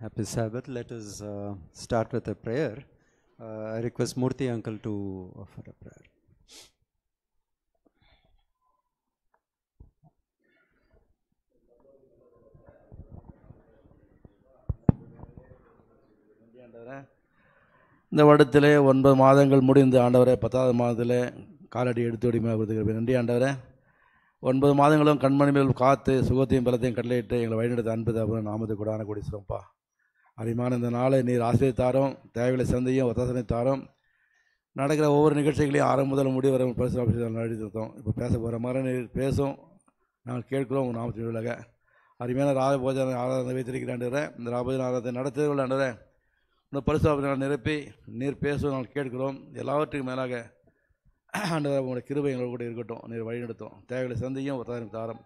Happy Sabbath. Let us uh, start with a prayer. Uh, I request Murthy Uncle to offer a prayer. இந்த வருடத்திலே ஒன்பது மாதங்கள் முடிந்த ஆண்டவரை பத்தாவது மாதத்தில் காலடி எடுத்து வடிமையாக கொடுத்துக்கிறேன் நன்றி ஆண்டவரை ஒன்பது மாதங்களும் கண்மணி மேல் காத்து சுகத்தையும் பலத்தையும் கடலையிட்டு எங்களை வழிநடத்த அன்பு தான் நாமது கூட ஆனக்கூடிய சிறப்பாக அபிமான இந்த நாளை நீர் ஆசிரியத்தாரும் தேவையில்லை சந்தையும் ஒத்தாசனை தாரும் நடக்கிற ஒவ்வொரு நிகழ்ச்சிகளையும் ஆரம்ப முதல் முடிவு வரை பரிசு ஆஃபீஸில் இப்போ பேச போகிற மாதிரி நீர் பேசும் நாங்கள் கேட்கிறோம் உங்கள் நாமத்தின் உள்ளக அருமையான ராஜபோஜன ஆராதனை வைத்திருக்கிறேன் இந்த ராஜபோஜன ஆராதனை நடத்துகிறாண்டுற இன்னும் பரிசுத்தாபத்தினால் நிரப்பி நீர் பேசும் நாங்கள் கேட்கிறோம் எல்லாவற்றுக்கும் மேலாக ஆண்டு உங்களுடைய கிருபை எங்களுக்கு கூட இருக்கட்டும் நீர் வழிநடத்தும் தேவையில்லை சந்தையும் ஒத்தாசனை தாரம்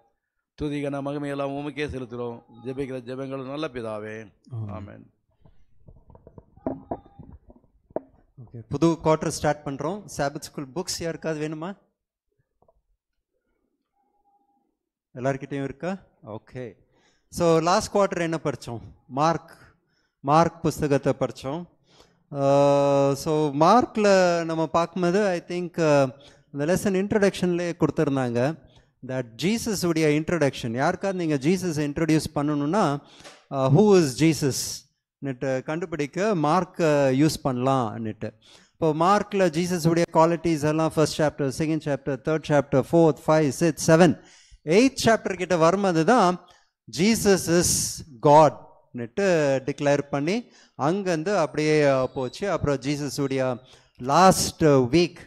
துதிகன மகிமையெல்லாம் உமக்கே செலுத்துகிறோம் ஜெபிக்கிற ஜெபங்களும் நல்ல பிதாவே ஆமேன் ஓகே புது குவார்டர் ஸ்டார்ட் பண்ணுறோம் சாபத் ஸ்கூல் புக்ஸ் யாருக்காவது வேணுமா எல்லார்கிட்டையும் இருக்கா ஓகே ஸோ லாஸ்ட் குவார்டர் என்ன படித்தோம் மார்க் மார்க் புஸ்தகத்தை படித்தோம் ஸோ மார்க்கில் நம்ம பார்க்கும்போது ஐ திங்க் இந்த லெசன் இன்ட்ரடக்ஷன்லேயே கொடுத்துருந்தாங்க தட் ஜீசஸுடைய இன்ட்ரடக்ஷன் யாருக்காவது நீங்கள் ஜீசஸ் இன்ட்ரடியூஸ் பண்ணணுன்னா ஹூ இஸ் ஜீசஸ் நிட்டு கண்டுபிடிக்க மார்க்கை யூஸ் பண்ணலாம்னுட்டு இப்போ மார்க்கில் ஜீசஸுடைய குவாலிட்டிஸ் எல்லாம் first chapter second chapter third chapter fourth five six seven eight chapter கிட்ட வரும்போது தான் ஜீசஸ் இஸ் காட் நிட்டு டிக்ளேர் பண்ணி அங்கேருந்து அப்படியே போச்சு அப்புறம் ஜீசஸுடைய லாஸ்ட் வீக்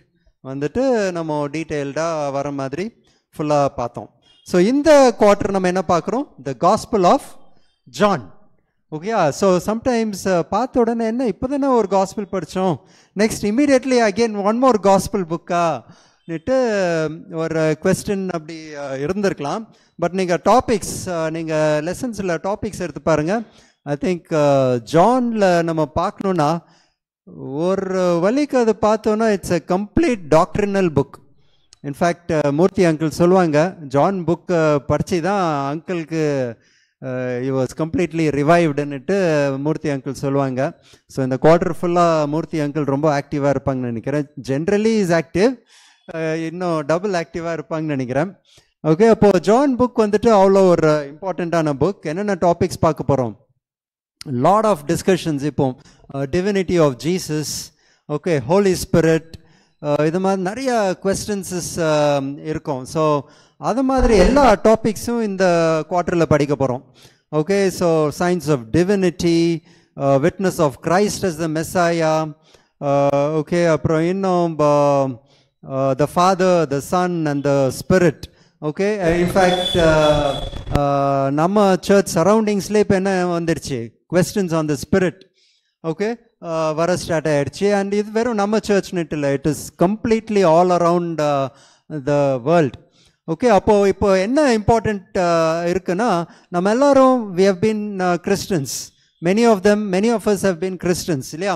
வந்துட்டு நம்ம டீட்டெயில்டாக வர மாதிரி ஃபுல்லாக பார்த்தோம் ஸோ இந்த குவார்டர் நம்ம என்ன பார்க்குறோம் த காஸ்பிள் ஆஃப் ஜான் ஓகேயா ஸோ சம்டைம்ஸ் பார்த்த உடனே என்ன இப்போ தானே ஒரு காஸ்பிள் படித்தோம் next immediately again one more gospel புக்கா நிட்டு ஒரு கொஸ்டின் அப்படி ah, இருந்திருக்கலாம் பட் நீங்கள் டாபிக்ஸ் நீங்கள் லெசன்ஸில் டாபிக்ஸ் எடுத்து பாருங்கள் ஐ திங்க் ஜான்ல ah, நம்ம பார்க்கணுன்னா ஒரு வழிக்கு அது பார்த்தோன்னா it's a complete doctrinal book in fact Murthy uncle சொல்லுவாங்க ஜான் புக்கை படித்து தான் அங்கிளுக்கு இ வாஸ் கம்ப்ளீட்லி ரிவைவ்டுன்னுட்டு மூர்த்தி அங்கிள் சொல்லுவாங்க ஸோ இந்த குவார்டர் ஃபுல்லாக மூர்த்தி அங்கிள் ரொம்ப ஆக்டிவாக இருப்பாங்கன்னு நினைக்கிறேன் ஜென்ரலி இஸ் ஆக்டிவ் இன்னும் டபுள் ஆக்டிவாக இருப்பாங்கன்னு நினைக்கிறேன் ஓகே அப்போது ஜான் புக் வந்துட்டு அவ்வளோ ஒரு இம்பார்ட்டண்ட்டான புக் என்னென்ன டாபிக்ஸ் பார்க்க போகிறோம் லாட் ஆஃப் டிஸ்கஷன்ஸ் இப்போ divinity of Jesus okay holy spirit இது மாதிரி நிறைய கொஸ்டின்ஸஸ் இருக்கும் ஸோ அது மாதிரி எல்லா டாபிக்ஸும் இந்த குவார்ட்டரில் படிக்க போகிறோம் okay so signs of divinity witness of Christ as the messiah okay அப்புறம் இன்னும் the father the son and the spirit okay in fact நம்ம சர்ச் சரௌண்டிங்ஸ்லேயே இப்போ என்ன வந்துடுச்சு questions on the spirit okay வர ஸ்டார்ட் ஆகிடுச்சு அண்ட் இது வெறும் நம்ம சர்ச்னுட்டு இல்லை it is completely all around the world okay அப்போது இப்போ என்ன இம்பார்ட்டண்ட் இருக்குன்னா நம்ம எல்லோரும் we have been Christians many of them many of us have been Christians இல்லையா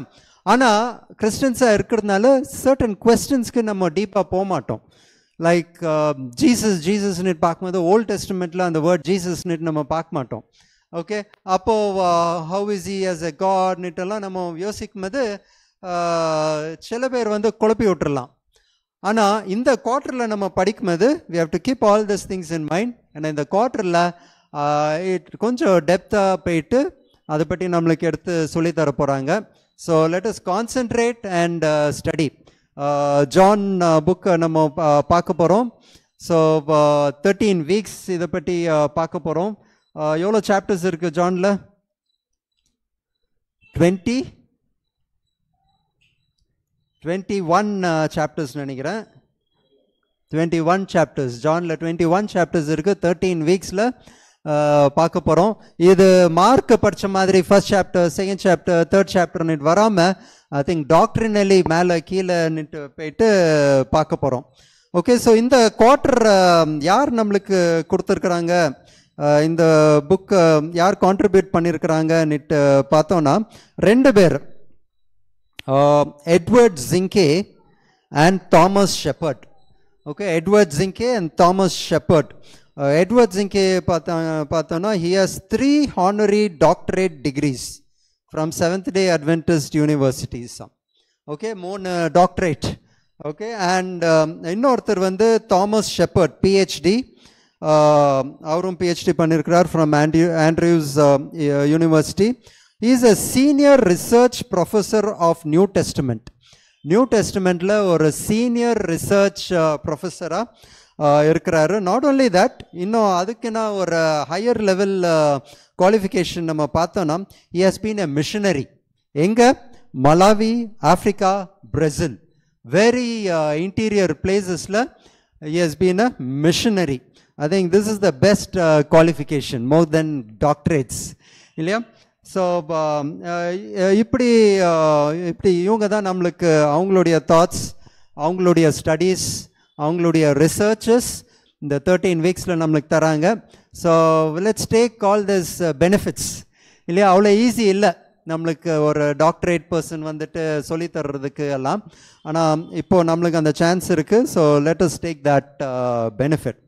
ஆனால் கிறிஸ்டன்ஸாக இருக்கிறதுனால சர்டன் கொஸ்டின்ஸ்க்கு நம்ம டீப்பாக போக மாட்டோம் லைக் ஜீசஸ் ஜீசஸ்னுட்டு பார்க்கும்போது ஓல்ட் டெஸ்டிமெண்ட்டில் அந்த வேர்ட் ஜீசஸ்னுட்டு நம்ம பார்க்க மாட்டோம் ஓகே ಅಪ್ಪೋ how is he as a காட்னிட்டெல்லாம் நம்ம யோசிக்கும் போது சில பேர் வந்து குழப்பி விட்டுறலாம் ஆனால் இந்த குவார்ட்டரில் நம்ம படிக்கும்போது we have to keep all this things in mind ஏன்னா இந்த குவார்ட்டரில் இட் கொஞ்சம் டெப்த்தாக போயிட்டு அதை பற்றி நம்மளுக்கு எடுத்து சொல்லித்தர போகிறாங்க so let us concentrate and study John புக்கை நம்ம பார்க்க போகிறோம் ஸோ தேர்ட்டீன் வீக்ஸ் இதை பற்றி பார்க்க போகிறோம் எவ்வளோ சாப்டர்ஸ் இருக்குது ஜான்ல டுவெண்ட்டி டுவெண்ட்டி ஒன் சாப்டர்ஸ் நினைக்கிறேன் டுவெண்ட்டி ஒன் சாப்டர்ஸ் ஜானில் டுவெண்ட்டி ஒன் சாப்டர்ஸ் இருக்குது தேர்ட்டீன் வீக்ஸில் பார்க்க போகிறோம் இது மார்க் படித்த மாதிரி first chapter second chapter third சாப்டர்னு வராமல் ஐ திங்க் டாக்டர்னலி மேலே கீழே நின்று போயிட்டு பார்க்க போகிறோம் ஓகே ஸோ இந்த குவார்ட்டர் யார் நம்மளுக்கு கொடுத்துருக்குறாங்க இந்த புக்கை யார் கான்ட்ரிபியூட் பண்ணியிருக்கிறாங்கன்னுட்டு பார்த்தோன்னா ரெண்டு பேர் Edward Zinke and Thomas Shepherd okay Edward Zinke and Thomas Shepherd Edward Zinke பார்த்தா பார்த்தோன்னா he has three honorary doctorate degrees from Seventh Day Adventist universities okay மூணு டாக்டரேட் ஓகே அண்ட் இன்னொருத்தர் வந்து தாமஸ் ஷெப்பர்ட் பிஹெச்டி அவரும் PhD பண்ணியிருக்கிறார் from Andrew Andrews university is a senior research professor of New Testament new டெஸ்ட்மெண்ட்டில் ஒரு senior research ப்ரொஃபஸராக இருக்கிறாரு not only that இன்னும் அதுக்குன்னா ஒரு ஹையர் லெவல் குவாலிஃபிகேஷன் நம்ம பார்த்தோன்னா he has been a missionary எங்கே Malawi Africa Brazil very interior பிளேசஸில் he has been a missionary I think this is the best qualification more than doctorates இல்லையா so um, uh, uh, இப்படி uh, இப்படி இவங்க தான் நம்மளுக்கு அவங்களுடைய தாட்ஸ் அவங்களுடைய ஸ்டடீஸ் அவங்களுடைய ரிசர்ச்சஸ் இந்த தேர்ட்டீன் வீக்ஸில் நம்மளுக்கு தராங்க so let's take all this benefits இல்லையா அவ்வளோ ஈஸி இல்லை நம்மளுக்கு ஒரு டாக்டரேட் பர்சன் வந்துட்டு சொல்லித்தர்றதுக்கு எல்லாம் ஆனால் இப்போது நம்மளுக்கு அந்த சான்ஸ் இருக்குது so let us take that benefit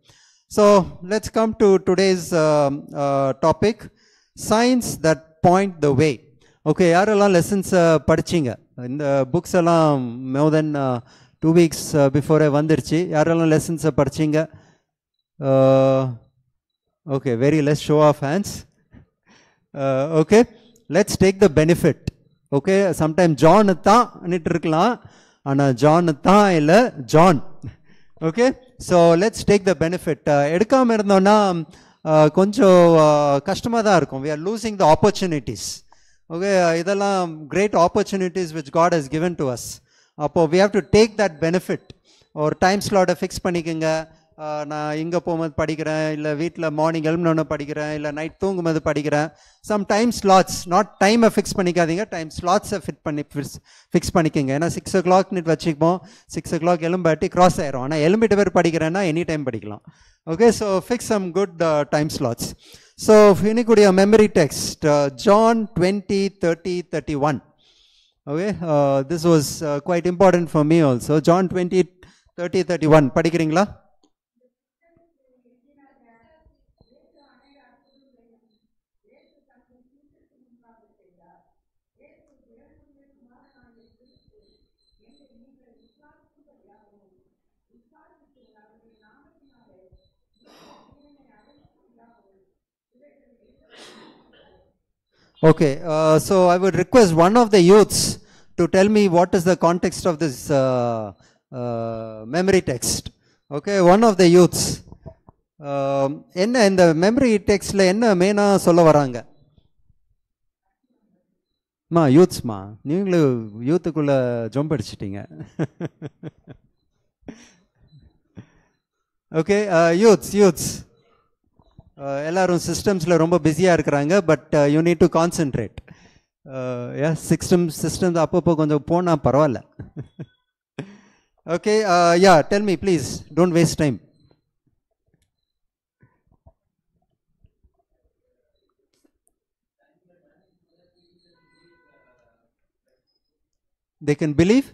So let's come to today's uh, uh, topic, signs that point the way. Okay, yarallam lessons padichinga. In the books alam more than uh, two weeks uh, before I vandirchi. Yarallam lessons padichinga. Okay, very Let's show of hands. okay, let's take the benefit. Okay, sometimes John tha anitirukla, ana John tha illa John. Okay. So let's take the benefit uh, எடுக்காமல் இருந்தோன்னா uh, கொஞ்சம் uh, கஷ்டமாக தான் இருக்கும் we are losing the opportunities okay இதெல்லாம் great opportunities which God has given to us அப்போது we have to take that benefit ஒரு time ஸ்லாட்டை ஃபிக்ஸ் பண்ணிக்கோங்க நான் இங்கே போகும்போது படிக்கிறேன் இல்லை வீட்டில் மார்னிங் எழுப்பினோன்னு படிக்கிறேன் இல்லை நைட் தூங்கும்போது படிக்கிறேன் சம் டைம் ஸ்லாட்ஸ் நாட் டைமை ஃபிக்ஸ் பண்ணிக்காதீங்க டைம் ஸ்லாட்ஸை ஃபிட் பண்ணி ஃபிக்ஸ் ஃபிக்ஸ் பண்ணிக்கோங்க ஏன்னா சிக்ஸ் ஓ கிளாக்னு வச்சுக்குவோம் சிக்ஸ் ஓ கிளாக் எலும்பாட்டி கிராஸ் ஆயிரும் ஆனால் எலும்பிட்டு பேர் படிக்கிறேன்னா எனி டைம் படிக்கலாம் okay so fix some good time slots so இன்னைக்குடைய memory text John twenty thirty thirty one okay this was quite important for me also John twenty thirty thirty one படிக்கிறீங்களா Okay, uh, so I would request one of the youths to tell me what is the context of this uh, uh, memory text. Okay, one of the youths. In um, the என்ன இந்த memory டெக்ஸ்டில் என்ன ma. சொல்ல வராங்க மா யூத்ஸ்மா நீங்களும் யூத்துக்குள்ளே jump அடிச்சிட்டிங்க Okay, uh, youths youths. எல்லாரும் சிஸ்டம்ஸில் ரொம்ப பிஸியாக இருக்கிறாங்க but you need to concentrate a system systems அப்பப்போ கொஞ்சம் போனால் பரவாயில்ல okay yeah tell me please don't waste time they can believe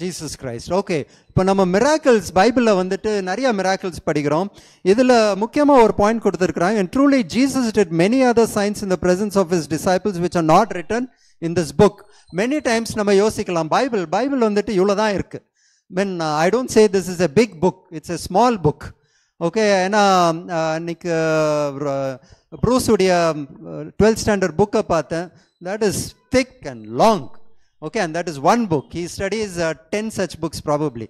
Jesus Christ okay இப்போ நம்ம மிராக்கிள்ஸ் பைபிளில் வந்துட்டு நிறைய மிராக்கிள்ஸ் படிக்கிறோம் இதில் முக்கியமாக ஒரு பாயிண்ட் கொடுத்துருக்குறாங்க and truly Jesus did many other signs இந்த presence of his disciples which are not written in this book many times நம்ம யோசிக்கலாம் பைபிள் பைபிள் வந்துட்டு இவ்வளோ தான் இருக்குது man I don't say this is a big book it's a small book okay ஏன்னா uh, இன்னைக்கு ப்ரூஸுடைய டுவெல்த் ஸ்டாண்டர்ட் புக்கை பார்த்தேன் that is thick and long okay and that is one book he studies ten such books probably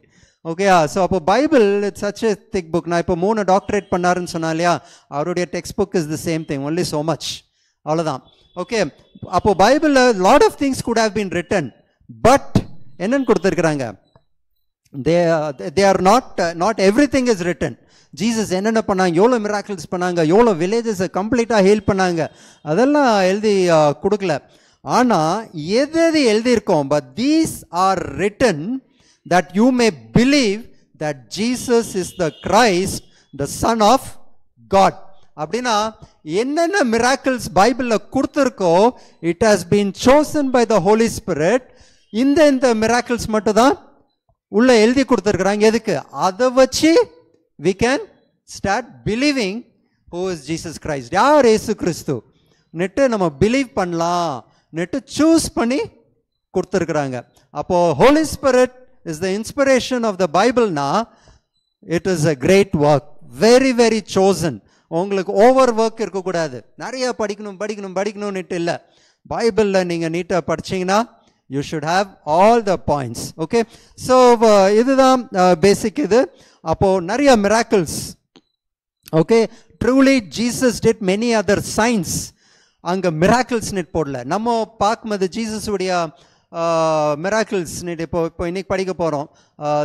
ஓகேயா so அப்போ Bible it's such a thick book நான் இப்போ மூணு டாக்டரேட் பண்ணாருன்னு சொன்னா இல்லையா அவருடைய text book is the same thing only so much அவ்வளோதான் ஓகே அப்போ பைபிளில் lot of things could have been written but என்னன்னு கொடுத்துருக்குறாங்க they they are not not everything is written Jesus என்னென்ன பண்ணாங்க எவ்வளோ மிராக்கிள்ஸ் பண்ணாங்க எவ்வளோ வில்லேஜஸை கம்ப்ளீட்டாக ஹெல்ப் பண்ணாங்க அதெல்லாம் எழுதி uh, கொடுக்கல ஆனால் எது எது எழுதியிருக்கோம் but these are written that you may believe that Jesus is the Christ the son of God அப்படின்னா என்னென்ன மிராக்கிள்ஸ் பைபிளில் கொடுத்துருக்கோ it has been chosen by the holy spirit இந்த இந்த மிராக்கிள்ஸ் மட்டும் தான் உள்ளே எழுதி கொடுத்துருக்குறாங்க எதுக்கு அதை வச்சு we can start believing who is Jesus Christ யார் ஏசு கிறிஸ்து நெட்டு நம்ம பிலீவ் பண்ணலாம் நெட்டு சூஸ் பண்ணி கொடுத்துருக்குறாங்க அப்போது holy spirit is the inspiration of the பைபிள்னா it is a great work very very chosen உங்களுக்கு ஓவர் ஒர்க் இருக்கக்கூடாது நிறைய படிக்கணும் படிக்கணும் படிக்கணும்னுட்டு இல்லை பைபிளில் நீங்கள் நீட்டாக படிச்சிங்கன்னா you should have all the points okay so இதுதான் பேசிக் இது அப்போது நிறைய miracles okay truly Jesus did many other signs அங்கே மிராக்கிள்ஸ் நெட் போடல நம்ம பார்க்கும்போது ஜீசஸுடைய மிராக்கிள்ஸ் நெட் இப்போ இப்போ இன்றைக்கி படிக்க போகிறோம்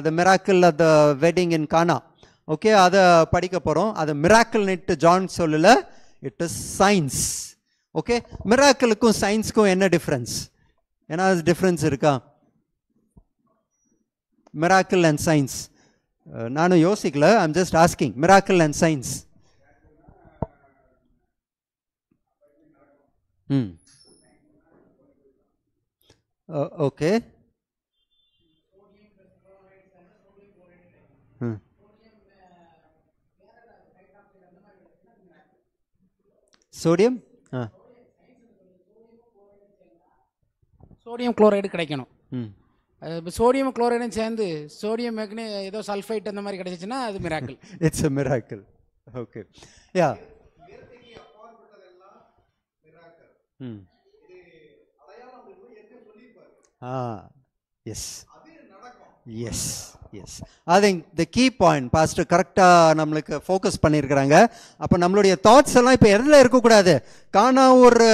the miracle at the wedding in Cana okay அதை படிக்க போகிறோம் அதை மிராக்கிள் நெட் ஜான் சொல்லல இட் இஸ் சயின்ஸ் ஓகே மிராக்கிளுக்கும் சயின்ஸுக்கும் என்ன டிஃப்ரென்ஸ் ஏன்னா அது டிஃப்ரென்ஸ் இருக்கா மிராக்கிள் அண்ட் சயின்ஸ் நானும் யோசிக்கல I'm just asking miracle and science Hmm. Uh, okay. Sodium ah sodium chloride கிடைக்கணும் ம் இப்போ சோடியம் குளோரைடும் சேர்ந்து சோடியம் மேக்னே ஏதோ சல்ஃபைட் அந்த மாதிரி கிடைச்சிச்சுன்னா அது miracle it's a miracle okay yeah ah yes yes yes அது த கீ பாயிண்ட் பாஸ்டர் கரெக்டாக நம்மளுக்கு ஃபோக்கஸ் பண்ணியிருக்கிறாங்க அப்போ நம்மளுடைய தாட்ஸ் எல்லாம் இப்போ எதில் இருக்கக்கூடாது காணா ஒரு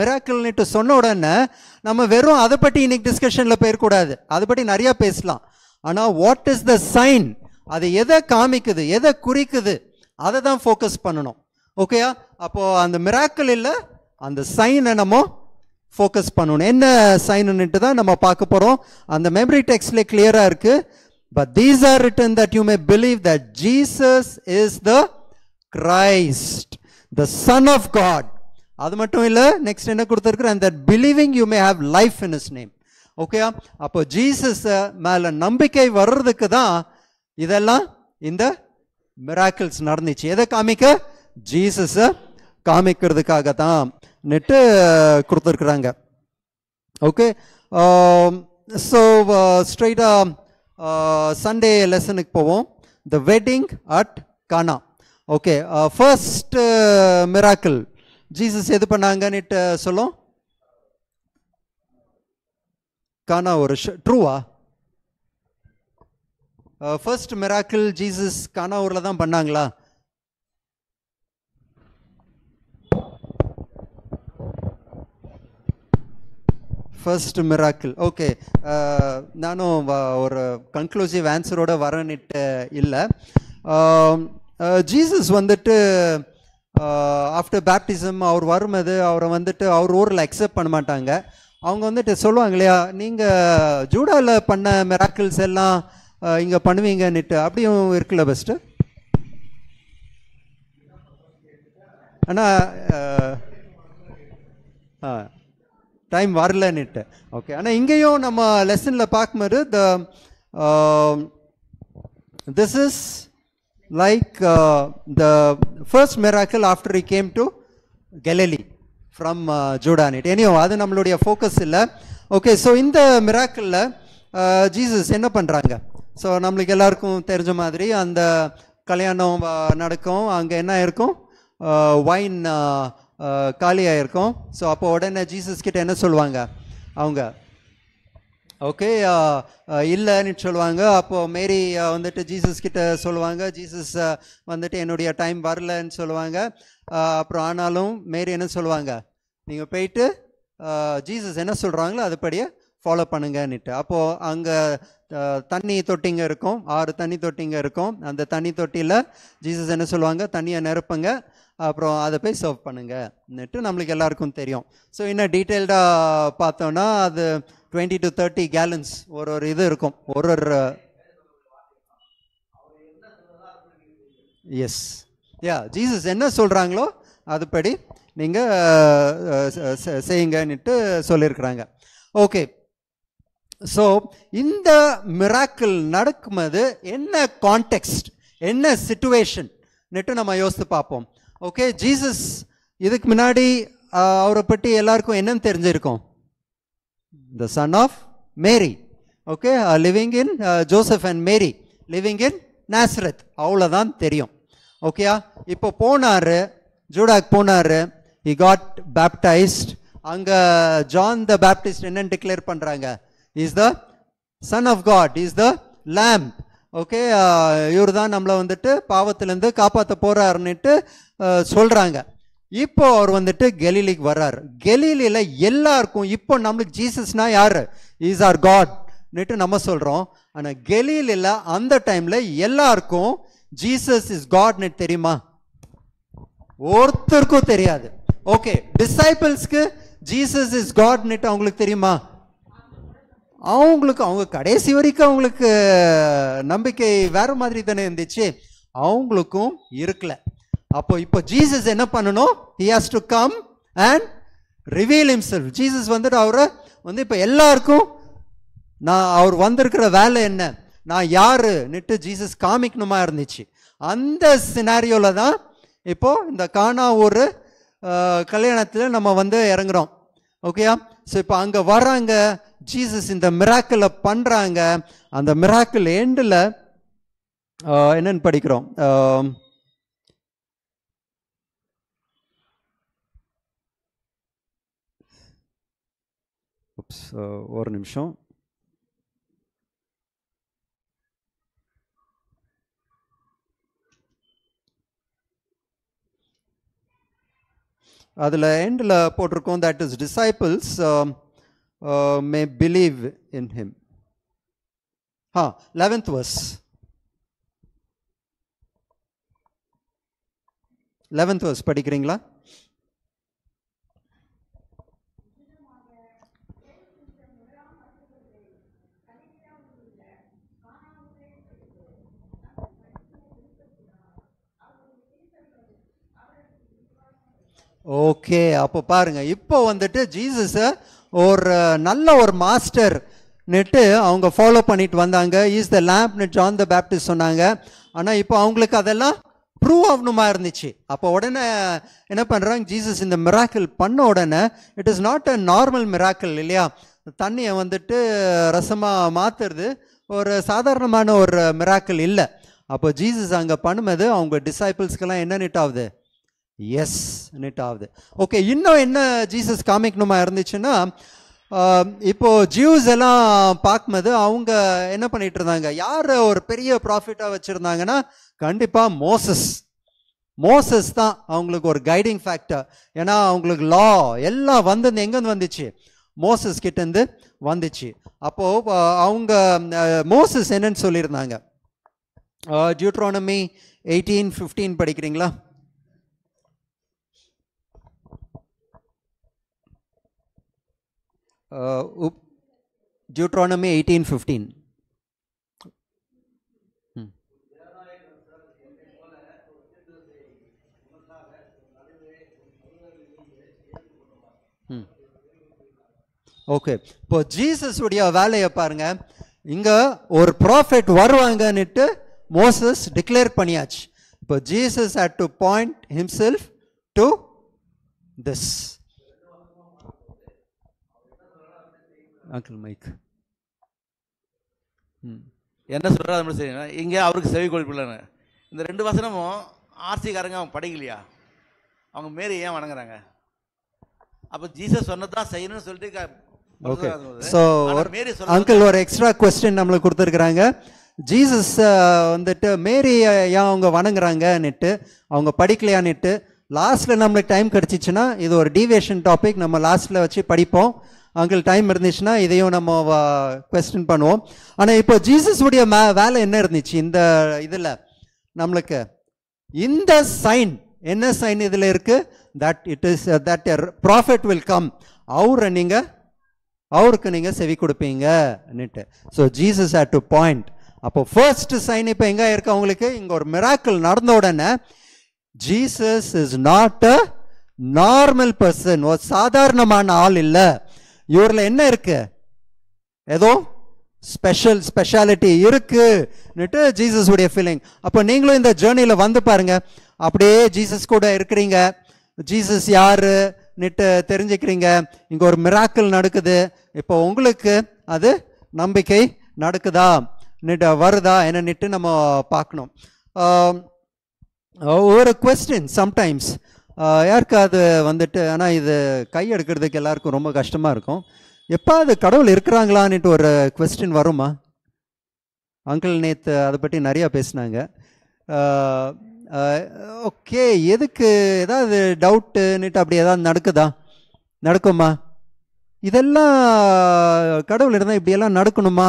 மிராக்கிள்னுட்டு சொன்ன உடனே நம்ம வெறும் அதை பற்றி இன்னைக்கு டிஸ்கஷனில் போயிடக்கூடாது அதை பற்றி நிறையா பேசலாம் ஆனால் வாட் இஸ் த சைன் அது எதை காமிக்குது எதை குறிக்குது அதை தான் ஃபோக்கஸ் பண்ணணும் ஓகேயா அப்போது அந்த மிராக்கிள் இல்லை அந்த சைனை நம்ம ஃபோக்கஸ் பண்ணணும் என்ன சைனுன்ட்டு தான் நம்ம பார்க்க போகிறோம் அந்த மெமரி டெக்ஸ்ட்லேயே கிளியராக இருக்குது but these are written that you may believe that Jesus is the Christ the son of God அது மட்டும் இல்லை நெக்ஸ்ட் என்ன கொடுத்துருக்குறேன் that believing you may have life in his name ஓகேயா அப்போ ஜீசஸ் மேலே நம்பிக்கை வர்றதுக்கு தான் இதெல்லாம் இந்த மிராக்கிள்ஸ் நடந்துச்சு எதை காமிக்க ஜீசஸை காமிக்கிறதுக்காக தான் நெட்டு கொடுத்துருக்குறாங்க ஓகே ஸோ um, ஸ்ட்ரைட்டாக சண்டே uh, லெசனுக்கு uh, போவோம் the wedding at Cana okay first miracle Jesus எது பண்ணாங்கன்னுட்டு சொல்லும் கானா ஒரு ட்ரூவா ஃபர்ஸ்ட் மிராக்கிள் ஜீசஸ் கானா ஊரில் தான் பண்ணாங்களா ஃபர்ஸ்ட் மிராக்கிள் ஓகே நானும் ஒரு கன்க்ளூசிவ் ஆன்சரோட வரனிட்டு இல்லை ஜீசஸ் வந்துட்டு ஆஃப்டர் uh, பேப்டிசம் அவர் வரும்போது அவரை வந்துட்டு அவர் ஊரில் அக்செப்ட் பண்ண மாட்டாங்க அவங்க வந்துட்டு சொல்லுவாங்க இல்லையா நீங்கள் ஜூடாவில் பண்ண மிராக்கிள்ஸ் எல்லாம் uh, இங்கே பண்ணுவீங்கன்னுட்டு அப்படியும் இருக்குல்ல பெஸ்ட்டு ஆனால் uh, ஆ டைம் வரலன்னுட்டு ஓகே ஆனால் இங்கேயும் நம்ம லெசனில் பார்க்கும்போது the this is like the first miracle after he came to Galilee from Judea anyway அது நம்மளுடைய ஃபோக்கஸ் இல்லை ஓகே ஸோ இந்த மிராக்கிளில் ஜீசஸ் uh, என்ன பண்ணுறாங்க ஸோ நம்மளுக்கு எல்லாருக்கும் தெரிஞ்ச மாதிரி அந்த கல்யாணம் uh, நடக்கும் அங்கே என்ன இருக்கும் ஒயின் uh, காலியாக இருக்கும் ஸோ அப்போ உடனே ஜீசஸ் கிட்ட என்ன சொல்லுவாங்க அவங்க ஓகே இல்லைன்னு சொல்லுவாங்க அப்போது மேரி வந்துட்டு ஜீசஸ் கிட்ட சொல்லுவாங்க ஜீசஸ் வந்துட்டு என்னுடைய டைம் வரலன்னு சொல்லுவாங்க அப்புறம் ஆனாலும் மேரி என்ன சொல்லுவாங்க நீங்கள் போயிட்டு ஜீசஸ் என்ன சொல்கிறாங்களோ அதுபடியே ஃபாலோ பண்ணுங்கன்னுட்டு அப்போது அங்கே தண்ணி தொட்டிங்க இருக்கும் ஆறு தண்ணி தொட்டிங்க இருக்கும் அந்த தண்ணி தொட்டியில் ஜீசஸ் என்ன சொல்லுவாங்க தண்ணியை நிரப்புங்க அப்புறம் அதை போய் சர்வ் பண்ணுங்கன்னுட்டு நம்மளுக்கு எல்லாருக்கும் தெரியும் ஸோ இன்னும் டீட்டெயில்டாக பார்த்தோன்னா அது டுவெண்ட்டி டு தேர்ட்டி கேலன்ஸ் ஒரு ஒரு இது இருக்கும் ஒரு ஒரு எஸ் யா ஜீசஸ் என்ன சொல்கிறாங்களோ அதுபடி நீங்கள் செய்யுங்கன்னுட்டு சொல்லியிருக்கிறாங்க ஓகே ஸோ இந்த மிராக்கிள் நடக்கும்போது என்ன கான்டெக்ஸ்ட் என்ன சுச்சுவேஷன் நெட்டு நம்ம யோசித்து பார்ப்போம் ஓகே ஜீசஸ் இதுக்கு முன்னாடி அவரை பற்றி எல்லாருக்கும் என்னன்னு தெரிஞ்சிருக்கோம் the son of Mary okay living in Joseph and Mary living in Nazareth அவ்வளோதான் தெரியும் ஓகேயா இப்போ போனார் ஜூடாக் போனார் இ காட் பேப்டைஸ்ட் அங்கே ஜான் த பேப்டிஸ்ட் என்னன்னு டிக்ளேர் பண்ணுறாங்க is the son of God is the lamb okay இவர் தான் நம்மளை வந்துட்டு பாவத்திலேருந்து காப்பாற்ற போகிறாருன்னுட்டு சொல்கிறாங்க இப்போ அவர் வந்துட்டு கெலிலிக்கு வர்றார் கெலிலியில் எல்லாருக்கும் இப்போ நம்மளுக்கு ஜீசஸ்னால் யார் இஸ் ஆர் காட்னுட்டு நம்ம சொல்கிறோம் ஆனால் கெலிலியில் அந்த டைமில் எல்லாருக்கும் ஜீசஸ் இஸ் காட்னு தெரியுமா ஒருத்தருக்கும் தெரியாது ஓகே டிசைபிள்ஸ்க்கு ஜீசஸ் இஸ் காட்னுட்டு அவங்களுக்கு தெரியுமா அவங்களுக்கு அவங்க கடைசி வரைக்கும் அவங்களுக்கு நம்பிக்கை வேற மாதிரி தானே இருந்துச்சு அவங்களுக்கும் இருக்கல அப்போ இப்போ ஜீசஸ் என்ன பண்ணணும் he has to come and reveal himself Jesus வந்துட்டு அவரை வந்து இப்போ எல்லாருக்கும் நான் அவர் வந்திருக்கிற வேலை என்ன நான் நிட்டு ஜீசஸ் காமிக்கணுமா இருந்துச்சு அந்த சினாரியோவில் தான் இப்போது இந்த காணா ஒரு கல்யாணத்தில் நம்ம வந்து இறங்குறோம் ஓகேயா ஸோ இப்போ அங்கே வர்றாங்க ஜீசஸ் இந்த மிராக்கிளை பண்ணுறாங்க அந்த மிராக்கிள் எண்டில் என்னன்னு படிக்கிறோம் ஒரு நிமிஷம் அதில் எண்டில் போட்டிருக்கோம் that his disciples may believe in him. Huh, 11th verse. 11th verse படிக்கிறீங்களா ஓகே அப்போ பாருங்க இப்போ வந்துட்டு ஜீசஸை ஒரு நல்ல ஒரு மாஸ்டர் நெட்டு அவங்க ஃபாலோ பண்ணிட்டு வந்தாங்க இஸ் த லேம்ப் நெட் ஜான் த பேப்டிஸ்ட் சொன்னாங்க ஆனால் இப்போ அவங்களுக்கு அதெல்லாம் ப்ரூவ் ஆகணுமா இருந்துச்சு அப்போ உடனே என்ன பண்ணுறாங்க ஜீசஸ் இந்த மிராக்கிள் பண்ண உடனே it is not a normal miracle இல்லையா தண்ணியை வந்துட்டு ரசமாக மாற்றுறது ஒரு சாதாரணமான ஒரு மிராக்கிள் இல்லை அப்போ ஜீசஸ் அங்கே பண்ணும்போது அவங்க டிசைபிள்ஸ்க்கெல்லாம் என்ன நெட் ஆகுது எஸ்னுட்டு ஆகுது ஓகே இன்னும் என்ன ஜீசஸ் காமிக்கணுமா இருந்துச்சுன்னா இப்போது ஜியூஸ் எல்லாம் பார்க்கும்போது அவங்க என்ன பண்ணிட்டு இருந்தாங்க யார் ஒரு பெரிய ப்ராஃபிட்டாக வச்சுருந்தாங்கன்னா கண்டிப்பாக மோசஸ் மோசஸ் தான் அவங்களுக்கு ஒரு கைடிங் ஃபேக்டர் ஏன்னா அவங்களுக்கு லா எல்லாம் வந்து எங்கேருந்து வந்துச்சு மோசஸ் கிட்டேருந்து வந்துச்சு அப்போது அவங்க மோசஸ் என்னன்னு சொல்லியிருந்தாங்க ஜியூட்ரானமி எயிட்டீன் ஃபிஃப்டீன் படிக்கிறீங்களா uh, Deuteronomy 18 15. Hmm. Hmm. Okay இப்போ ஜீசஸுடைய வேலையை பாருங்க இங்க ஒரு ப்ராஃபிட் வருவாங்கன்னுட்டு மோசஸ் டிக்ளேர் பண்ணியாச்சு இப்போ Jesus had to point himself to this uncle mike ம் என்ன சொல்கிறார் நம்ம சரிங்களா இங்கே அவருக்கு செவி கொழிப்பில்லைன்னு இந்த ரெண்டு வசனமும் ஆர்சிக்காரங்க அவங்க படிக்கலையா அவங்க மேரி ஏன் வணங்குறாங்க அப்போ ஜீசஸ் சொன்னதான் செய்யணும்னு சொல்லிட்டு ஓகே ஸோ அங்கிள் ஒரு எக்ஸ்ட்ரா கொஸ்டின் நம்மளுக்கு கொடுத்துருக்குறாங்க ஜீசஸ் வந்துட்டு மேரி ஏன் அவங்க வணங்குறாங்கன்னுட்டு அவங்க படிக்கலையான்னுட்டு லாஸ்ட்டில் நம்மளுக்கு டைம் கிடச்சிச்சின்னா இது ஒரு டீவியேஷன் டாபிக் நம்ம லாஸ்ட்டில் வச்சு படிப்போம் அவங்களுக்கு டைம் இருந்துச்சுன்னா இதையும் நம்ம கொஸ்டின் பண்ணுவோம் ஆனால் இப்போ ஜீசஸுடைய மே வேலை என்ன இருந்துச்சு இந்த இதில் நம்மளுக்கு இந்த சைன் என்ன சைன் இதில் இருக்குது that it is that prophet will come அவரை நீங்கள் அவருக்கு நீங்கள் செவி கொடுப்பீங்கன்னுட்டு so Jesus had to point அப்போ ஃபர்ஸ்ட் சைன் இப்போ எங்கே இருக்கு அவங்களுக்கு இங்கே ஒரு மிராக்கிள் நடந்த உடனே Jesus is not a normal person ஒரு சாதாரணமான ஆள் இல்லை இவரில் என்ன இருக்கு ஏதோ ஸ்பெஷல் ஸ்பெஷாலிட்டி இருக்குன்னுட்டு ஜீசஸ் உடைய ஃபீலிங் அப்போ நீங்களும் இந்த ஜேர்னியில் வந்து பாருங்க அப்படியே ஜீசஸ் கூட இருக்கிறீங்க ஜீசஸ் யாரு நிட்டு தெரிஞ்சுக்கிறீங்க இங்கே ஒரு மிராக்கிள் நடக்குது இப்போ உங்களுக்கு அது நம்பிக்கை நடக்குதா நிட்டு வருதா என்ன நிட்டு நம்ம பார்க்கணும் ஒரு கொஸ்டின் சம்டைம்ஸ் யாருக்கு அது வந்துட்டு ஆனால் இது கை எடுக்கிறதுக்கு எல்லாருக்கும் ரொம்ப கஷ்டமாக இருக்கும் எப்போ அது கடவுள் இருக்கிறாங்களான்ட்டு ஒரு கொஸ்டின் வருமா அங்கிள் நேத்து அதை பற்றி நிறையா பேசினாங்க ஓகே எதுக்கு ஏதாவது டவுட்டுன்னுட்டு அப்படி ஏதாவது நடக்குதா நடக்குமா இதெல்லாம் கடவுள் இருந்தால் இப்படியெல்லாம் நடக்கணுமா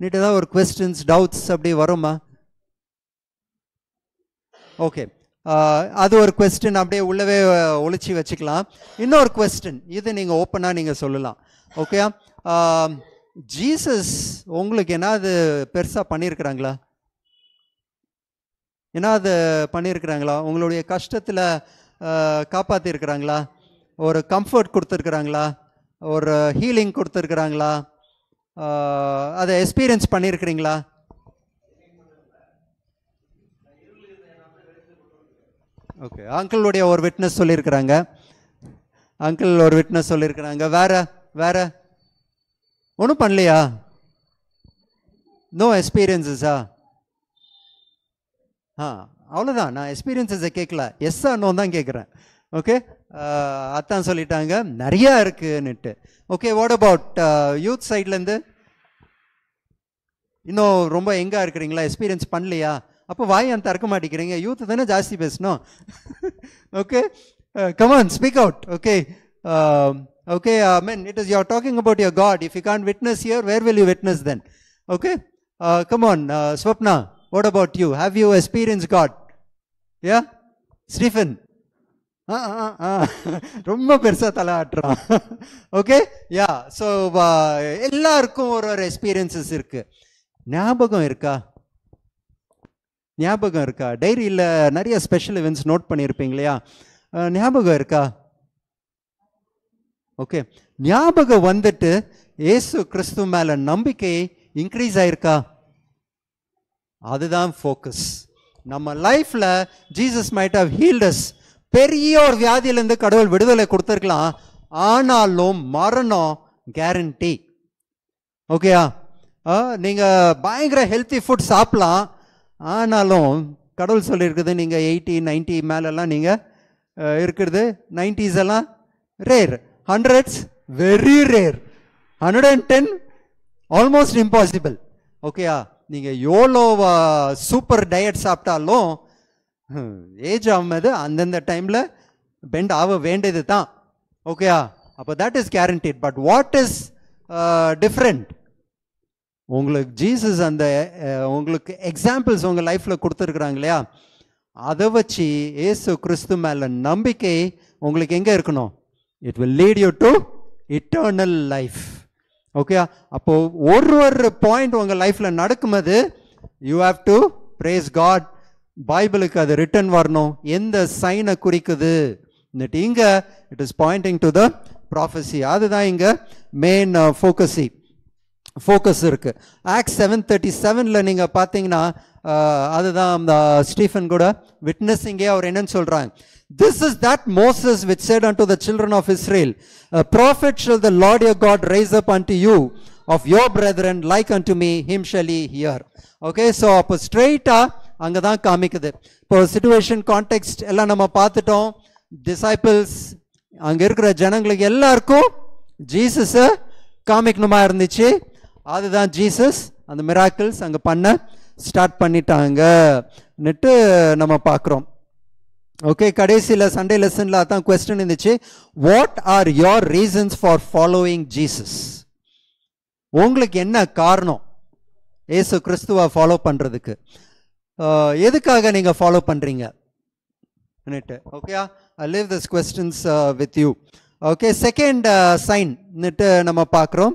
நீட்டு ஏதாவது ஒரு கொஸ்டின்ஸ் டவுட்ஸ் அப்படி வருமா ஓகே அது ஒரு கொஸ்டின் அப்படியே உள்ளவே ஒழிச்சு வச்சுக்கலாம் இன்னொரு கொஸ்டின் இது நீங்கள் ஓப்பனாக நீங்கள் சொல்லலாம் ஓகே ஜீசஸ் உங்களுக்கு என்னது பெருசாக பண்ணியிருக்கிறாங்களா என்னது பண்ணியிருக்கிறாங்களா உங்களுடைய கஷ்டத்தில் காப்பாற்றிருக்கிறாங்களா ஒரு கம்ஃபர்ட் கொடுத்துருக்குறாங்களா ஒரு ஹீலிங் கொடுத்துருக்குறாங்களா அதை எக்ஸ்பீரியன்ஸ் பண்ணியிருக்கிறீங்களா ஓகே அங்கிளுடைய ஒரு விட்னஸ் சொல்லியிருக்கிறாங்க அங்கிள் ஒரு விட்னஸ் சொல்லியிருக்கிறாங்க வேற வேற ஒன்றும் பண்ணலையா நோ எக்ஸ்பீரியன்ஸஸா ஆ அவ்வளோதான் நான் எக்ஸ்பீரியன்ஸஸை கேட்கல எஸ் அண்ணோன் தான் கேட்குறேன் ஓகே அத்தான் சொல்லிட்டாங்க நிறையா இருக்குன்னுட்டு ஓகே வாட் அபவுட் யூத் சைட்லேருந்து இன்னும் ரொம்ப எங்கே இருக்கிறீங்களா எக்ஸ்பீரியன்ஸ் பண்ணலையா அப்போ வாய் அந்த திறக்க மாட்டேங்கிறீங்க யூத்து தானே ஜாஸ்தி பேசணும் okay come on speak out okay okay i mean it is you are talking about your god if you can't witness here where will you witness then okay uh, come on uh, swapna what about you have you experienced god yeah stephen ரொம்ப பெருசா தலாட்டுறான் okay yeah so எல்லாருக்கும் ஒரு ஒரு experiences இருக்கு ஞாபகம் இருக்கா ஞாபகம் இருக்கா டைரியில் நிறைய ஸ்பெஷல் இவெண்ட்ஸ் நோட் பண்ணியிருப்பீங்க இல்லையா ஞாபகம் இருக்கா ஓகே ஞாபகம் வந்துட்டு ஏசு கிறிஸ்து மேலே நம்பிக்கை இன்க்ரீஸ் ஆயிருக்கா அதுதான் ஃபோக்கஸ் நம்ம லைஃப்பில் ஜீசஸ் மைட் ஆஃப் ஹீல்டஸ் பெரிய ஒரு வியாதியிலேருந்து கடவுள் விடுதலை கொடுத்துருக்கலாம் ஆனாலும் மரணம் கேரண்டி ஓகேயா நீங்கள் பயங்கர ஹெல்த்தி ஃபுட் சாப்பிட்லாம் ஆனாலும் கடவுள் சொல்லியிருக்குது நீங்கள் எயிட்டி நைன்ட்டி மேலெல்லாம் நீங்கள் இருக்கிறது நைன்டிஸ் எல்லாம் rare hundreds very rare hundred and ten almost impossible ஓகேயா நீங்கள் எவ்வளோவா சூப்பர் டயட் சாப்பிட்டாலும் ஏஜ் ஆகும்போது அந்தந்த டைமில் பெண்ட் ஆக வேண்டியது தான் ஓகேயா அப்போ that is guaranteed but what is different உங்களுக்கு ஜீசஸ் அந்த உங்களுக்கு எக்ஸாம்பிள்ஸ் உங்கள் லைஃப்பில் கொடுத்துருக்குறாங்க இல்லையா அதை வச்சு ஏசு கிறிஸ்து மேலே நம்பிக்கை உங்களுக்கு எங்கே இருக்கணும் it will lead you to eternal life okay அப்போது ஒரு ஒரு பாயிண்ட் உங்கள் லைஃப்பில் நடக்கும்போது you have to praise God பைபிளுக்கு அது ரிட்டன் வரணும் எந்த சைனை குறிக்குது இங்கே it is pointing to the prophecy அதுதான் இங்கே மெயின் ஃபோக்கஸி ஃபோக்கஸ் இருக்குது ஆக்ட் செவன் தேர்ட்டி செவனில் நீங்கள் பார்த்தீங்கன்னா அதுதான் அந்த ஸ்டீஃபன் கூட விட்னஸிங்கே அவர் என்னன்னு சொல்கிறாங்க this is that Moses which said unto the children of Israel prophet shall the lord your God raise up unto you of your brethren like unto me him shall ye hear okay so அப்போ ஸ்ட்ரெயிட்டாக அங்கே தான் காமிக்குது இப்போ situation contact எல்லாம் நம்ம பார்த்துட்டோம் disciples அங்கே இருக்கிற ஜனங்களுக்கு எல்லாருக்கும் ஜீசஸை காமிக்கணுமா இருந்துச்சு அதுதான் ஜீசஸ் அந்த மிராக்கிள்ஸ் அங்கே பண்ண ஸ்டார்ட் பண்ணிட்டாங்கன்னுட்டு நம்ம பார்க்குறோம் ஓகே கடைசியில் சண்டே லெசனில் அதான் கொஸ்டின் இருந்துச்சு what are your reasons for following Jesus உங்களுக்கு என்ன காரணம் ஏசு கிறிஸ்துவை ஃபாலோ பண்ணுறதுக்கு எதுக்காக நீங்கள் ஃபாலோ பண்ணுறீங்க ஓகேயா I this questions with you okay second சைன்னுட்டு நம்ம பார்க்குறோம்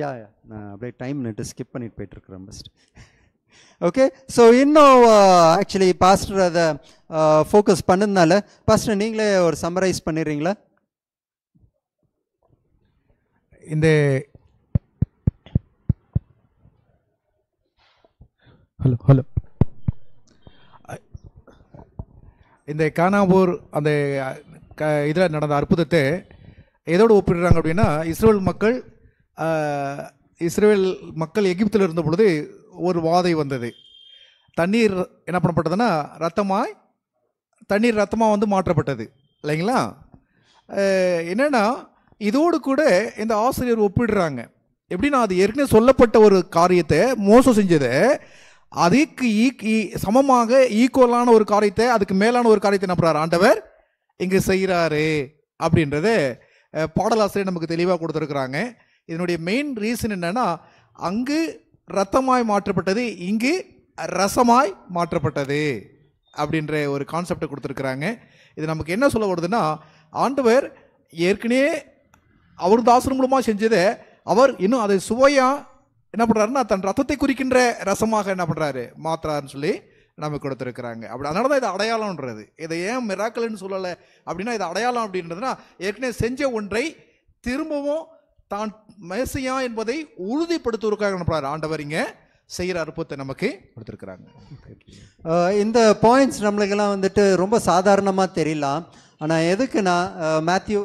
யா யா நான் அப்படியே டைம் நட்டு ஸ்கிப் பண்ணிட்டு இருக்கிறேன் பெஸ்ட் ஓகே ஸோ இன்னும் ஆக்சுவலி பாஸ்டர் அதை ஃபோக்கஸ் பண்ணதுனால பாஸ்டர் நீங்களே ஒரு சம்மரைஸ் பண்ணிடுறீங்களா இந்த ஹலோ ஹலோ இந்த கானாபூர் அந்த இதில் நடந்த அற்புதத்தை எதோடு ஒப்பிடுறாங்க அப்படின்னா இஸ்ரோல் மக்கள் இஸ்ரேல் மக்கள் எகிப்தில் இருந்த பொழுது ஒரு வாதை வந்தது தண்ணீர் என்ன பண்ணப்பட்டதுன்னா ரத்தமாய் தண்ணீர் ரத்தமாக வந்து மாற்றப்பட்டது இல்லைங்களா என்னென்னா இதோடு கூட இந்த ஆசிரியர் ஒப்பிடுறாங்க எப்படின்னா அது ஏற்கனவே சொல்லப்பட்ட ஒரு காரியத்தை மோசம் செஞ்சதை அதுக்கு ஈ சமமாக ஈக்குவலான ஒரு காரியத்தை அதுக்கு மேலான ஒரு காரியத்தை நம்புறாரு ஆண்டவர் இங்கே செய்கிறாரு அப்படின்றத பாடலாசிரியர் நமக்கு தெளிவாக கொடுத்துருக்குறாங்க இதனுடைய மெயின் ரீசன் என்னென்னா அங்கு ரத்தமாய் மாற்றப்பட்டது இங்கு ரசமாய் மாற்றப்பட்டது அப்படின்ற ஒரு கான்செப்டை கொடுத்துருக்குறாங்க இது நமக்கு என்ன சொல்ல வருதுன்னா ஆண்டவர் ஏற்கனவே அவர் தாசன் மூலமாக செஞ்சதை அவர் இன்னும் அதை சுவையாக என்ன பண்ணுறாருன்னா தன் ரத்தத்தை குறிக்கின்ற ரசமாக என்ன பண்ணுறாரு மாத்துறாருன்னு சொல்லி நமக்கு கொடுத்துருக்குறாங்க அப்படி அதனால தான் இது அடையாளம்ன்றது இதை ஏன் மிராக்கல்னு சொல்லலை அப்படின்னா இது அடையாளம் அப்படின்றதுனா ஏற்கனவே செஞ்ச ஒன்றை திரும்பவும் தான் மேசையா என்பதை உறுதிப்படுத்துவதற்காக அனுப்புறாரு ஆண்டவர் இங்கே செய்கிற அற்புதத்தை நமக்கு கொடுத்துருக்குறாங்க இந்த பாயிண்ட்ஸ் நம்மளுக்கெல்லாம் வந்துட்டு ரொம்ப சாதாரணமாக தெரியலாம் ஆனால் எதுக்குன்னா Matthew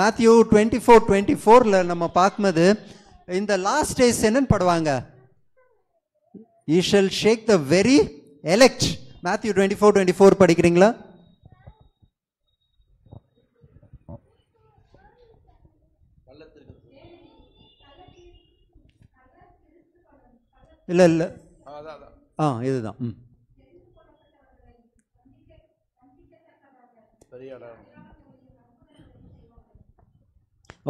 Matthew twenty four twenty ஃபோரில் நம்ம பார்க்கும்போது இந்த லாஸ்ட் டேஸ் என்னன்னு படுவாங்க ஈ shake the very elect Matthew twenty four twenty four படிக்கிறீங்களா இல்லை இல்லை ஆ இதுதான் ம்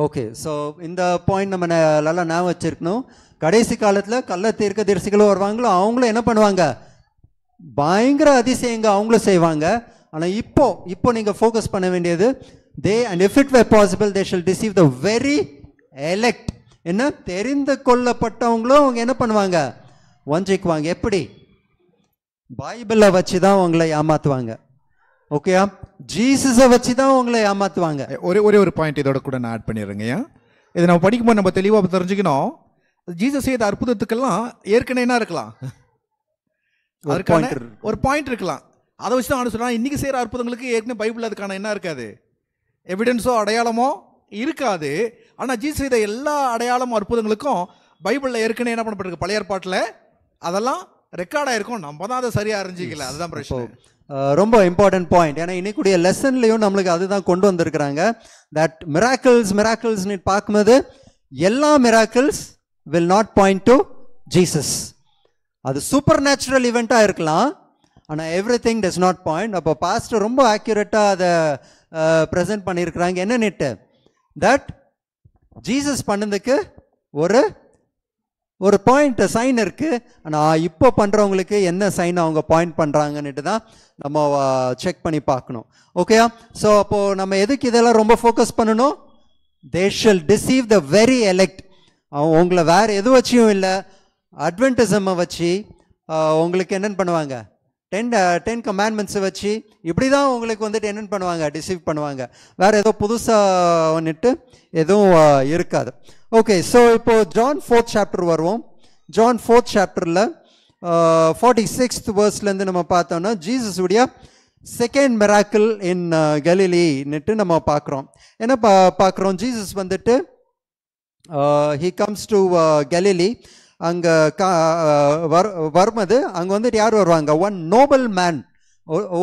ஓகே ஸோ இந்த பாயிண்ட் நம்ம நல்லா ஞாபகம் வச்சுருக்கணும் கடைசி காலத்தில் கள்ள தீர்க்க தரிசிகளும் வருவாங்களோ அவங்களும் என்ன பண்ணுவாங்க பயங்கர அதிசயங்க அவங்களும் செய்வாங்க ஆனால் இப்போ இப்போ நீங்கள் ஃபோக்கஸ் பண்ண வேண்டியது they and if it were possible they shall receive the very elect என்ன தெரிந்து கொள்ளப்பட்டவங்களும் அவங்க என்ன பண்ணுவாங்க வஞ்சிக்குவாங்க எப்படி பைபிளை வச்சு தான் உங்களை ஏமாத்துவாங்க ஓகேயா ஜீசஸை வச்சு தான் உங்களை ஏமாத்துவாங்க ஒரே ஒரே ஒரு பாயிண்ட் இதோட கூட நான் ஆட் பண்ணிடுறேங்கய்யா இதை நம்ம படிக்கும்போது நம்ம தெளிவாக தெரிஞ்சுக்கணும் ஜீசஸ் செய்த அற்புதத்துக்கெல்லாம் ஏற்கனவே என்ன இருக்கலாம் ஒரு பாயிண்ட் இருக்கலாம் அதை வச்சு தான் சொல்கிறான் இன்றைக்கி செய்கிற அற்புதங்களுக்கு ஏற்கனவே பைபிள் அதுக்கான என்ன இருக்காது எவிடென்ஸோ அடையாளமோ இருக்காது ஆனால் ஜீசஸ் செய்த எல்லா அடையாளமும் அற்புதங்களுக்கும் பைபிளில் ஏற்கனவே என்ன பண்ணப்பட்டிருக்கு பழைய ஏற்பாட்டில் அதெல்லாம் ரெக்கார்டாக இருக்கும் நம்ம தான் அதை சரியாக அறிஞ்சிக்கல அதுதான் பிரச்சனை ரொம்ப இம்பார்ட்டன்ட் பாயிண்ட் ஏன்னா இன்னைக்குடைய லெசன்லையும் நம்மளுக்கு அதுதான் கொண்டு வந்திருக்கிறாங்க தட் மிராக்கிள்ஸ் மிராக்கிள்ஸ்னு பார்க்கும்போது எல்லா miracles will not point to Jesus அது சூப்பர் நேச்சுரல் இவெண்ட்டாக இருக்கலாம் ஆனால் everything does not point அப்போ பாஸ்ட் ரொம்ப ஆக்யூரேட்டாக அதை ப்ரெசென்ட் பண்ணியிருக்கிறாங்க நிட்டு தட் ஜீசஸ் பண்ணதுக்கு ஒரு ஒரு பாயிண்ட் சைன் இருக்குது ஆனால் இப்போ பண்ணுறவங்களுக்கு என்ன சைன் அவங்க பாயிண்ட் பண்ணுறாங்கன்ட்டு தான் நம்ம செக் பண்ணி பார்க்கணும் ஓகேயா ஸோ அப்போது நம்ம எதுக்கு இதெல்லாம் ரொம்ப ஃபோக்கஸ் பண்ணணும் they shall deceive the very elect அவன் உங்களை வேறு எது வச்சியும் இல்லை அட்வென்டிசமை வச்சு உங்களுக்கு என்னென்னு பண்ணுவாங்க டென் டென் கமேண்ட்மெண்ட்ஸை வச்சு இப்படி தான் உங்களுக்கு வந்துட்டு என்னென்னு பண்ணுவாங்க டிசீவ் பண்ணுவாங்க வேறு ஏதோ புதுசாக வந்துட்டு எதுவும் uh, இருக்காது ஓகே ஸோ இப்போது ஜான் ஃபோர்த் சாப்டர் வருவோம் ஜான் ஃபோர்த் சாப்டரில் ஃபார்ட்டி சிக்ஸ்த் வேர்ஸ்லேருந்து நம்ம பார்த்தோம்னா ஜீசஸ் உடைய செகண்ட் மெராக்கிள் இன் uh, கலிலின்னுட்டு நம்ம பார்க்குறோம் என்ன பா பார்க்குறோம் ஜீசஸ் வந்துட்டு ஹி கம்ஸ் டு கலிலி அங்கே கா வர் வருவது அங்கே வந்துட்டு யார் வருவாங்க ஒன் நோபல் மேன்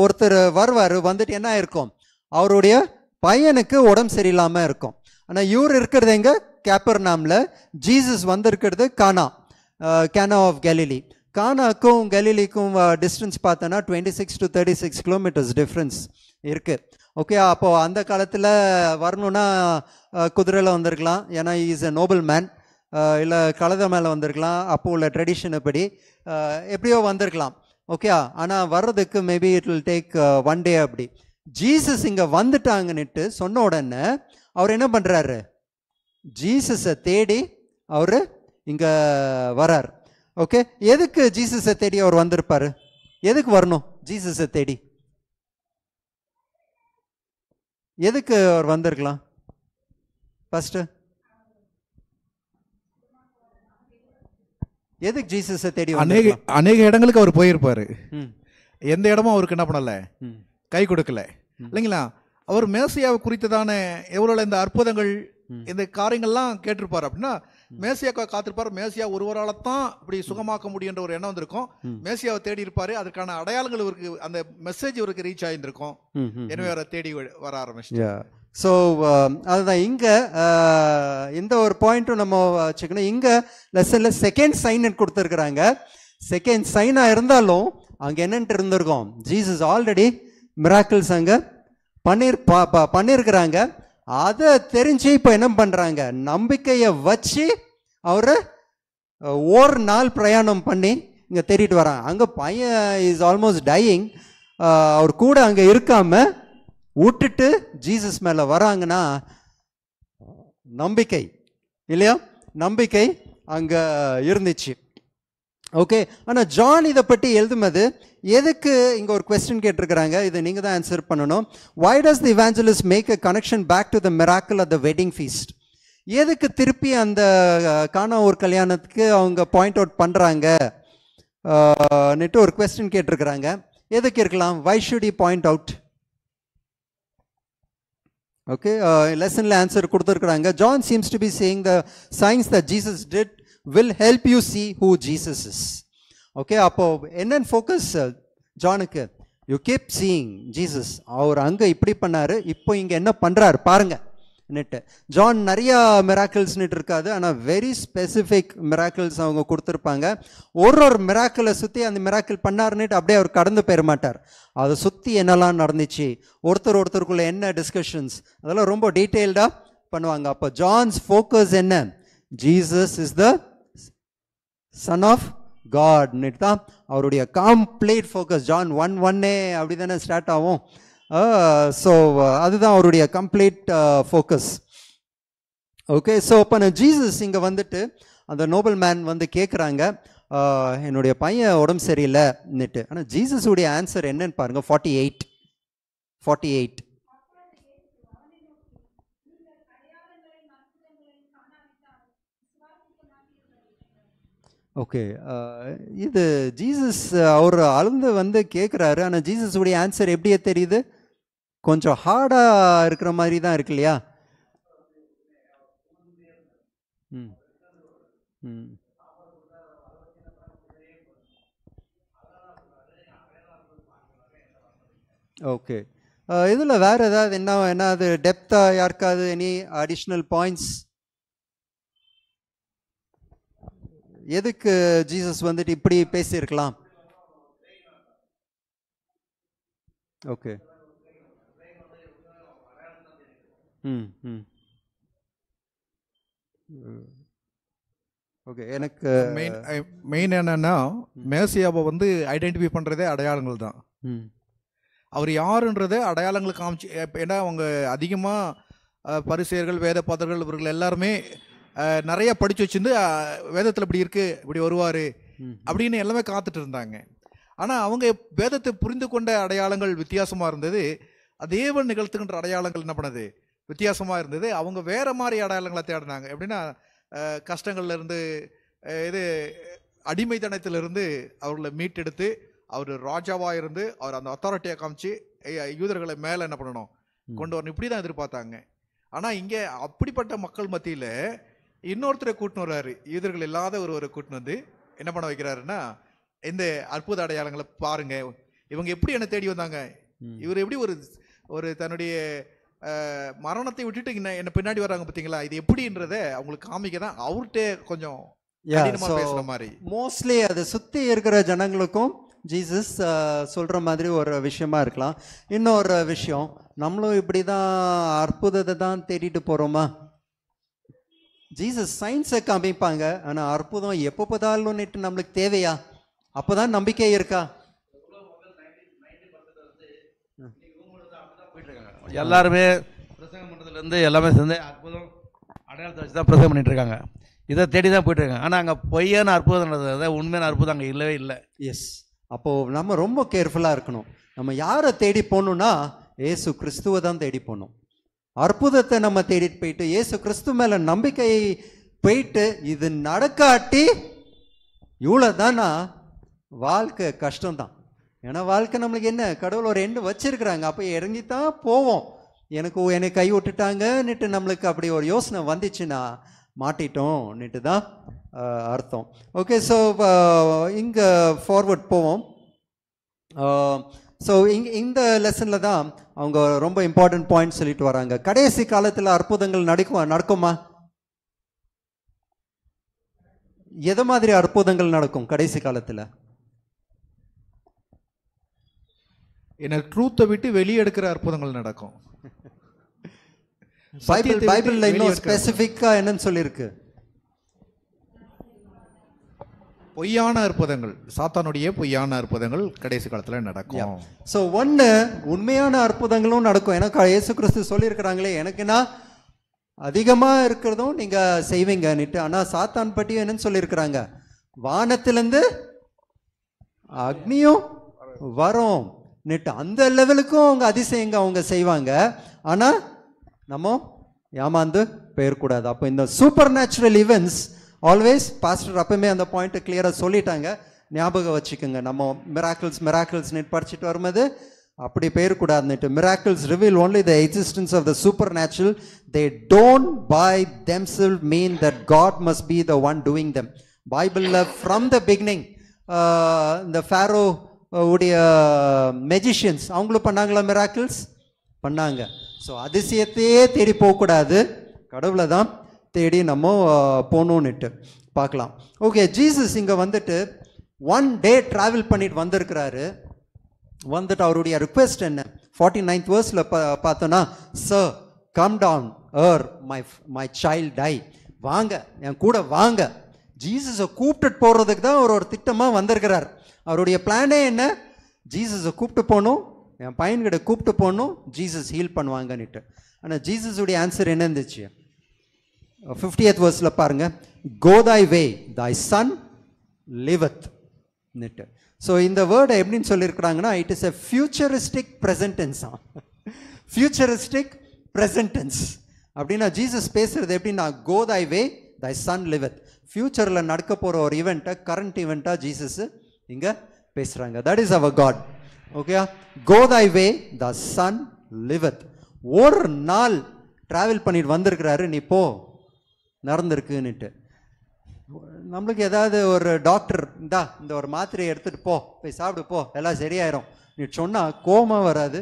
ஒருத்தர் வருவார் வந்துட்டு என்ன இருக்கும் அவருடைய பையனுக்கு உடம்பு சரியில்லாமல் இருக்கும் ஆனால் இவர் இருக்கிறது எங்கே கேப்பர் நாமில் ஜீசஸ் வந்திருக்கிறது கானா கேனா ஆஃப் கெலிலி கானாக்கும் கெலிலிக்கும் டிஸ்டன்ஸ் பார்த்தோன்னா twenty six to thirty six kilometres difference இருக்குது ஓகே அப்போது அந்த காலத்தில் வரணுன்னா குதிரையில் வந்திருக்கலாம் ஏன்னா இஸ் எ நோபல் மேன் இல்லை கழுத மேலே வந்திருக்கலாம் அப்போ உள்ள ட்ரெடிஷன் எப்படி எப்படியோ வந்திருக்கலாம் ஓகே ஆனால் வர்றதுக்கு maybe it will take one day அப்படி ஜீசஸ் இங்கே வந்துட்டாங்கன்னுட்டு சொன்ன உடனே அவர் என்ன பண்ணுறாரு ஜீசஸை தேடி அவர் இங்கே வரார் ஓகே எதுக்கு ஜீசஸை தேடி அவர் வந்திருப்பார் எதுக்கு வரணும் ஜீசஸை தேடி எதுக்கு அவர் வந்திருக்கலாம் ஃபஸ்ட்டு எதுக்கு ஜீசஸை தேடி அநேக அநேக இடங்களுக்கு அவர் போயிருப்பாரு எந்த இடமும் அவருக்கு என்ன பண்ணலை கை கொடுக்கல இல்லைங்களா அவர் மேசியாவை குறித்ததான எவ்வளோ இந்த அற்புதங்கள் இந்த காரியங்கள்லாம் கேட்டிருப்பார் அப்படின்னா மேசியாக்கா காத்திருப்பார் மேசியா ஒருவரால் தான் இப்படி சுகமாக்க முடியுன்ற ஒரு எண்ணம் வந்திருக்கும் மேசியாவை தேடி இருப்பாரு அதுக்கான அடையாளங்கள் இவருக்கு அந்த மெசேஜ் இவருக்கு ரீச் ஆயிருந்திருக்கும் எனவே அவரை தேடி வர ஆரம்பிச்சு ஸோ um, அதுதான் இங்கே இந்த ஒரு பாயிண்ட்டும் நம்ம வச்சுக்கணும் இங்கே லெசனில் செகண்ட் சைன் கொடுத்துருக்குறாங்க செகண்ட் சைனாக இருந்தாலும் அங்கே என்னன்ட்டு இருந்திருக்கோம் ஜீசஸ் ஆல்ரெடி மிராக்கிள்ஸ் அங்கே பண்ணிரு பண்ணியிருக்கிறாங்க அதை தெரிஞ்சு இப்போ என்ன பண்ணுறாங்க நம்பிக்கையை வச்சு அவர் ஒரு நாள் பிரயாணம் பண்ணி இங்கே தேடிட்டு வராங்க அங்கே பையன் இஸ் ஆல்மோஸ்ட் டையிங் அவர் கூட அங்கே இருக்காமல் விட்டுட்டு ஜீசஸ் மேலே வராங்கன்னா நம்பிக்கை இல்லையா நம்பிக்கை அங்கே இருந்துச்சு ஓகே ஆனால் ஜான் இதை பற்றி எழுதும்போது எதுக்கு இங்கே ஒரு கொஸ்டின் கேட்டிருக்கிறாங்க இதை நீங்கள் தான் ஆன்சர் பண்ணணும் why does the evangelist make a connection back to the miracle at the wedding feast எதுக்கு திருப்பி அந்த காணா ஒரு கல்யாணத்துக்கு அவங்க பாயிண்ட் அவுட் பண்ணுறாங்க நெட்டு ஒரு கொஸ்டின் கேட்டிருக்கிறாங்க எதுக்கு இருக்கலாம் why should he point out okay uh, lesson lesson answer kuduthirukranga john seems to be saying the signs that jesus did will help you see who jesus is okay appo enna focus uh, john you keep seeing jesus avaru anga ipdi pannaru ipo inga enna pandraar paranga. நிட்டு John நிறையா miracles நிட்டு இருக்காது ஆனால் very specific miracles அவங்க கொடுத்துருப்பாங்க ஒரு ஒரு மிராக்கிளை சுற்றி அந்த மிராக்கிள் பண்ணாருன்னுட்டு அப்படியே அவர் கடந்து போயிட மாட்டார் அதை சுற்றி என்னெல்லாம் நடந்துச்சு ஒருத்தர் ஒருத்தருக்குள்ளே என்ன டிஸ்கஷன்ஸ் அதெல்லாம் ரொம்ப டீட்டெயில்டாக பண்ணுவாங்க அப்போ ஜான்ஸ் ஃபோக்கஸ் என்ன Jesus is the son of காட்னுட்டு தான் அவருடைய கம்ப்ளீட் ஃபோக்கஸ் ஜான் ஒன் ஒன்னே அப்படி தானே ஸ்டார்ட் ஆகும் ஸோ அதுதான் அவருடைய கம்ப்ளீட் ஃபோக்கஸ் ஓகே ஸோ அப்போ நான் ஜீசஸ் இங்கே வந்துட்டு அந்த நோபல் மேன் வந்து கேட்குறாங்க என்னுடைய பையன் உடம்பு சரியில்லைன்னுட்டு ஆனால் ஜீசஸுடைய ஆன்சர் என்னன்னு பாருங்கள் forty eight forty eight okay இது ஜீசஸ் அவர் அளந்து வந்து கேட்குறாரு ஆனால் ஜீசஸுடைய ஆன்சர் எப்படியே தெரியுது கொஞ்சம் ஹார்டாக இருக்கிற மாதிரி தான் இருக்கு இல்லையா ம் ஓகே இதில் வேறு ஏதாவது என்ன என்ன அது டெப்த்தாக யாருக்காவது எனி அடிஷ்னல் பாயிண்ட்ஸ் எதுக்கு ஜீசஸ் வந்துட்டு இப்படி பேசியிருக்கலாம் ஓகே ம் ம் ஓகே எனக்கு மெயின் மெயின் என்னென்னா மேசியாவை வந்து ஐடென்டிஃபை பண்ணுறதே அடையாளங்கள் தான் அவர் யாருன்றதே அடையாளங்கள் காமிச்சு ஏன்னா அவங்க அதிகமாக பரிசெயர்கள் வேத இவர்கள் எல்லாருமே நிறைய படித்து வச்சுருந்து வேதத்தில் இப்படி இருக்குது இப்படி வருவார் அப்படின்னு எல்லாமே காத்துட்டு இருந்தாங்க ஆனால் அவங்க வேதத்தை புரிந்து கொண்ட அடையாளங்கள் வித்தியாசமாக இருந்தது தேவன் நிகழ்த்துகின்ற அடையாளங்கள் என்ன பண்ணுது வித்தியாசமாக இருந்தது அவங்க வேறு மாதிரி அடையாளங்களை தேடினாங்க எப்படின்னா கஷ்டங்கள்லேருந்து இது அடிமைத்தனத்திலிருந்து அவர்களை மீட்டெடுத்து அவர் ராஜாவாக இருந்து அவர் அந்த அத்தாரிட்டியை காமிச்சு யூதர்களை மேலே என்ன பண்ணணும் கொண்டு வரணும் இப்படி தான் எதிர்பார்த்தாங்க ஆனால் இங்கே அப்படிப்பட்ட மக்கள் மத்தியில் இன்னொருத்தரை கூட்டின்னு வர்றாரு யூதர்கள் இல்லாத ஒருவரை கூட்டின்னு வந்து என்ன பண்ண வைக்கிறாருன்னா இந்த அற்புத அடையாளங்களை பாருங்கள் இவங்க எப்படி என்னை தேடி வந்தாங்க இவர் எப்படி ஒரு ஒரு தன்னுடைய மரணத்தை விட்டுட்டு என்ன பின்னாடி வராங்க பார்த்தீங்களா இது எப்படின்றத அவங்களுக்கு காமிக்க தான் அவர்கிட்ட கொஞ்சம் மாதிரி மோஸ்ட்லி அதை சுற்றி இருக்கிற ஜனங்களுக்கும் ஜீசஸ் சொல்கிற மாதிரி ஒரு விஷயமா இருக்கலாம் இன்னொரு விஷயம் நம்மளும் இப்படி தான் அற்புதத்தை தான் தேடிட்டு போகிறோமா ஜீசஸ் சயின்ஸை காமிப்பாங்க ஆனால் அற்புதம் எப்போ பார்த்தாலும் நம்மளுக்கு தேவையா அப்போ தான் நம்பிக்கை இருக்கா எல்லாருமே பிரசங்கம் பண்ணுறதுலேருந்து எல்லாமே சேர்ந்து அற்புதம் அடையாளத்தை வச்சு தான் பிரசங்கம் பண்ணிகிட்டு இருக்காங்க இதை தேடி தான் போயிட்டு இருக்காங்க ஆனால் அங்கே பொய்யான அற்புதம் நடந்தது உண்மையான அற்புதம் அங்கே இல்லவே இல்லை எஸ் அப்போது நம்ம ரொம்ப கேர்ஃபுல்லாக இருக்கணும் நம்ம யாரை தேடி போகணுன்னா ஏசு கிறிஸ்துவை தான் தேடி போகணும் அற்புதத்தை நம்ம தேடிட்டு போயிட்டு ஏசு கிறிஸ்து மேலே நம்பிக்கை போயிட்டு இது நடக்காட்டி இவ்வளோ தானா வாழ்க்கை கஷ்டம்தான் ஏன்னா வாழ்க்கை நம்மளுக்கு என்ன கடவுள் ஒரு எண்டு வச்சிருக்கிறாங்க அப்போ இறங்கித்தான் போவோம் எனக்கு என்னை கை விட்டுட்டாங்கன்னுட்டு நம்மளுக்கு அப்படி ஒரு யோசனை வந்துச்சுன்னா மாட்டிட்டோம்னுட்டு தான் அர்த்தம் ஓகே ஸோ இங்கே ஃபார்வர்ட் போவோம் ஸோ இங் இந்த லெசனில் தான் அவங்க ரொம்ப இம்பார்ட்டன்ட் பாயிண்ட் சொல்லிட்டு வராங்க கடைசி காலத்தில் அற்புதங்கள் நடக்கும் நடக்குமா எதை மாதிரி அற்புதங்கள் நடக்கும் கடைசி காலத்தில் என்னை ட்ரூத்தை விட்டு வெளியே எடுக்கிற அற்புதங்கள் நடக்கும் பைபிள் பைபிள்ல இன்னும் ஸ்பெசிஃபிக்கா என்னன்னு சொல்லியிருக்கு பொய்யான அற்புதங்கள் சாத்தானுடைய பொய்யான அற்புதங்கள் கடைசி காலத்தில் நடக்கும் ஸோ ஒன்று உண்மையான அற்புதங்களும் நடக்கும் ஏன்னா இயேசு கிறிஸ்து சொல்லியிருக்கிறாங்களே எனக்குன்னா அதிகமாக இருக்கிறதும் நீங்கள் செய்வீங்கன்னுட்டு ஆனால் சாத்தான் பட்டியும் என்னன்னு சொல்லியிருக்கிறாங்க வானத்திலேருந்து அக்னியும் வரும் நெட்டு அந்த லெவலுக்கும் அவங்க அதிசயங்க அவங்க செய்வாங்க ஆனால் நம்ம ஏமாந்து போயிடக்கூடாது அப்போ இந்த supernatural events always pastor அப்பவுமே அந்த பாயிண்ட்டை கிளியராக சொல்லிட்டாங்க ஞாபகம் வச்சுக்கோங்க நம்ம மிராக்கிள்ஸ் மிராக்கிள்ஸ் நெட் படிச்சுட்டு வரும்போது அப்படி போயிடக்கூடாதுன்னுட்டு miracles reveal only the existence of the supernatural they don't by themselves mean that God must be the one doing them பைபிளில் ஃப்ரம் த பிகினிங் இந்த ஃபேரோ உடைய மெஜிஷியன்ஸ் அவங்களும் பண்ணாங்களா miracles பண்ணாங்க ஸோ அதிசயத்தையே தேடி போகக்கூடாது கடவுளை தான் தேடி நம்ம போகணுன்னுட்டு பார்க்கலாம் ஓகே ஜீசஸ் இங்கே வந்துட்டு ஒன் டே ட்ராவல் பண்ணிட்டு வந்திருக்கிறாரு வந்துட்டு அவருடைய ரிக்வெஸ்ட் என்ன ஃபார்ட்டி நைன்த் வேர்ஸில் பா பார்த்தோன்னா sir come down ere my my child die வாங்க என் கூட வாங்க ஜீசஸை கூப்பிட்டு போகிறதுக்கு தான் ஒரு ஒரு திட்டமாக வந்திருக்கிறார் அவருடைய பிளானே என்ன ஜீசஸை கூப்பிட்டு போகணும் என் பையன்கிட்ட கூப்பிட்டு போகணும் ஜீசஸ் ஹீல் பண்ணுவாங்கன்னுட்டு ஆனால் ஜீசஸுடைய ஆன்சர் என்ன இருந்துச்சு ஃபிஃப்டியத் வர்ஸில் பாருங்கள் கோ தாய் வே தாய் சன் லிவத் நிட்டு ஸோ இந்த வேர்டை எப்படின்னு சொல்லியிருக்கிறாங்கன்னா it is a futuristic present tense தான் ஃபியூச்சரிஸ்டிக் ப்ரெசன்டென்ஸ் அப்படின்னா ஜீசஸ் பேசுகிறது எப்படின்னா கோ தாய் வே தை சன் லிவத் ஃப்யூச்சரில் நடக்க போகிற ஒரு ஈவெண்ட்டை கரண்ட் ஈவெண்ட்டாக ஜீசஸ் இங்க பேசுகிறாங்க தட் இஸ் அவர் காட் ஓகேயா கோ தை வே த சன் லிவத் ஒரு நாள் ட்ராவல் பண்ணிட்டு வந்திருக்கிறாரு நீ போ நடந்திருக்குன்னுட்டு நம்மளுக்கு ஏதாவது ஒரு டாக்டர் இந்தா இந்த ஒரு மாத்திரையை எடுத்துகிட்டு போ போய் சாப்பிடு போ எல்லாம் சரியாயிரும் நீ சொன்னால் கோமாக வராது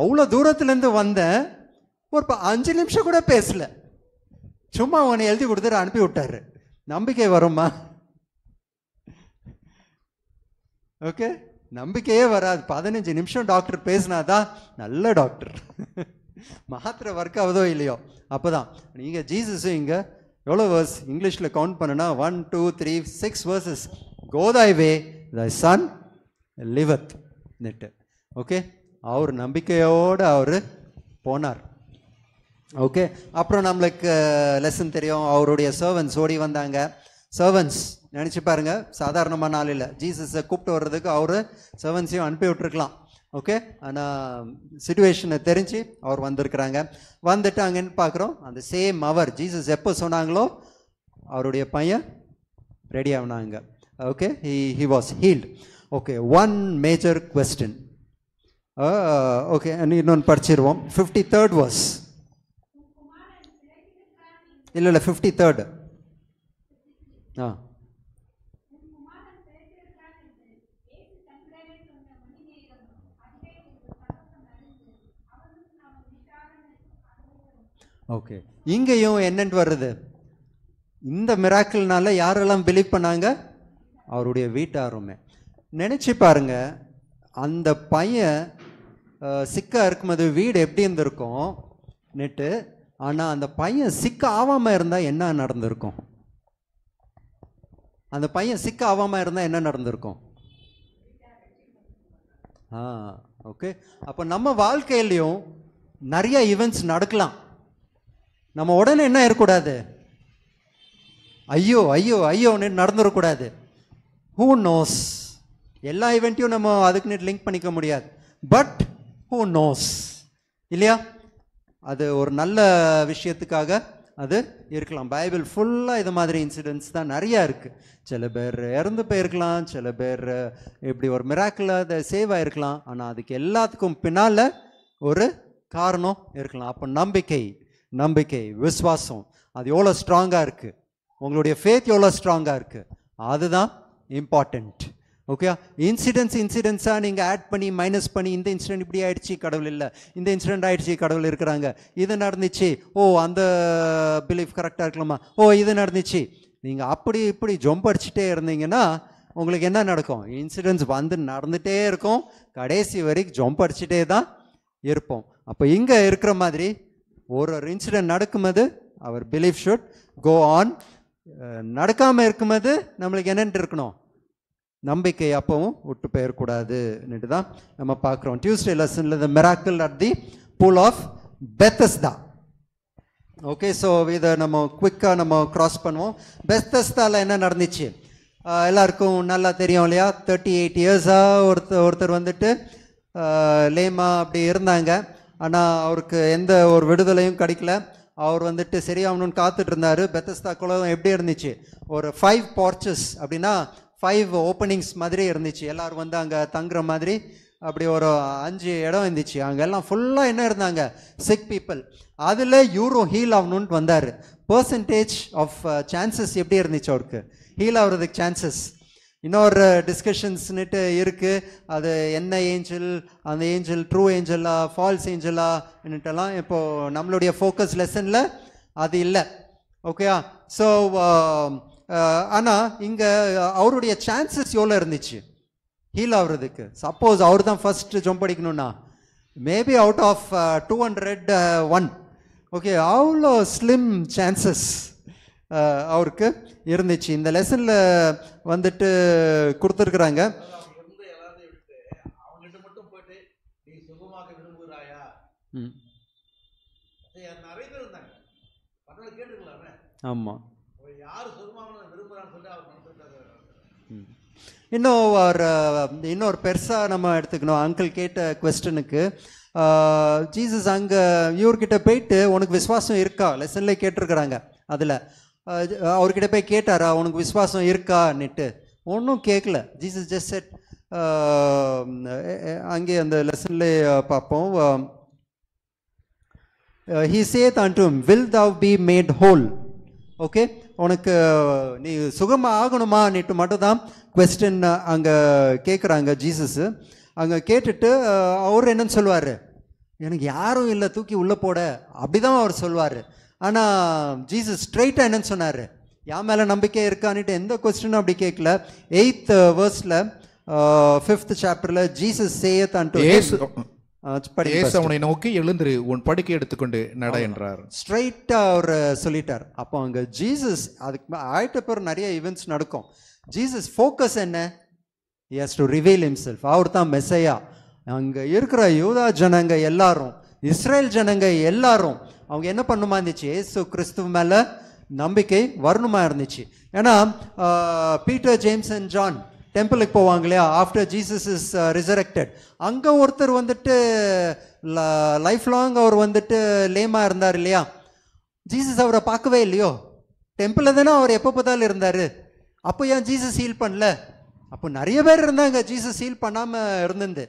அவ்வளோ தூரத்துலேருந்து வந்தேன் ஒரு அஞ்சு நிமிஷம் கூட பேசலை சும்மா உன்னை எழுதி கொடுத்துட்டு அனுப்பி விட்டாரு நம்பிக்கை வருமா ஓகே நம்பிக்கையே வராது பதினஞ்சு நிமிஷம் டாக்டர் பேசினாதான் நல்ல டாக்டர் மாத்திரை ஒர்க் ஆகுதோ இல்லையோ அப்போ தான் நீங்கள் ஜீசஸும் இங்கே எவ்வளோ வேர்ஸ் இங்கிலீஷில் கவுண்ட் பண்ணுனா one two three six verses go thy way the son liveth நெட்டு ஓகே அவர் நம்பிக்கையோடு அவர் போனார் ஓகே அப்புறம் நம்மளுக்கு லெசன் uh, தெரியும் அவருடைய சர்வன்ஸ் ஓடி வந்தாங்க சர்வன்ஸ் நினச்சி பாருங்க சாதாரணமான ஆள் இல்லை ஜீசஸை கூப்பிட்டு வர்றதுக்கு அவர் செவன்ஸையும் அனுப்பி விட்டுருக்கலாம் ஓகே ஆனால் சுச்சுவேஷனை தெரிஞ்சு அவர் வந்திருக்கிறாங்க வந்துட்டு அங்கேன்னு பார்க்குறோம் அந்த சேம் அவர் ஜீசஸ் எப்போ சொன்னாங்களோ அவருடைய பையன் ரெடி ஆகினாங்க okay he he was healed okay one major question okay இன்னொன்று படிச்சிருவோம் ஃபிஃப்டி தேர்ட் வாஸ் இல்லை இல்லை ஃபிஃப்டி தேர்டு ஆ ஓகே இங்கேயும் என்னென்று வர்றது இந்த மிராக்கிள்னால யாரெல்லாம் பிலீவ் பண்ணாங்க அவருடைய வீட்டாருமே நினச்சி பாருங்க அந்த பையன் சிக்காக இருக்கும்போது வீடு எப்படி இருந்திருக்கும் நெட்டு ஆனால் அந்த பையன் சிக்க ஆவாமல் இருந்தால் என்ன நடந்திருக்கும் அந்த பையன் சிக்க ஆவாமல் இருந்தால் என்ன நடந்திருக்கும் ஆ ஓகே அப்போ நம்ம வாழ்க்கையிலையும் நிறைய ஈவெண்ட்ஸ் நடக்கலாம் நம்ம உடனே என்ன இருக்கக்கூடாது ஐயோ ஐயோ ஐயோன்னு நடந்துடக்கூடாது ஹூ நோஸ் எல்லா ஈவெண்ட்டையும் நம்ம அதுக்குன்னு லிங்க் பண்ணிக்க முடியாது பட் ஹூ நோஸ் இல்லையா அது ஒரு நல்ல விஷயத்துக்காக அது இருக்கலாம் பைபிள் ஃபுல்லாக இது மாதிரி இன்சிடென்ட்ஸ் தான் நிறையா இருக்குது சில பேர் இறந்து போயிருக்கலாம் சில பேர் இப்படி ஒரு மிராக்கில் அதை சேவ் ஆகிருக்கலாம் ஆனால் அதுக்கு எல்லாத்துக்கும் பின்னால் ஒரு காரணம் இருக்கலாம் அப்போ நம்பிக்கை நம்பிக்கை விஸ்வாசம் அது எவ்வளோ ஸ்ட்ராங்காக இருக்குது உங்களுடைய ஃபேத் எவ்வளோ ஸ்ட்ராங்காக இருக்குது அதுதான் இம்பார்ட்டண்ட் ஓகே இன்சிடென்ட்ஸ் இன்சிடென்ட்ஸாக நீங்கள் ஆட் பண்ணி மைனஸ் பண்ணி இந்த இன்சிடென்ட் இப்படி ஆயிடுச்சு கடவுள் இல்லை இந்த இன்சிடென்ட் ஆயிடுச்சு கடவுள் இருக்கிறாங்க இது நடந்துச்சு ஓ அந்த பிலீஃப் கரெக்டாக இருக்கலாமா ஓ இது நடந்துச்சு நீங்கள் அப்படி இப்படி ஜொம்ப் அடிச்சுட்டே இருந்தீங்கன்னா உங்களுக்கு என்ன நடக்கும் இன்சிடென்ட்ஸ் வந்து நடந்துகிட்டே இருக்கும் கடைசி வரைக்கும் ஜொம்ப் அடிச்சுட்டே தான் இருப்போம் அப்போ இங்கே இருக்கிற மாதிரி ஒரு ஒரு இன்சிடென்ட் நடக்கும்போது அவர் பிலீஃப் ஷுட் கோ ஆன் நடக்காமல் இருக்கும்போது நம்மளுக்கு என்னென்று இருக்கணும் நம்பிக்கை அப்பவும் விட்டு போயிடக்கூடாதுன்னுட்டு தான் நம்ம பார்க்குறோம் டியூஸ்டே லெசனில் the miracle at the pool of Bethesda okay so இதை நம்ம குவிக்காக நம்ம க்ராஸ் பண்ணுவோம் பெஸ்தஸ்தாவில் என்ன நடந்துச்சு எல்லாருக்கும் நல்லா தெரியும் இல்லையா தேர்ட்டி எயிட் இயர்ஸாக ஒருத்தர் ஒருத்தர் வந்துட்டு லேமா அப்படி இருந்தாங்க ஆனால் அவருக்கு எந்த ஒரு விடுதலையும் கிடைக்கல அவர் வந்துட்டு சரியாகணும்னு காத்துட்டு இருந்தார் பெத்தஸ்தா குலம் எப்படி இருந்துச்சு ஒரு ஃபைவ் பார்ச்சஸ் அப்படின்னா ஃபைவ் ஓப்பனிங்ஸ் மாதிரி இருந்துச்சு எல்லோரும் வந்து அங்கே தங்குற மாதிரி அப்படி ஒரு அஞ்சு இடம் இருந்துச்சு அங்கே எல்லாம் ஃபுல்லாக என்ன இருந்தாங்க சிக் பீப்புள் அதில் யூரோ ஹீல் ஆகணுன்ட்டு வந்தார் பர்சன்டேஜ் ஆஃப் சான்சஸ் எப்படி இருந்துச்சு அவருக்கு ஹீல் ஆகிறதுக்கு சான்சஸ் இன்னொரு டிஸ்கஷன்ஸ்னுட்டு இருக்குது அது என்ன ஏஞ்சல் அந்த ஏஞ்சல் ட்ரூ ஏஞ்சலா ஃபால்ஸ் ஏஞ்சலான்னுட்டெல்லாம் இப்போது நம்மளுடைய ஃபோக்கஸ் லெசனில் அது இல்லை ஓகேயா ஸோ ஆனால் இங்கே அவருடைய சான்சஸ் எவ்வளோ இருந்துச்சு ஹீல் ஆகுறதுக்கு சப்போஸ் அவர் தான் ஃபஸ்ட்டு ஜம்ப் அடிக்கணும்னா maybe out of two hundred one okay அவ்வளோ ஸ்லிம் சான்சஸ் அவருக்கு இருந்துச்சு இந்த லெசனில் வந்துட்டு கொடுத்துருக்குறாங்க ஆமாம் இன்னும் ஒரு இன்னொரு பெருசாக நம்ம எடுத்துக்கணும் அங்கிள் கேட்ட கொஸ்டனுக்கு ஜீசஸ் அங்கே இவர்கிட்ட போயிட்டு உனக்கு விசுவாசம் இருக்கா லெசன்லேயே கேட்டிருக்கிறாங்க அதில் அவர்கிட்ட போய் கேட்டாரா உனக்கு விசுவாசம் இருக்கான்னுட்டு ஒன்றும் கேட்கல ஜீசஸ் ஜஸ்ட் செட் அங்கே அந்த லெசன்ல பார்ப்போம் he saith unto him will thou be made whole okay உனக்கு நீ சுகமாக ஆகணுமா நிட்டு மட்டும் தான் கொஸ்டின் அங்கே கேட்குறாங்க ஜீசஸ் அங்கே கேட்டுட்டு அவர் என்னன்னு சொல்லுவார் எனக்கு யாரும் இல்லை தூக்கி உள்ளே போட அப்படி தான் அவர் சொல்லுவார் ஆனால் ஜீசஸ் ஸ்ட்ரெயிட்டாக என்னன்னு சொன்னார் என் மேலே நம்பிக்கை இருக்கான்னுட்டு எந்த கொஸ்டினும் அப்படி கேட்கல எயித் வேர்ஸில் ஃபிஃப்த் சாப்டரில் ஜீசஸ் சேயத் அன்டு அவனை நோக்கி எழுந்துரு உன் படுக்கை எடுத்துக்கொண்டு நட என்றார் ஸ்ட்ரைட்டா அவர் சொல்லிட்டார் அப்போ அங்கே ஜீசஸ் அதுக்கு ஆயிட்ட பேர் நிறைய ஈவெண்ட்ஸ் நடக்கும் ஜீசஸ் ஃபோக்கஸ் என்ன எஸ் டு ரிவீல் இம்செல்ஃப் அவர் தான் மெசையா அங்கே இருக்கிற யூதா ஜனங்க எல்லாரும் இஸ்ரேல் ஜனங்க எல்லாரும் அவங்க என்ன பண்ணுமா இருந்துச்சு ஏசு கிறிஸ்துவ மேலே நம்பிக்கை வரணுமா இருந்துச்சு ஏன்னா பீட்டர் ஜேம்ஸ் அண்ட் ஜான் டெம்பிளுக்கு போவாங்க இல்லையா ஆஃப்டர் ஜீசஸ் இஸ் ரிசரக்டட் அங்கே ஒருத்தர் வந்துட்டு லைஃப் லாங் அவர் வந்துட்டு லேமாக இருந்தார் இல்லையா ஜீசஸ் அவரை பார்க்கவே இல்லையோ டெம்பிளில் தானே அவர் எப்போ பார்த்தாலும் இருந்தார் அப்போ ஏன் ஜீசஸ் ஹீல் பண்ணல அப்போ நிறைய பேர் இருந்தாங்க ஜீசஸ் ஹீல் பண்ணாமல் இருந்திருந்து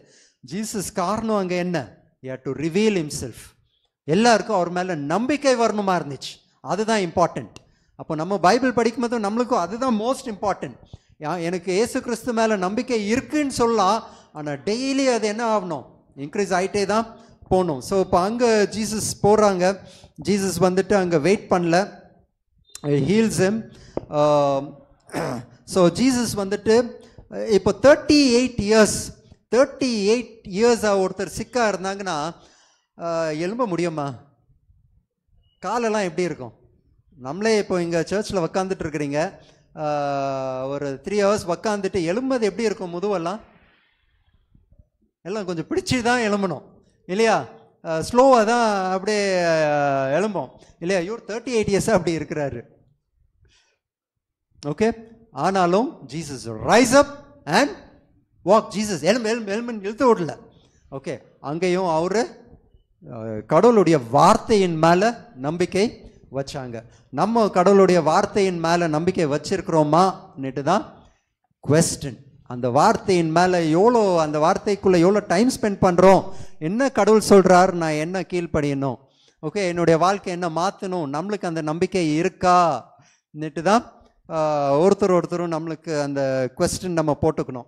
ஜீசஸ் காரணம் அங்கே என்ன யூ டு ரிவீல் இம்செல்ஃப் எல்லாருக்கும் அவர் மேலே நம்பிக்கை வரணுமா இருந்துச்சு அதுதான் இம்பார்ட்டண்ட் அப்போ நம்ம பைபிள் படிக்கும் போது நம்மளுக்கும் அதுதான் மோஸ்ட் இம்பார்ட்டண்ட் எனக்கு ஏசு கிறிஸ்து மேலே நம்பிக்கை இருக்குன்னு சொல்லலாம் ஆனால் டெய்லி அது என்ன ஆகணும் இன்க்ரீஸ் ஆகிட்டே தான் போகணும் ஸோ இப்போ அங்கே ஜீசஸ் போடுறாங்க ஜீசஸ் வந்துட்டு அங்கே வெயிட் பண்ணல ஹீல்ஸ் எம் ஸோ ஜீசஸ் வந்துட்டு இப்போ thirty eight years thirty eight இயர்ஸாக ஒருத்தர் சிக்காக இருந்தாங்கன்னா எழும்ப முடியுமா காலெல்லாம் எப்படி இருக்கும் நம்மளே இப்போ இங்கே சர்ச்சில் உக்காந்துட்டு இருக்கிறீங்க ஒரு த்ரீ ஹவர்ஸ் உக்காந்துட்டு எலும்பது எப்படி இருக்கும் முதுவெல்லாம் எல்லாம் கொஞ்சம் பிடிச்சி தான் எலும்பணும் இல்லையா ஸ்லோவாக தான் அப்படியே எலும்பும் இல்லையா யூர் தேர்ட்டி எயிட் இயர்ஸாக அப்படி இருக்கிறாரு ஓகே ஆனாலும் Jesus rise up and walk Jesus எலும்பு எலும்பு எலும்புன்னு இழுத்து விடல ஓகே அங்கேயும் அவர் கடவுளுடைய வார்த்தையின் மேலே நம்பிக்கை வச்சாங்க நம்ம கடவுளுடைய வார்த்தையின் மேலே நம்பிக்கை வச்சிருக்கிறோமான்னுட்டு தான் கொஸ்டின் அந்த வார்த்தையின் மேலே எவ்வளோ அந்த வார்த்தைக்குள்ளே எவ்வளோ டைம் ஸ்பெண்ட் பண்ணுறோம் என்ன கடவுள் சொல்கிறாரு நான் என்ன கீழ்ப்படியணும் ஓகே என்னுடைய வாழ்க்கை என்ன மாற்றணும் நம்மளுக்கு அந்த நம்பிக்கை இருக்கா தான் ஒருத்தர் ஒருத்தரும் நம்மளுக்கு அந்த கொஸ்டின் நம்ம போட்டுக்கணும்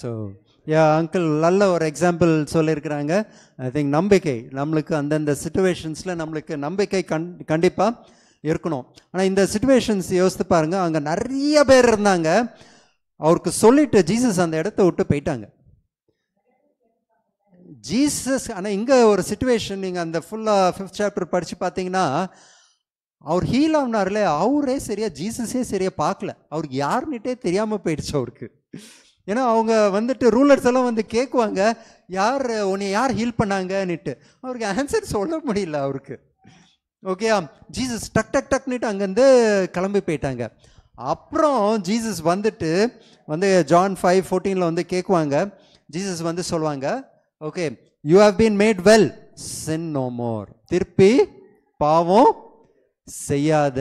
ஸோ யா அங்கிள் நல்ல ஒரு எக்ஸாம்பிள் சொல்லியிருக்கிறாங்க ஐ திங்க் நம்பிக்கை நம்மளுக்கு அந்தந்த சுச்சுவேஷன்ஸில் நம்மளுக்கு நம்பிக்கை கண் கண்டிப்பாக இருக்கணும் ஆனால் இந்த சுச்சுவேஷன்ஸ் யோசித்து பாருங்கள் அங்கே நிறைய பேர் இருந்தாங்க அவருக்கு சொல்லிட்டு ஜீசஸ் அந்த இடத்த விட்டு போயிட்டாங்க ஜீசஸ் ஆனால் இங்கே ஒரு சுச்சுவேஷன் நீங்கள் அந்த ஃபுல்லாக ஃபிஃப்த் சாப்டர் படித்து பார்த்தீங்கன்னா அவர் ஹீல் ஆனார்ல அவரே சரியா ஜீசஸே சரியா பார்க்கல அவருக்கு யாருன்னுட்டே தெரியாமல் போயிடுச்சு அவருக்கு ஏன்னா அவங்க வந்துட்டு ரூலர்ஸ் எல்லாம் வந்து கேட்குவாங்க யார் உன்னை யார் ஹீல் பண்ணாங்கன்னுட்டு அவருக்கு ஆன்சர் சொல்ல முடியல அவருக்கு ஓகேயா ஜீசஸ் டக் டக் டக்னுட்டு அங்கேருந்து கிளம்பி போயிட்டாங்க அப்புறம் ஜீசஸ் வந்துட்டு வந்து ஜான் ஃபைவ் ஃபோர்டீனில் வந்து கேட்குவாங்க ஜீசஸ் வந்து சொல்லுவாங்க okay you have been made well sin no more திருப்பி பாவம் செய்யாத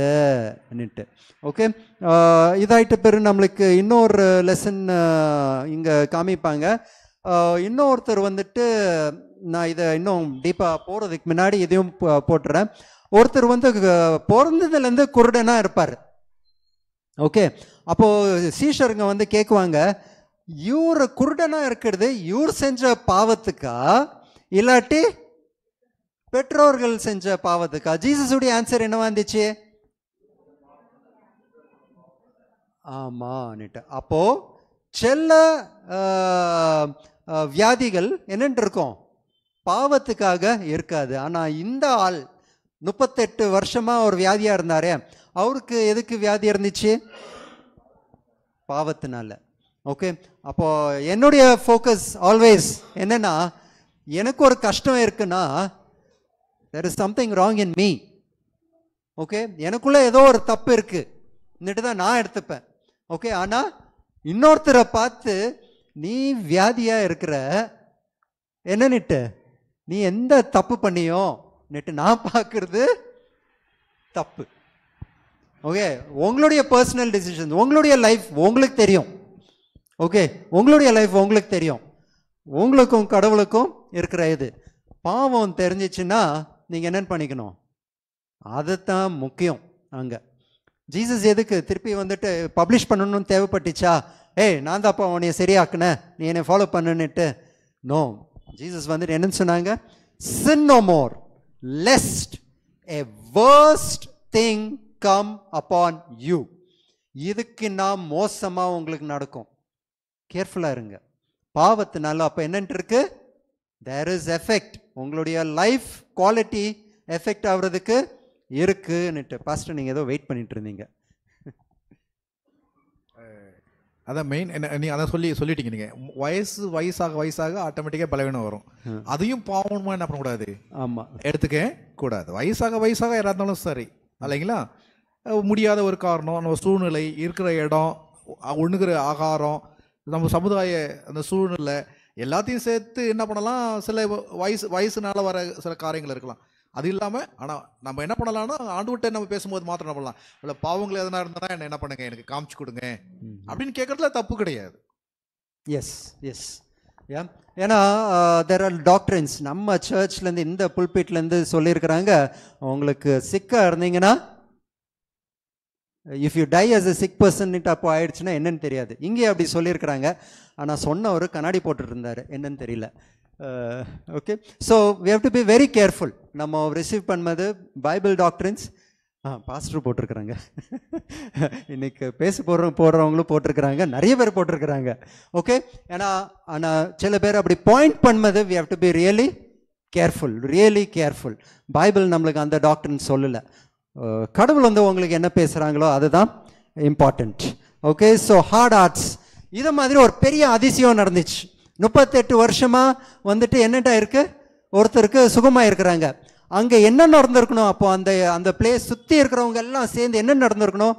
ஓகே இதாயிட்ட பிறகு நம்மளுக்கு இன்னொரு லெசன் இங்கே காமிப்பாங்க இன்னொருத்தர் வந்துட்டு நான் இதை இன்னும் டீப்பாக போகிறதுக்கு முன்னாடி இதையும் போட்டுறேன் ஒருத்தர் வந்து பிறந்ததுலேருந்து குருடனாக இருப்பார் ஓகே அப்போது சீஷருங்க வந்து கேட்குவாங்க இவர் குருடனாக இருக்கிறது இவர் செஞ்ச பாவத்துக்கா இல்லாட்டி பெற்றோர்கள் செஞ்ச பாவத்துக்கா ஜீசஸுடைய ஆன்சர் என்னவா இருந்துச்சு ஆமான்னுட்டு அப்போ செல்ல வியாதிகள் என்னென்று இருக்கும் பாவத்துக்காக இருக்காது ஆனால் இந்த ஆள் முப்பத்தெட்டு வருஷமாக ஒரு வியாதியாக இருந்தாரே அவருக்கு எதுக்கு வியாதி இருந்துச்சு பாவத்தினால ஓகே அப்போது என்னுடைய ஃபோக்கஸ் ஆல்வேஸ் என்னென்னா எனக்கு ஒரு கஷ்டம் இருக்குன்னா there is something wrong in me okay எனக்குள்ளே ஏதோ ஒரு தப்பு இருக்குது இன்னிட்டு தான் நான் எடுத்துப்பேன் ஓகே ஆனால் இன்னொருத்தரை பார்த்து நீ வியாதியாக இருக்கிற என்னன்னுட்டு நீ எந்த தப்பு பண்ணியோ நிட்டு நான் பார்க்கறது தப்பு ஓகே உங்களுடைய பர்சனல் டிசிஷன் உங்களுடைய லைஃப் உங்களுக்கு தெரியும் ஓகே உங்களுடைய லைஃப் உங்களுக்கு தெரியும் உங்களுக்கும் கடவுளுக்கும் இருக்கிற இது பாவம் தெரிஞ்சிச்சுன்னா நீங்கள் என்னென்னு பண்ணிக்கணும் அதுதான் முக்கியம் அங்கே ஜீசஸ் எதுக்கு திருப்பி வந்துட்டு பப்ளிஷ் பண்ணணும்னு தேவைப்பட்டுச்சா ஏய் நான் தான்ப்பா உன்னைய சரியாக்குனேன் நீ என்னை ஃபாலோ பண்ணுன்னுட்டு நோ ஜீசஸ் வந்துட்டு என்னன்னு சொன்னாங்க sin no more lest a worse thing come upon you இதுக்கு நான் மோசமாக உங்களுக்கு நடக்கும் கேர்ஃபுல்லாக இருங்க பாவத்தினால அப்போ என்னன்ட்டு இருக்கு தேர் இஸ் எஃபெக்ட் உங்களுடைய லைஃப் குவாலிட்டி எஃபெக்ட் ஆகுறதுக்கு இருக்குன்னுட்டு ஃபஸ்ட்டு நீங்கள் ஏதோ வெயிட் பண்ணிட்டு இருந்தீங்க அதான் மெயின் என்ன நீங்கள் அதான் சொல்லி சொல்லிட்டீங்க நீங்கள் வயசு வயசாக வயசாக ஆட்டோமேட்டிக்காக பலவீனம் வரும் அதையும் பாவமாக என்ன பண்ணக்கூடாது ஆமாம் எடுத்துக்க கூடாது வயசாக வயசாக யாராக இருந்தாலும் சரி இல்லைங்களா முடியாத ஒரு காரணம் நம்ம சூழ்நிலை இருக்கிற இடம் ஒண்ணுகிற ஆகாரம் நம்ம சமுதாய அந்த சூழ்நிலை எல்லாத்தையும் சேர்த்து என்ன பண்ணலாம் சில வயசு வயசுனால வர சில காரியங்கள் இருக்கலாம் அது இல்லாமல் ஆனால் நம்ம என்ன பண்ணலாம்னா ஆண்டுகிட்ட நம்ம பேசும்போது மாத்திரம் பண்ணலாம் இல்லை பாவங்கள் எதனா இருந்தால் என்ன என்ன பண்ணுங்க எனக்கு காமிச்சு கொடுங்க அப்படின்னு கேட்குறதுல தப்பு கிடையாது எஸ் எஸ் ஏன் ஏன்னா தெர் ஆர் டாக்டர்ஸ் நம்ம சர்ச்லேருந்து இந்த புல்பீட்லேருந்து சொல்லியிருக்கிறாங்க உங்களுக்கு சிக்காக இருந்தீங்கன்னா if you die as a sick person அப்போ ஆயிடுச்சுன்னா என்னன்னு தெரியாது இங்கே அப்படி சொல்லியிருக்கிறாங்க ஆனால் சொன்னவர் கண்ணாடி போட்டுட்ருந்தார் என்னன்னு தெரியல okay so we have to be very careful நம்ம ரிசீவ் பண்ணது பைபிள் டாக்டரின்ஸ் ஆ பாஸ்டர் போட்டிருக்கிறாங்க இன்னைக்கு பேச போடுற போடுறவங்களும் போட்டிருக்கிறாங்க நிறைய பேர் போட்டிருக்கிறாங்க ஓகே ஏன்னா ஆனால் சில பேர் அப்படி பாயிண்ட் பண்ணது we have to be really careful really careful Bible நம்மளுக்கு அந்த டாக்டர்னு சொல்லலை கடவுள் வந்து உங்களுக்கு என்ன பேசுகிறாங்களோ அதுதான் important okay so hard hearts இதை மாதிரி ஒரு பெரிய அதிசயம் நடந்துச்சு முப்பத்தெட்டு வருஷமாக வந்துட்டு என்னட்டா இருக்குது ஒருத்தருக்கு சுகமாக இருக்கிறாங்க அங்கே என்ன நடந்திருக்கணும் அப்போ அந்த அந்த பிளேஸ் சுற்றி இருக்கிறவங்க எல்லாம் சேர்ந்து என்ன நடந்திருக்கணும்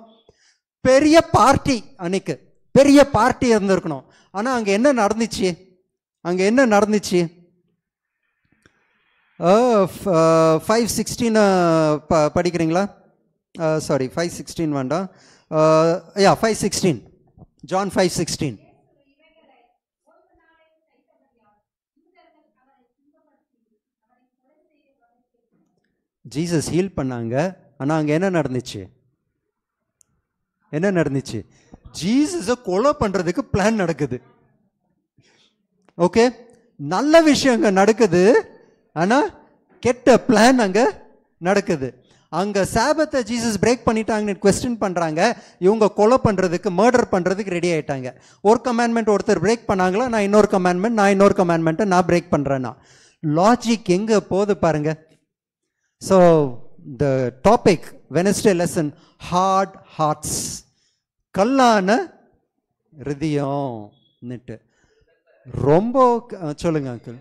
பெரிய பார்ட்டி அன்னைக்கு பெரிய பார்ட்டி இருந்திருக்கணும் ஆனால் அங்கே என்ன நடந்துச்சு அங்கே என்ன நடந்துச்சு ஃபைவ் சிக்ஸ்டீன் ப படிக்கிறீங்களா சாரி ஃபைவ் சிக்ஸ்டீன் வேண்டாம் யா five sixteen John five sixteen Jesus heal பண்ணாங்க ஆனால் அங்கே என்ன நடந்துச்சு என்ன நடந்துச்சு ஜீசஸை கொலை பண்ணுறதுக்கு பிளான் நடக்குது ஓகே நல்ல விஷயங்க நடக்குது ஆனால் கெட்ட பிளான் அங்கே நடக்குது அங்கே சாபத்தை ஜீசஸ் பிரேக் பண்ணிட்டாங்கன்னு கொஸ்டின் பண்ணுறாங்க இவங்க கொலை பண்ணுறதுக்கு மர்டர் பண்ணுறதுக்கு ரெடி ஆகிட்டாங்க ஒரு கமேண்ட்மெண்ட் ஒருத்தர் பிரேக் பண்ணாங்களா நான் இன்னொரு கமேண்ட்மெண்ட் நான் இன்னொரு கமேண்ட்மெண்ட்டை நான் பிரேக் பண்ணுறேன்னா லாஜிக் எங்கே போகுது பாருங்கள் so the topic Wednesday lesson hard hearts கல்லான ஹிருதயம் ரொம்ப சொல்லுங்க அங்கிள்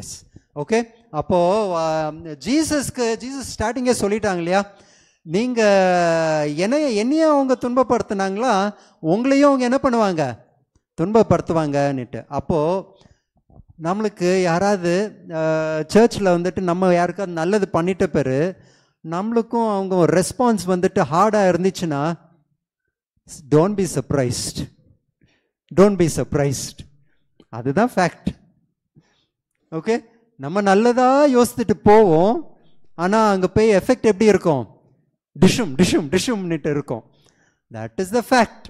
எஸ் ஓகே அப்போது ஜீசஸ்க்கு ஜீசஸ் ஸ்டார்டிங்கே சொல்லிட்டாங்க இல்லையா நீங்கள் என்னைய என்னையும் அவங்க துன்பப்படுத்தினாங்களா உங்களையும் அவங்க என்ன பண்ணுவாங்க துன்பப்படுத்துவாங்கன்னுட்டு அப்போது நம்மளுக்கு யாராவது சர்ச்சில் வந்துட்டு நம்ம யாருக்காவது நல்லது பண்ணிட்ட பிறகு நம்மளுக்கும் அவங்க ரெஸ்பான்ஸ் வந்துட்டு ஹார்டாக இருந்துச்சுன்னா don't be surprised don't be surprised அதுதான் ஃபேக்ட் ஓகே நம்ம நல்லதாக யோசித்துட்டு போவோம் ஆனால் அங்கே போய் எஃபெக்ட் எப்படி இருக்கும் டிஷும் டிஷும் டிஷும்னுட்டு இருக்கும் தட் இஸ் த ஃபேக்ட்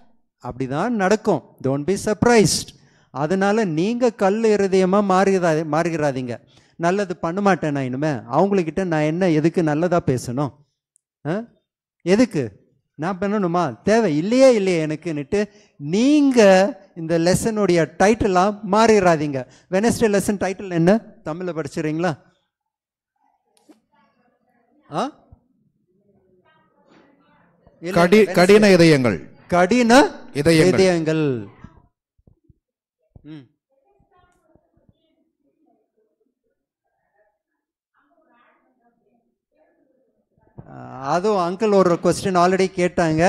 அப்படி தான் நடக்கும் டோன்ட் பி சர்ப்ரைஸ்ட் அதனால் நீங்கள் கல் இருதயமாக மாறுகிறா மாறுகிறாதீங்க நல்லது பண்ண மாட்டேன் நான் இனிமே அவங்கக்கிட்ட நான் என்ன எதுக்கு நல்லதாக பேசணும் எதுக்கு நான் பண்ணணுமா தேவை இல்லையே இல்லையே எனக்குன்னுட்டு நீங்கள் இந்த லெசனுடைய டைட்டிலாக மாறிடாதீங்க வெனஸ்டே லெசன் டைட்டில் என்ன தமிழில் படிச்சுறீங்களா ஆ கடின இதயங்கள் கடின இதயங்கள் அதுவும் அங்கிள் ஒரு கொஸ்டின் ஆல்ரெடி கேட்டாங்க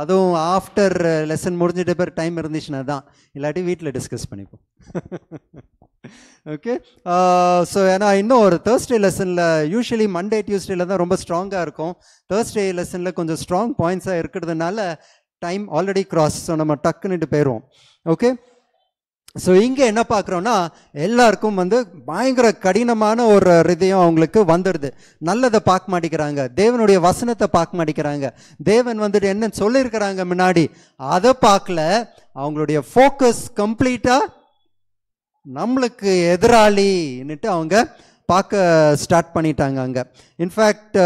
அதுவும் ஆஃப்டர் லெசன் முடிஞ்சிட்ட பேர் டைம் இருந்துச்சுன்னா தான் இல்லாட்டி வீட்டில் டிஸ்கஸ் பண்ணிப்போம் ஓகே ஸோ uh, ஏன்னா இன்னும் ஒரு தேர்ஸ்டே லெசனில் யூஸ்வலி மண்டே டியூஸ்டேல தான் ரொம்ப ஸ்ட்ராங்காக இருக்கும் தேர்ஸ்டே லெசனில் கொஞ்சம் ஸ்ட்ராங் பாயிண்ட்ஸாக இருக்கிறதுனால டைம் ஆல்ரெடி கிராஸ் ஸோ நம்ம டக்குன்னுட்டு போயிடுவோம் ஓகே ஸோ இங்கே என்ன பார்க்குறோன்னா எல்லாருக்கும் வந்து பயங்கர கடினமான ஒரு ஹிருதயம் அவங்களுக்கு வந்துடுது நல்லதை பார்க்க மாட்டேங்கிறாங்க தேவனுடைய வசனத்தை பார்க்க மாட்டேங்கிறாங்க தேவன் வந்துட்டு என்னன்னு சொல்லியிருக்கிறாங்க முன்னாடி அதை பார்க்கல அவங்களுடைய ஃபோக்கஸ் கம்ப்ளீட்டாக நம்மளுக்கு எதிராளின்னுட்டு அவங்க பார்க்க ஸ்டார்ட் பண்ணிட்டாங்க அங்கே இன்ஃபேக்ட்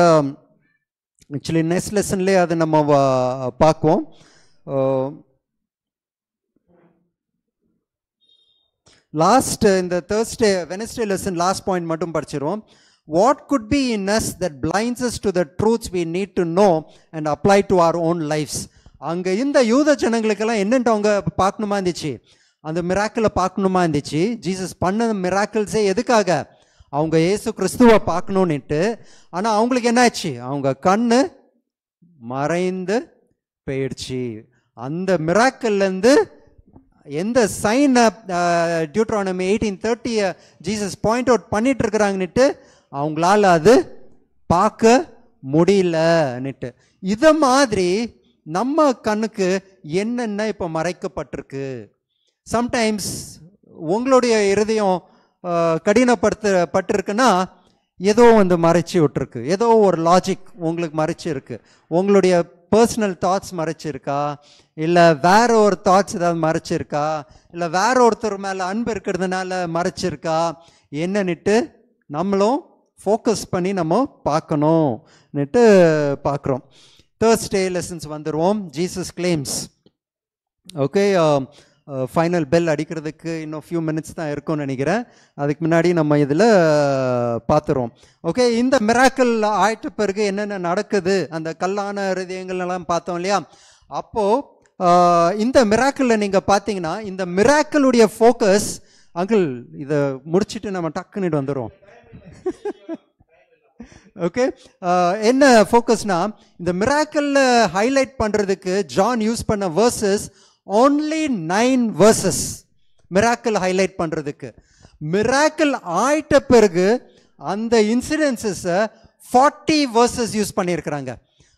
ஆக்சுவலி நெக்ஸ்ட் லெசன்லேயே அதை நம்ம பார்க்குவோம் லாஸ்ட் இந்த Thursday Wednesday lesson last point மட்டும் படிச்சிருவோம் what could be in us that blinds us to the truths we need to know and apply to our own lives அங்கே இந்த யூத ஜனங்களுக்கெல்லாம் என்னென்ட்டு அவங்க பார்க்கணுமா இருந்துச்சு அந்த மிராக்கிளை பார்க்கணுமா இருந்துச்சு ஜீசஸ் பண்ண மிராக்கிள்ஸே எதுக்காக அவங்க ஏசு கிறிஸ்துவை பார்க்கணுன்னுட்டு ஆனால் அவங்களுக்கு என்னாச்சு அவங்க கண்ணு மறைந்து போயிடுச்சு அந்த மிராக்கள்லேருந்து எந்த சைனை டியூட்ரானமி எயிட்டீன் தேர்ட்டியை ஜீசஸ் பாயிண்ட் அவுட் பண்ணிட்டு இருக்கிறாங்கன்னுட்டு அவங்களால அது பார்க்க முடியலன்னுட்டு இதை மாதிரி நம்ம கண்ணுக்கு என்னென்ன இப்போ மறைக்கப்பட்டிருக்கு சம்டைம்ஸ் உங்களுடைய இருதயம் uh, கடினப்படுத்த பட்டிருக்குன்னா ஏதோ வந்து மறைச்சி விட்டுருக்கு ஏதோ ஒரு லாஜிக் உங்களுக்கு மறைச்சி உங்களுடைய பர்சனல் தாட்ஸ் மறைச்சிருக்கா இல்லை வேற ஒரு தாட்ஸ் ஏதாவது மறைச்சிருக்கா இல்லை வேற ஒருத்தர் மேலே அன்பு இருக்கிறதுனால மறைச்சிருக்கா என்னன்னுட்டு நம்மளும் ஃபோக்கஸ் பண்ணி நம்ம பார்க்கணும்னுட்டு பார்க்குறோம் ஸ்டே லெசன்ஸ் வந்துடுவோம் Jesus claims okay final bell அடிக்கிறதுக்கு இன்னும் ஃபியூ மினிட்ஸ் தான் இருக்கும்னு நினைக்கிறேன் அதுக்கு முன்னாடி நம்ம இதில் uh, பார்த்துருவோம் ஓகே இந்த மிராக்கல் ஆயிட்ட பிறகு என்னென்ன நடக்குது அந்த கல்லான எல்லாம் பார்த்தோம் இல்லையா அப்போது இந்த மிராக்கிளில் நீங்கள் பார்த்தீங்கன்னா இந்த மிராக்கிளுடைய ஃபோக்கஸ் அங்கிள் இதை முடிச்சுட்டு நம்ம டக்குன்னு வந்துடுவோம் ஓகே என்ன ஃபோக்கஸ்னால் இந்த மிராக்கிளில் ஹைலைட் பண்ணுறதுக்கு ஜான் யூஸ் பண்ண verses only nine verses miracle highlight பண்ணுறதுக்கு மிராக்கிள் ஆயிட்ட பிறகு அந்த இன்சிடென்சஸை ஃபார்ட்டி வேர்சஸ் யூஸ் பண்ணியிருக்கிறாங்க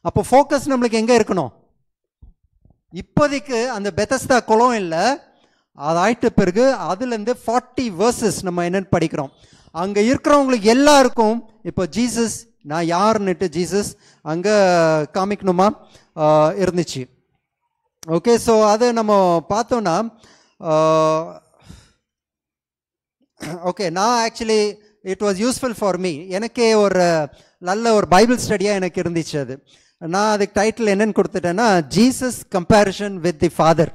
அப்போ ஃபோக்கஸ் நம்மளுக்கு எங்கே இருக்கணும் இப்போதைக்கு அந்த பெத்தஸ்தா குளம் இல்லை அது ஆயிட்ட பிறகு அதுலேருந்து ஃபார்ட்டி வேர்சஸ் நம்ம என்னென்னு படிக்கிறோம் அங்கே இருக்கிறவங்களுக்கு எல்லாருக்கும் இப்போ ஜீசஸ் நான் யாருன்னுட்டு ஜீசஸ் அங்கே காமிக்கணுமா இருந்துச்சு ஓகே ஸோ அதை நம்ம பார்த்தோன்னா ஓகே நான் actually it was useful for me எனக்கே ஒரு நல்ல ஒரு பைபிள் ஸ்டடியாக எனக்கு இருந்துச்சு அது நான் அதுக்கு டைட்டில் என்னென்னு கொடுத்துட்டேன்னா Jesus comparison with the father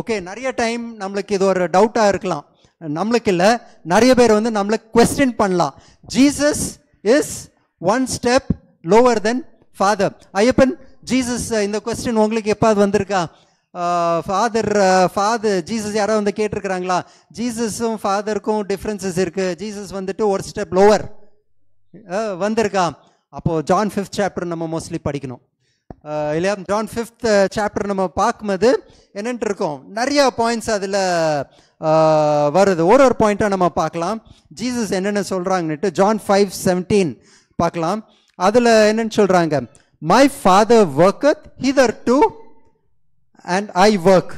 okay நிறைய டைம் நம்மளுக்கு இது ஒரு டவுட்டாக இருக்கலாம் நம்மளுக்கு இல்லை நிறைய பேர் வந்து நம்மளுக்கு கொஸ்டின் பண்ணலாம் Jesus is one step lower than father Ayyappan Jesus இந்த கொஸ்டின் உங்களுக்கு எப்போது வந்திருக்கா ஃபாதர் ஃபாதர் ஜீசஸ் யாராவது வந்து கேட்டிருக்கிறாங்களா ஜீசஸும் ஃபாதருக்கும் டிஃப்ரென்சஸ் இருக்குது ஜீசஸ் வந்துட்டு ஒரு ஸ்டெப் லோவர் வந்திருக்கான் அப்போது ஜான் ஃபிஃப்த் சாப்டர் நம்ம மோஸ்ட்லி படிக்கணும் இல்லையா ஜான் ஃபிஃப்த் சாப்டர் நம்ம பார்க்கும்போது என்னென்ட்டு இருக்கோம் நிறைய பாயிண்ட்ஸ் அதில் வருது ஒரு ஒரு பாயிண்ட்டாக நம்ம பார்க்கலாம் ஜீசஸ் என்னென்ன சொல்கிறாங்கன்ட்டு ஜான் ஃபைவ் செவன்டீன் பார்க்கலாம் அதில் என்னென்னு சொல்கிறாங்க my father worketh hitherto and I work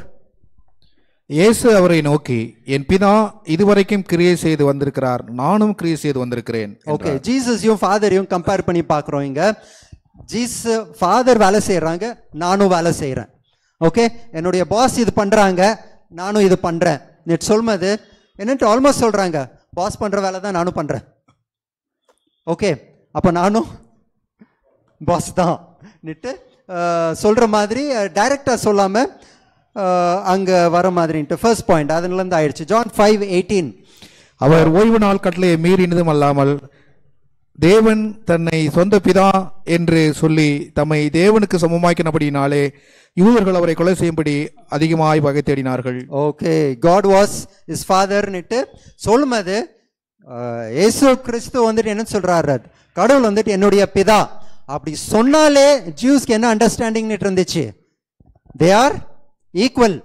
இயேசு அவரை நோக்கி என் பிதா இதுவரைக்கும் கிரியை செய்து வந்திருக்கிறார் நானும் கிரியை செய்து வந்திருக்கிறேன் ஓகே ஜீசஸையும் ஃபாதரையும் கம்பேர் பண்ணி பார்க்குறோம் இங்கே ஜீஸ் ஃபாதர் வேலை செய்கிறாங்க நானும் வேலை செய்கிறேன் ஓகே என்னுடைய பாஸ் இது பண்ணுறாங்க நானும் இது பண்ணுறேன் நேற்று சொல்லும்போது என்னென்ட்டு ஆல்மோஸ்ட் சொல்கிறாங்க பாஸ் பண்ணுற வேலை தான் நானும் பண்ணுறேன் ஓகே அப்போ நானும் பாஸ் தான் நிட்டு சொல்கிற மாதிரி டைரெக்டாக சொல்லாமல் அங்கே வர மாதிரின்ட்டு ஃபர்ஸ்ட் பாயிண்ட் அதுலேருந்து ஆயிடுச்சு ஜான் ஃபைவ் எயிட்டீன் அவர் ஓய்வு நாள் கட்டளையை மீறினதும் அல்லாமல் தேவன் தன்னை சொந்த பிதா என்று சொல்லி தம்மை தேவனுக்கு சமமாக்கினபடினாலே யூதர்கள் அவரை கொலை செய்யும்படி அதிகமாய் வகை தேடினார்கள் ஓகே காட் வாஸ் இஸ் ஃபாதர்னுட்டு சொல்லும்போது ஏசு கிறிஸ்து வந்துட்டு என்ன சொல்கிறாரு கடவுள் வந்துட்டு என்னுடைய பிதா அப்படி சொன்னாலே ஜூஸ்க்கு என்ன அண்டர்ஸ்டாண்டிங்னுட்டு இருந்துச்சு தே ஆர் ஈக்குவல்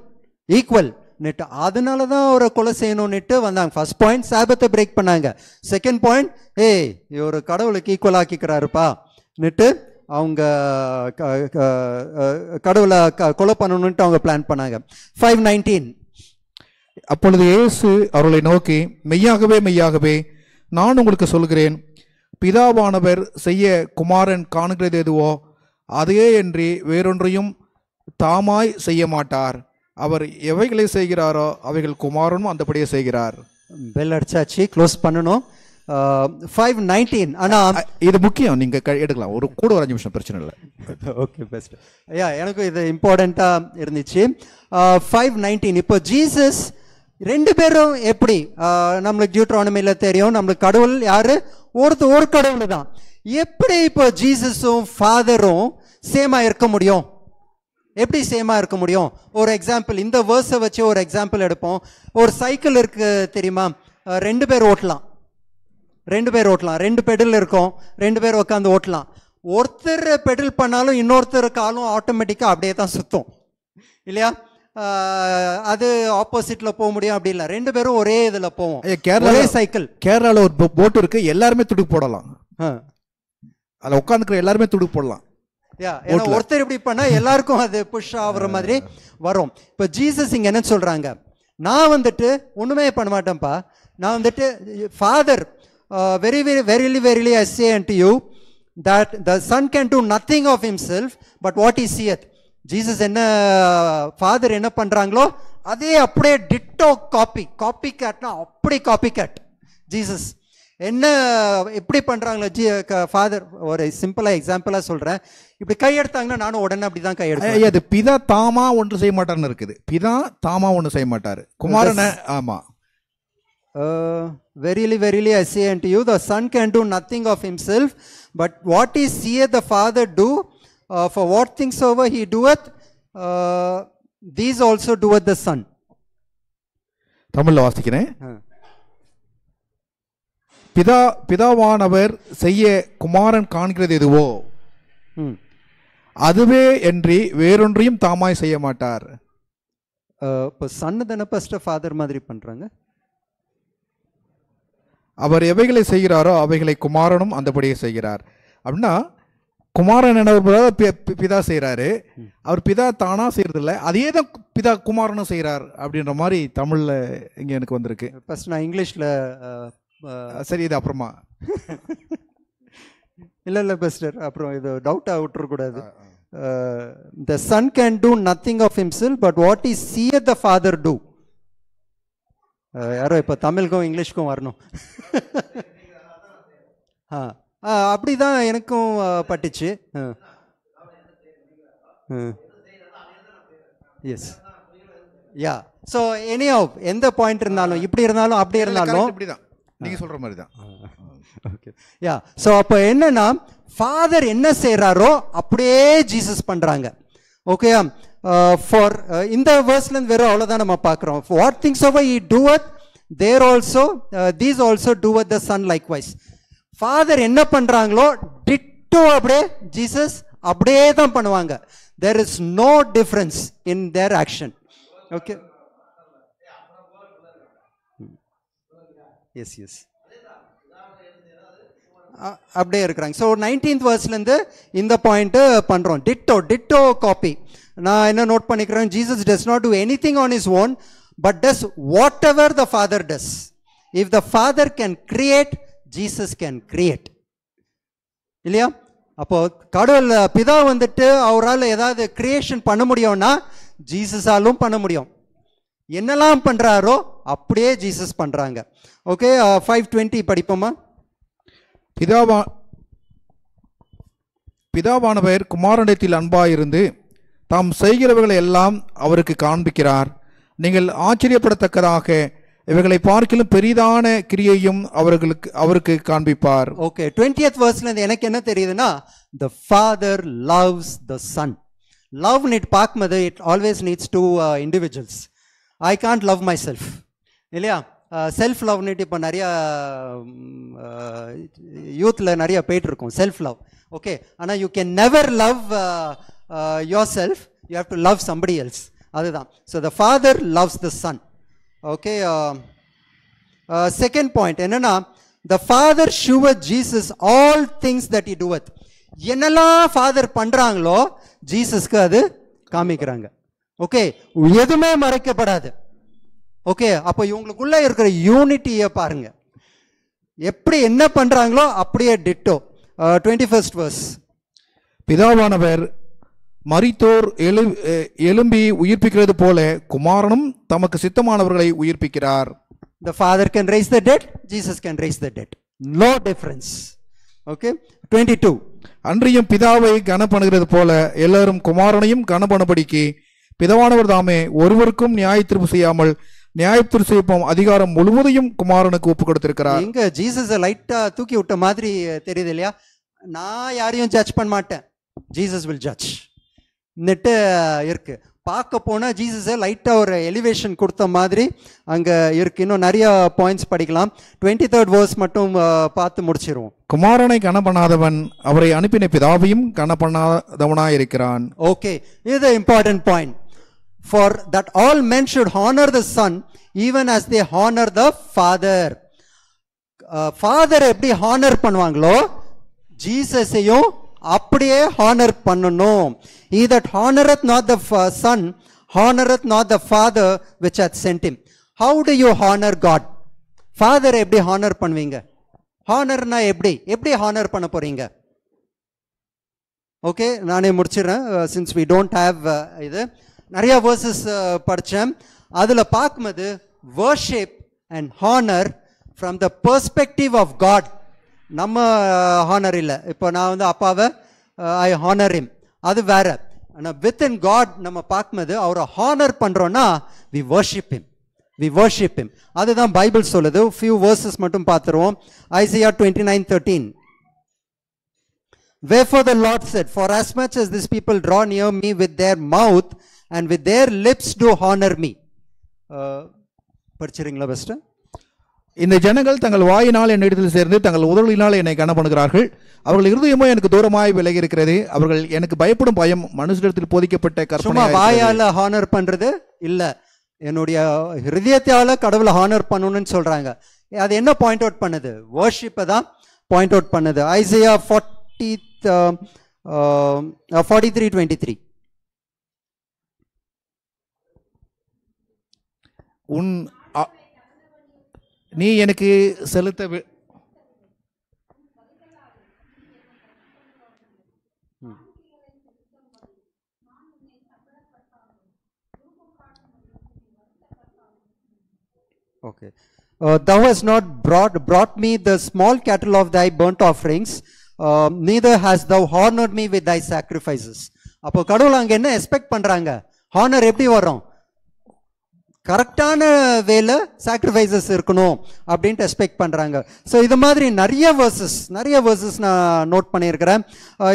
ஈக்குவல் நேற்று அதனால தான் அவரை கொலை செய்யணும்னுட்டு வந்தாங்க ஃபர்ஸ்ட் பாயிண்ட் சாபத்தை பிரேக் பண்ணாங்க செகண்ட் பாயிண்ட் ஏய் இவர் கடவுளுக்கு ஈக்குவல் ஆக்கிக்கிறாருப்பா நிட்டு அவங்க கடவுளை கொலை பண்ணணுன்ட்டு அவங்க பிளான் பண்ணாங்க ஃபைவ் நைன்டீன் அப்பொழுது இயேசு அவர்களை நோக்கி மெய்யாகவே மெய்யாகவே நான் உங்களுக்கு சொல்கிறேன் பிதாவானவர் செய்ய குமாரன் காணுகிறது எதுவோ அதையே என்று வேறொன்றையும் தாமாய் செய்ய மாட்டார் அவர் எவைகளை செய்கிறாரோ அவைகள் குமாரனும் அந்தபடியே செய்கிறார் பெல் அடிச்சாச்சு க்ளோஸ் பண்ணணும் ஃபைவ் நைன்டீன் ஆனால் இது முக்கியம் நீங்கள் எடுக்கலாம் ஒரு கூட ஒரு அஞ்சு நிமிஷம் பிரச்சனை இல்லை ஓகே பெஸ்ட் ஐயா எனக்கும் இது இம்பார்ட்டண்ட்டாக இருந்துச்சு ஃபைவ் நைன்டீன் இப்போ ஜீசஸ் ரெண்டு பேரும் எப்படி நம்மளுக்கு டியூட்ரானமியில் தெரியும் நம்மளுக்கு கடவுள் யார் ஒருத்தர் ஒரு கடவுள் தான் எப்படி இப்போ ஜீசஸும் ஃபாதரும் சேமாக இருக்க முடியும் எப்படி சேமாக இருக்க முடியும் ஒரு எக்ஸாம்பிள் இந்த வேர்ஸை வச்சு ஒரு எக்ஸாம்பிள் எடுப்போம் ஒரு சைக்கிள் இருக்கு தெரியுமா ரெண்டு பேர் ஓட்டலாம் ரெண்டு பேர் ஓட்டலாம் ரெண்டு பெடல் இருக்கும் ரெண்டு பேர் உட்காந்து ஓட்டலாம் ஒருத்தர் பெடல் பண்ணாலும் இன்னொருத்தர் காலும் ஆட்டோமேட்டிக்காக அப்படியே தான் சுத்தும் இல்லையா அது ஆப்போசிட்ல போக முடியும் அப்படி இல்லை ரெண்டு பேரும் ஒரே இதில் போவோம் ஒரே சைக்கிள் கேரளாவில் ஒரு போட்டு இருக்கு எல்லாருமே துடுப்பு போடலாம் அதில் உட்காந்துக்கிற எல்லாருமே துடுப்பு போடலாம் ஏன்னா ஒருத்தர் இப்படி பண்ணா எல்லாருக்கும் அது புஷ் ஆகுற மாதிரி வரும் இப்போ ஜீசஸ் இங்க என்ன சொல்றாங்க நான் வந்துட்டு ஒண்ணுமே பண்ண மாட்டேன்ப்பா நான் வந்துட்டு father very very verily verily I say and you that the son can do nothing of himself but what is இயத் ஜீசஸ் என்ன ஃபாதர் என்ன பண்ணுறாங்களோ அதே அப்படியே டிட்டோ காப்பி காப்பி கேட்னா அப்படி காப்பி கேட் ஜீசஸ் என்ன எப்படி பண்ணுறாங்களோ ஜி ஃபாதர் ஒரு சிம்பிளாக எக்ஸாம்பிளாக சொல்கிறேன் இப்படி கையெடுத்தாங்கன்னா நானும் உடனே அப்படி தான் கையெடுத்தேன் அது பிதா தாமா ஒன்று செய்ய மாட்டார்னு இருக்குது பிதா தாமா ஒன்று செய்ய மாட்டார் குமாரனை ஆமாம் verily verily I say and you the son can do nothing of himself but what is seeth the father do for what things over he doeth these also doeth the son தமிழில் வாசிக்கிறேன் uh. பிதா பிதாவானவர் செய்ய குமாரன் காண்கிறது எதுவோ அதுவே என்று வேறொன்றையும் தாமாய் செய்ய மாட்டார் இப்போ சன்னு தானே ஃபர்ஸ்ட் ஃபாதர் மாதிரி பண்ணுறாங்க அவர் எவைகளை செய்கிறாரோ அவைகளை குமாரனும் அந்தபடியே செய்கிறார் அப்படின்னா குமாரன் என்ன பிதா செய்கிறாரு அவர் பிதா தானாக செய்கிறதில்ல அதே தான் பிதா குமாரனும் செய்கிறார் அப்படின்ற மாதிரி தமிழில் இங்கே எனக்கு வந்திருக்கு ஃபஸ்ட் நான் இங்கிலீஷில் சரி இது அப்புறமா இல்லை இல்லை பெஸ்டர் அப்புறம் இது டவுட்டாக விட்டுறக்கூடாது the son can do nothing of himself but what is seeth the father do யாரோ இப்போ தமிழுக்கும் இங்கிலீஷ்க்கும் வரணும் ஆ அப்படி தான் எனக்கும் பட்டுச்சு எஸ் யா ஸோ எனி எந்த பாயிண்ட் இருந்தாலும் இப்படி இருந்தாலும் அப்படி இருந்தாலும் இப்படி தான் நீங்கள் சொல்கிற மாதிரி தான் ஓகே யா ஸோ அப்போ என்னன்னா ஃபாதர் என்ன செய்கிறாரோ அப்படியே ஜீசஸ் பண்ணுறாங்க ஓகேயா ஃபார் இந்த வேர்ஸ்லேருந்து வெறும் அவ்வளோதான் நம்ம பார்க்குறோம் what things over he doeth there also these also doeth the son likewise father என்ன பண்ணுறாங்களோ டிட்டோ அப்படியே ஜீசஸ் அப்படியே தான் பண்ணுவாங்க there is no difference in their action okay yes yes அப்படியே இருக்கிறாங்க ஸோ நைன்டீன்த் வேர்ஸ்லேருந்து இந்த பாயிண்ட்டு பண்ணுறோம் டிட்டோ டிட்டோ காப்பி நான் என்ன நோட் பண்ணிக்கிறேன் Jesus does not do anything on his own but does whatever the father does if the father can create Jesus can create இல்லையா அப்போ கடவுள் பிதா வந்துட்டு அவரால் ஏதாவது கிரியேஷன் பண்ண முடியும்னா ஜீசஸாலும் பண்ண முடியும் என்னெல்லாம் பண்ணுறாரோ அப்படியே ஜீசஸ் பண்ணுறாங்க ஓகே ஃபைவ் டுவெண்ட்டி படிப்போமா பிதாவா பிதாவானவர் குமாரனிடத்தில் அன்பாயிருந்து தாம் செய்கிறவர்களை எல்லாம் அவருக்கு காண்பிக்கிறார் நீங்கள் ஆச்சரியப்படத்தக்கதாக இவர்களை பார்க்கலும் பெரிதான கிரியையும் அவர்களுக்கு அவருக்கு காண்பிப்பார் ஓகே எத் வேர்ஸ்ல எனக்கு என்ன தெரியுதுன்னா the father loves the son love it பார்க்கும்போது it always needs two individuals I can't love myself இல்லையா செல்ஃப் லவ்னுட்டு இப்போ நிறையா யூத்தில் நிறைய போயிட்டுருக்கும் செல்ஃப் லவ் ஓகே ஆனால் you can never love yourself you have to love somebody else அதுதான் so the father loves the son okay second point என்னென்னா the father showeth Jesus all things that he doeth என்னெல்லாம் father பண்ணுறாங்களோ ஜீசஸ்க்கு அது காமிக்கிறாங்க okay எதுவுமே மறைக்கப்படாது okay அப்போ இவங்களுக்குள்ள இருக்கிற யூனிட்டியை பாருங்க எப்படி என்ன பண்றாங்களோ அப்படியே டிட்டோ டுவெண்ட்டி ஃபஸ்ட் வர்ஸ் பிதாவானவர் மரித்தோர் எழு எழும்பி உயிர்ப்பிக்கிறது போல குமாரனும் தமக்கு சித்தமானவர்களை உயிர்ப்பிக்கிறார் the father can raise the dead Jesus can raise the dead no difference okay twenty two அன்றியும் பிதாவை கனப்பணுகிறது போல எல்லாரும் குமாரனையும் கனப்பணும்படிக்கு பிதவானவர் தாமே ஒருவருக்கும் நியாய தீர்ப்பு செய்யாமல் நியாய தீர்ப்பு அதிகாரம் முழுவதையும் குமாரனுக்கு ஒப்பு கொடுத்திருக்கிறார் இங்க ஜீசஸ் லைட்டா தூக்கி விட்ட மாதிரி தெரியுது இல்லையா நான் யாரையும் ஜட்ஜ் பண்ண மாட்டேன் ஜீசஸ் வில் ஜட்ஜ் நெட்டு இருக்கு பார்க்க போனால் ஜீசஸை லைட்டாக ஒரு எலிவேஷன் கொடுத்த மாதிரி அங்கே இருக்கு இன்னும் நிறைய பாயிண்ட்ஸ் படிக்கலாம் டுவெண்ட்டி தேர்ட் வேர்ஸ் மட்டும் பார்த்து முடிச்சிருவோம் குமாரனை பண்ணாதவன் அவரை அனுப்பின பிதாவையும் கணப்பண்ணாதவனாக இருக்கிறான் ஓகே இது important point for that all men should honor the son even as they honour the father father எப்படி ஹானர் பண்ணுவாங்களோ ஜீசஸையும் அப்படியே ஹானர் பண்ணணும் he that honoureth not the son honoureth not the father which hath sent him how do you honour God father எப்படி honour பண்ணுவீங்க ஹானர்னா எப்படி எப்படி ஹானர் பண்ண போறீங்க ஓகே நானே முடிச்சிடுறேன் சின்ஸ் வி டோன்ட் ஹாவ் இது நிறையா வேர்சஸ் படித்தேன் அதில் பார்க்கும்போது worship and honour from the perspective of God நம்ம ஹானர் இல்லை இப்போ நான் வந்து அப்பாவை ஐ ஹானர் இம் அது வேற ஆனால் வித் இன் காட் நம்ம பார்க்கும்போது அவரை ஹானர் பண்ணுறோன்னா we worship him we worship him அதுதான் பைபிள் சொல்லுது ஃபியூ வேர்சஸ் மட்டும் பார்த்துருவோம் Isaiah twenty nine thirteen Wherefore the Lord said, For as much as these people draw near me with their mouth and with their lips to honour me படிச்சிருங்களா பெஸ்ட் இந்த ஜனங்கள் தங்கள் வாயினால் என்னிடத்தில் சேர்ந்து தங்கள் உதவியினால் என்னை கனப்படுகிறார்கள் அவர்கள் இருதயமோ எனக்கு தூரமாய் விலகி இருக்கிறது அவர்கள் எனக்கு பயப்படும் பயம் மனுஷத்தில் போதிக்கப்பட்ட கற்பனை வாயால் ஹானர் பண்றது இல்ல என்னுடைய ஹிருதயத்தால கடவுளை ஹானர் பண்ணணும்னு சொல்றாங்க அது என்ன பாயிண்ட் அவுட் பண்ணுது வேர்ஷிப்பை தான் பாயிண்ட் அவுட் பண்ணுது Isaiah forty forty three twenty three உன் நீ எனக்கு செலுத்த Okay. Uh, thou hast not brought, brought me the small cattle of thy burnt offerings, uh, neither has thou honored me with thy sacrifices. அப்போ கடவுள் அங்கே என்ன expect பண்ணுறாங்க honour எப்படி வரும் கரெக்டான வேல சாக்ரிஃபைசஸ் இருக்கணும் அப்படின்ட்டு எக்ஸ்பெக்ட் பண்ணுறாங்க ஸோ இது மாதிரி நிறைய வேர்சஸ் நிறைய வேர்சஸ் நான் நோட் பண்ணியிருக்கிறேன்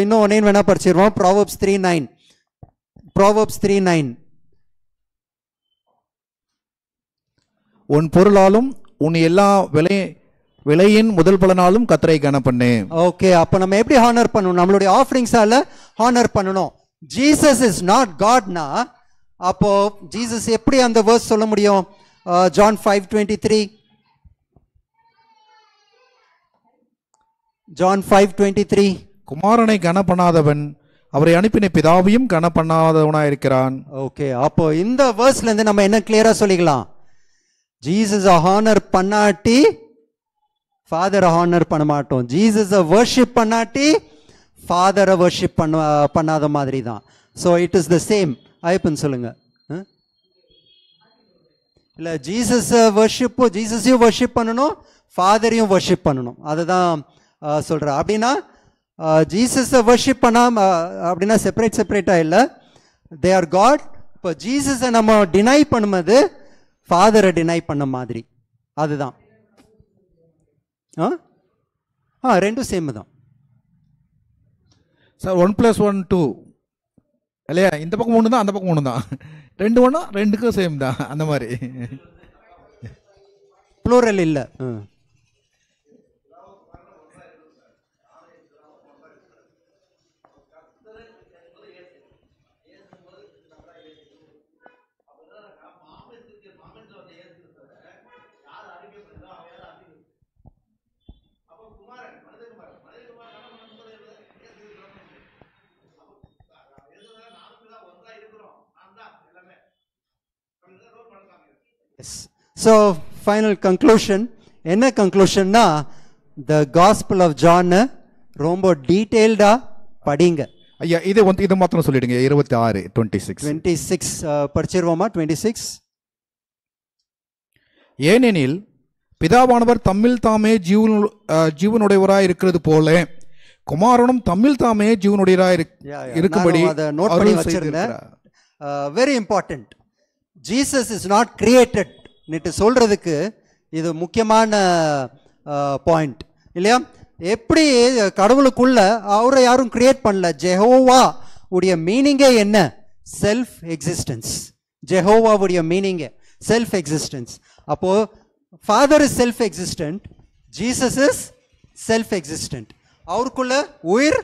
இன்னும் ஒன்னேன்னு வேணால் படிச்சிருவோம் Proverbs three nine Proverbs three nine உன் பொருளாலும் உன் எல்லா விலை விலையின் முதல் பலனாலும் கத்தரை கன பண்ணு ஓகே அப்போ நம்ம எப்படி ஹானர் பண்ணணும் நம்மளுடைய ஆஃபரிங்ஸால ஹானர் பண்ணணும் ஜீசஸ் இஸ் நாட் காட்னா அப்போ ஜீசஸ் எப்படி அந்த வேர்ஸ் சொல்ல முடியும் John five twenty three John five twenty three குமாரனை கனப்பண்ணாதவன் அவரை அனுப்பின பிதாவையும் கனப்பண்ணாதவனாக இருக்கிறான் ஓகே அப்போ இந்த வேர்ஸ்லேருந்து நம்ம என்ன கிளியராக சொல்லிக்கலாம் ஜீசஸ் ஹானர் பண்ணாட்டி ஃபாதர் ஹானர் பண்ண மாட்டோம் ஜீசஸை வர்ஷிப் பண்ணாட்டி ஃபாதரை வர்ஷிப் பண்ண பண்ணாத மாதிரி தான் so it is the same Ayyappan சொல்லுங்க இல்லை ஜீசஸ் வர்ஷிப்பும் ஜீசஸையும் வர்ஷிப் பண்ணணும் ஃபாதரையும் வர்ஷிப் பண்ணணும் அதை தான் சொல்கிறேன் அப்படின்னா ஜீசஸை வர்ஷிப் பண்ணாமல் அப்படின்னா செப்பரேட் செப்பரேட்டாக இல்லை தே ஆர் காட் இப்போ ஜீசஸை நம்ம டினை பண்ணும்போது ஃபாதரை டினை பண்ண மாதிரி அதுதான் ஆ ஆ ரெண்டும் சேம் தான் sir one plus one two இல்லையா இந்த பக்கம் ஒன்று தான் அந்த பக்கம் ஒன்று தான் ரெண்டு ஒன்றும் ரெண்டுக்கும் சேம் தான் அந்த மாதிரி ப்ளூரல் இல்லை ஸோ ஃபைனல் கன்க்ளூஷன் என்ன கன்க்ளூஷன்னா த காஸ்பிள் ஆஃப் ஜான்னு ரொம்ப டீட்டெயில்டா படிங்க ஐயா இது வந்து இது மாத்திரம் சொல்லிடுங்க இருபத்தி ஆறு டுவெண்ட்டி சிக்ஸ் டுவெண்ட்டி சிக்ஸ் படிச்சிருவோமா டுவெண்ட்டி சிக்ஸ் ஏனெனில் பிதாவானவர் தமிழ் தாமே ஜீவன் ஜீவனுடையவராக இருக்கிறது போல குமாரனும் தமிழ் தாமே ஜீவனுடையராக இருக்கும்படி very important Jesus is not created நேற்று சொல்கிறதுக்கு இது முக்கியமான பாயிண்ட் இல்லையா எப்படி கடவுளுக்குள்ள அவரை யாரும் கிரியேட் பண்ணல ஜெஹோவா உடைய மீனிங்கே என்ன செல்ஃப் எக்ஸிஸ்டன்ஸ் ஜெஹோவாவுடைய மீனிங்கே செல்ஃப் எக்ஸிஸ்டன்ஸ் அப்போது father is self existent Jesus is self existent அவருக்குள்ள உயிர்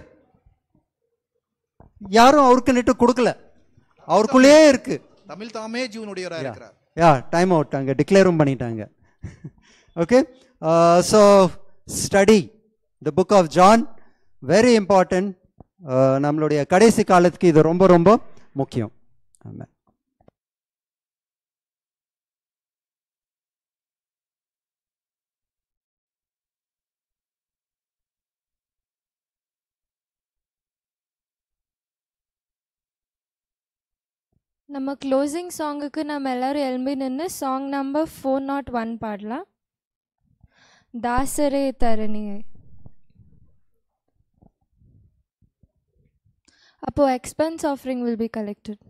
யாரும் அவருக்கு நிட்டு கொடுக்கல அவருக்குள்ளேயே இருக்குது தமிழ் தாமே ஜீவனுடையவராக இருக்கிறார் யா டைம் அவுட் அங்கே டிக்ளேரும் பண்ணிட்டாங்க okay so study the book of John very important நம்மளுடைய கடைசி காலத்துக்கு இது ரொம்ப ரொம்ப முக்கியம் ஆமாம் நம்ம க்ளோசிங் சாங்குக்கு நம்ம எல்லோரும் எழும்பி நின்று song number four not one பாடலாம் தாசரே தரணியே அப்போது expense offering will be collected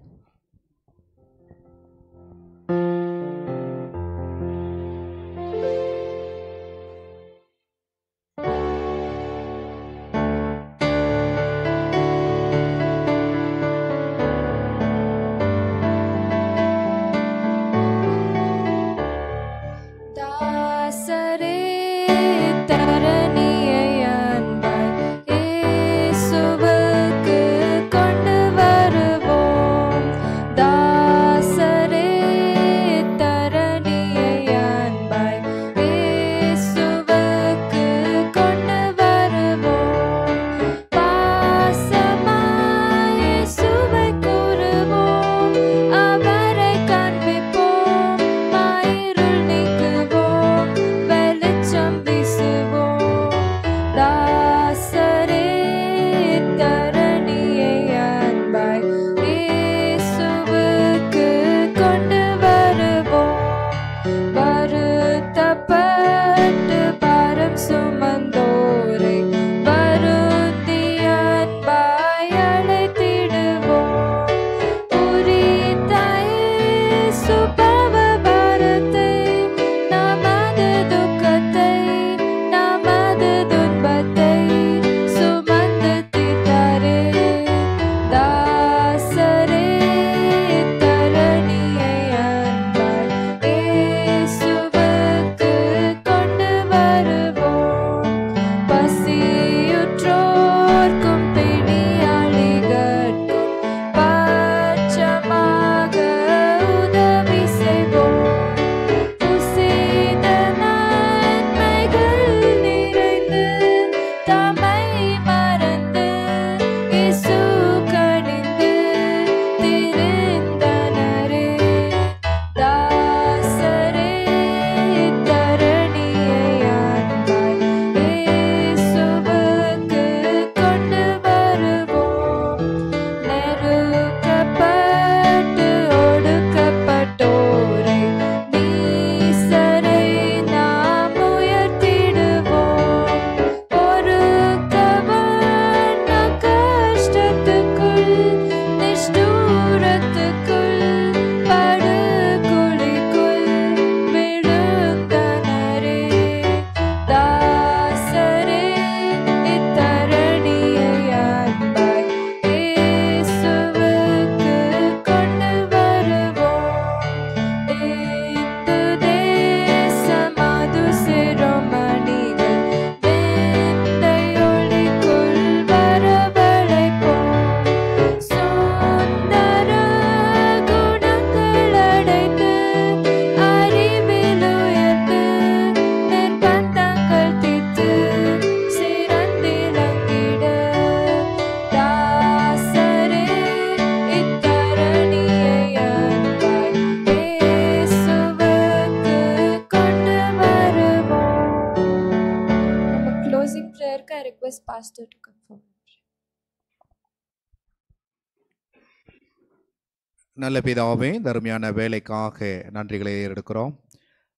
நல்ல பிதாவே தருமையான வேலைக்காக நன்றிகளை எடுக்கிறோம்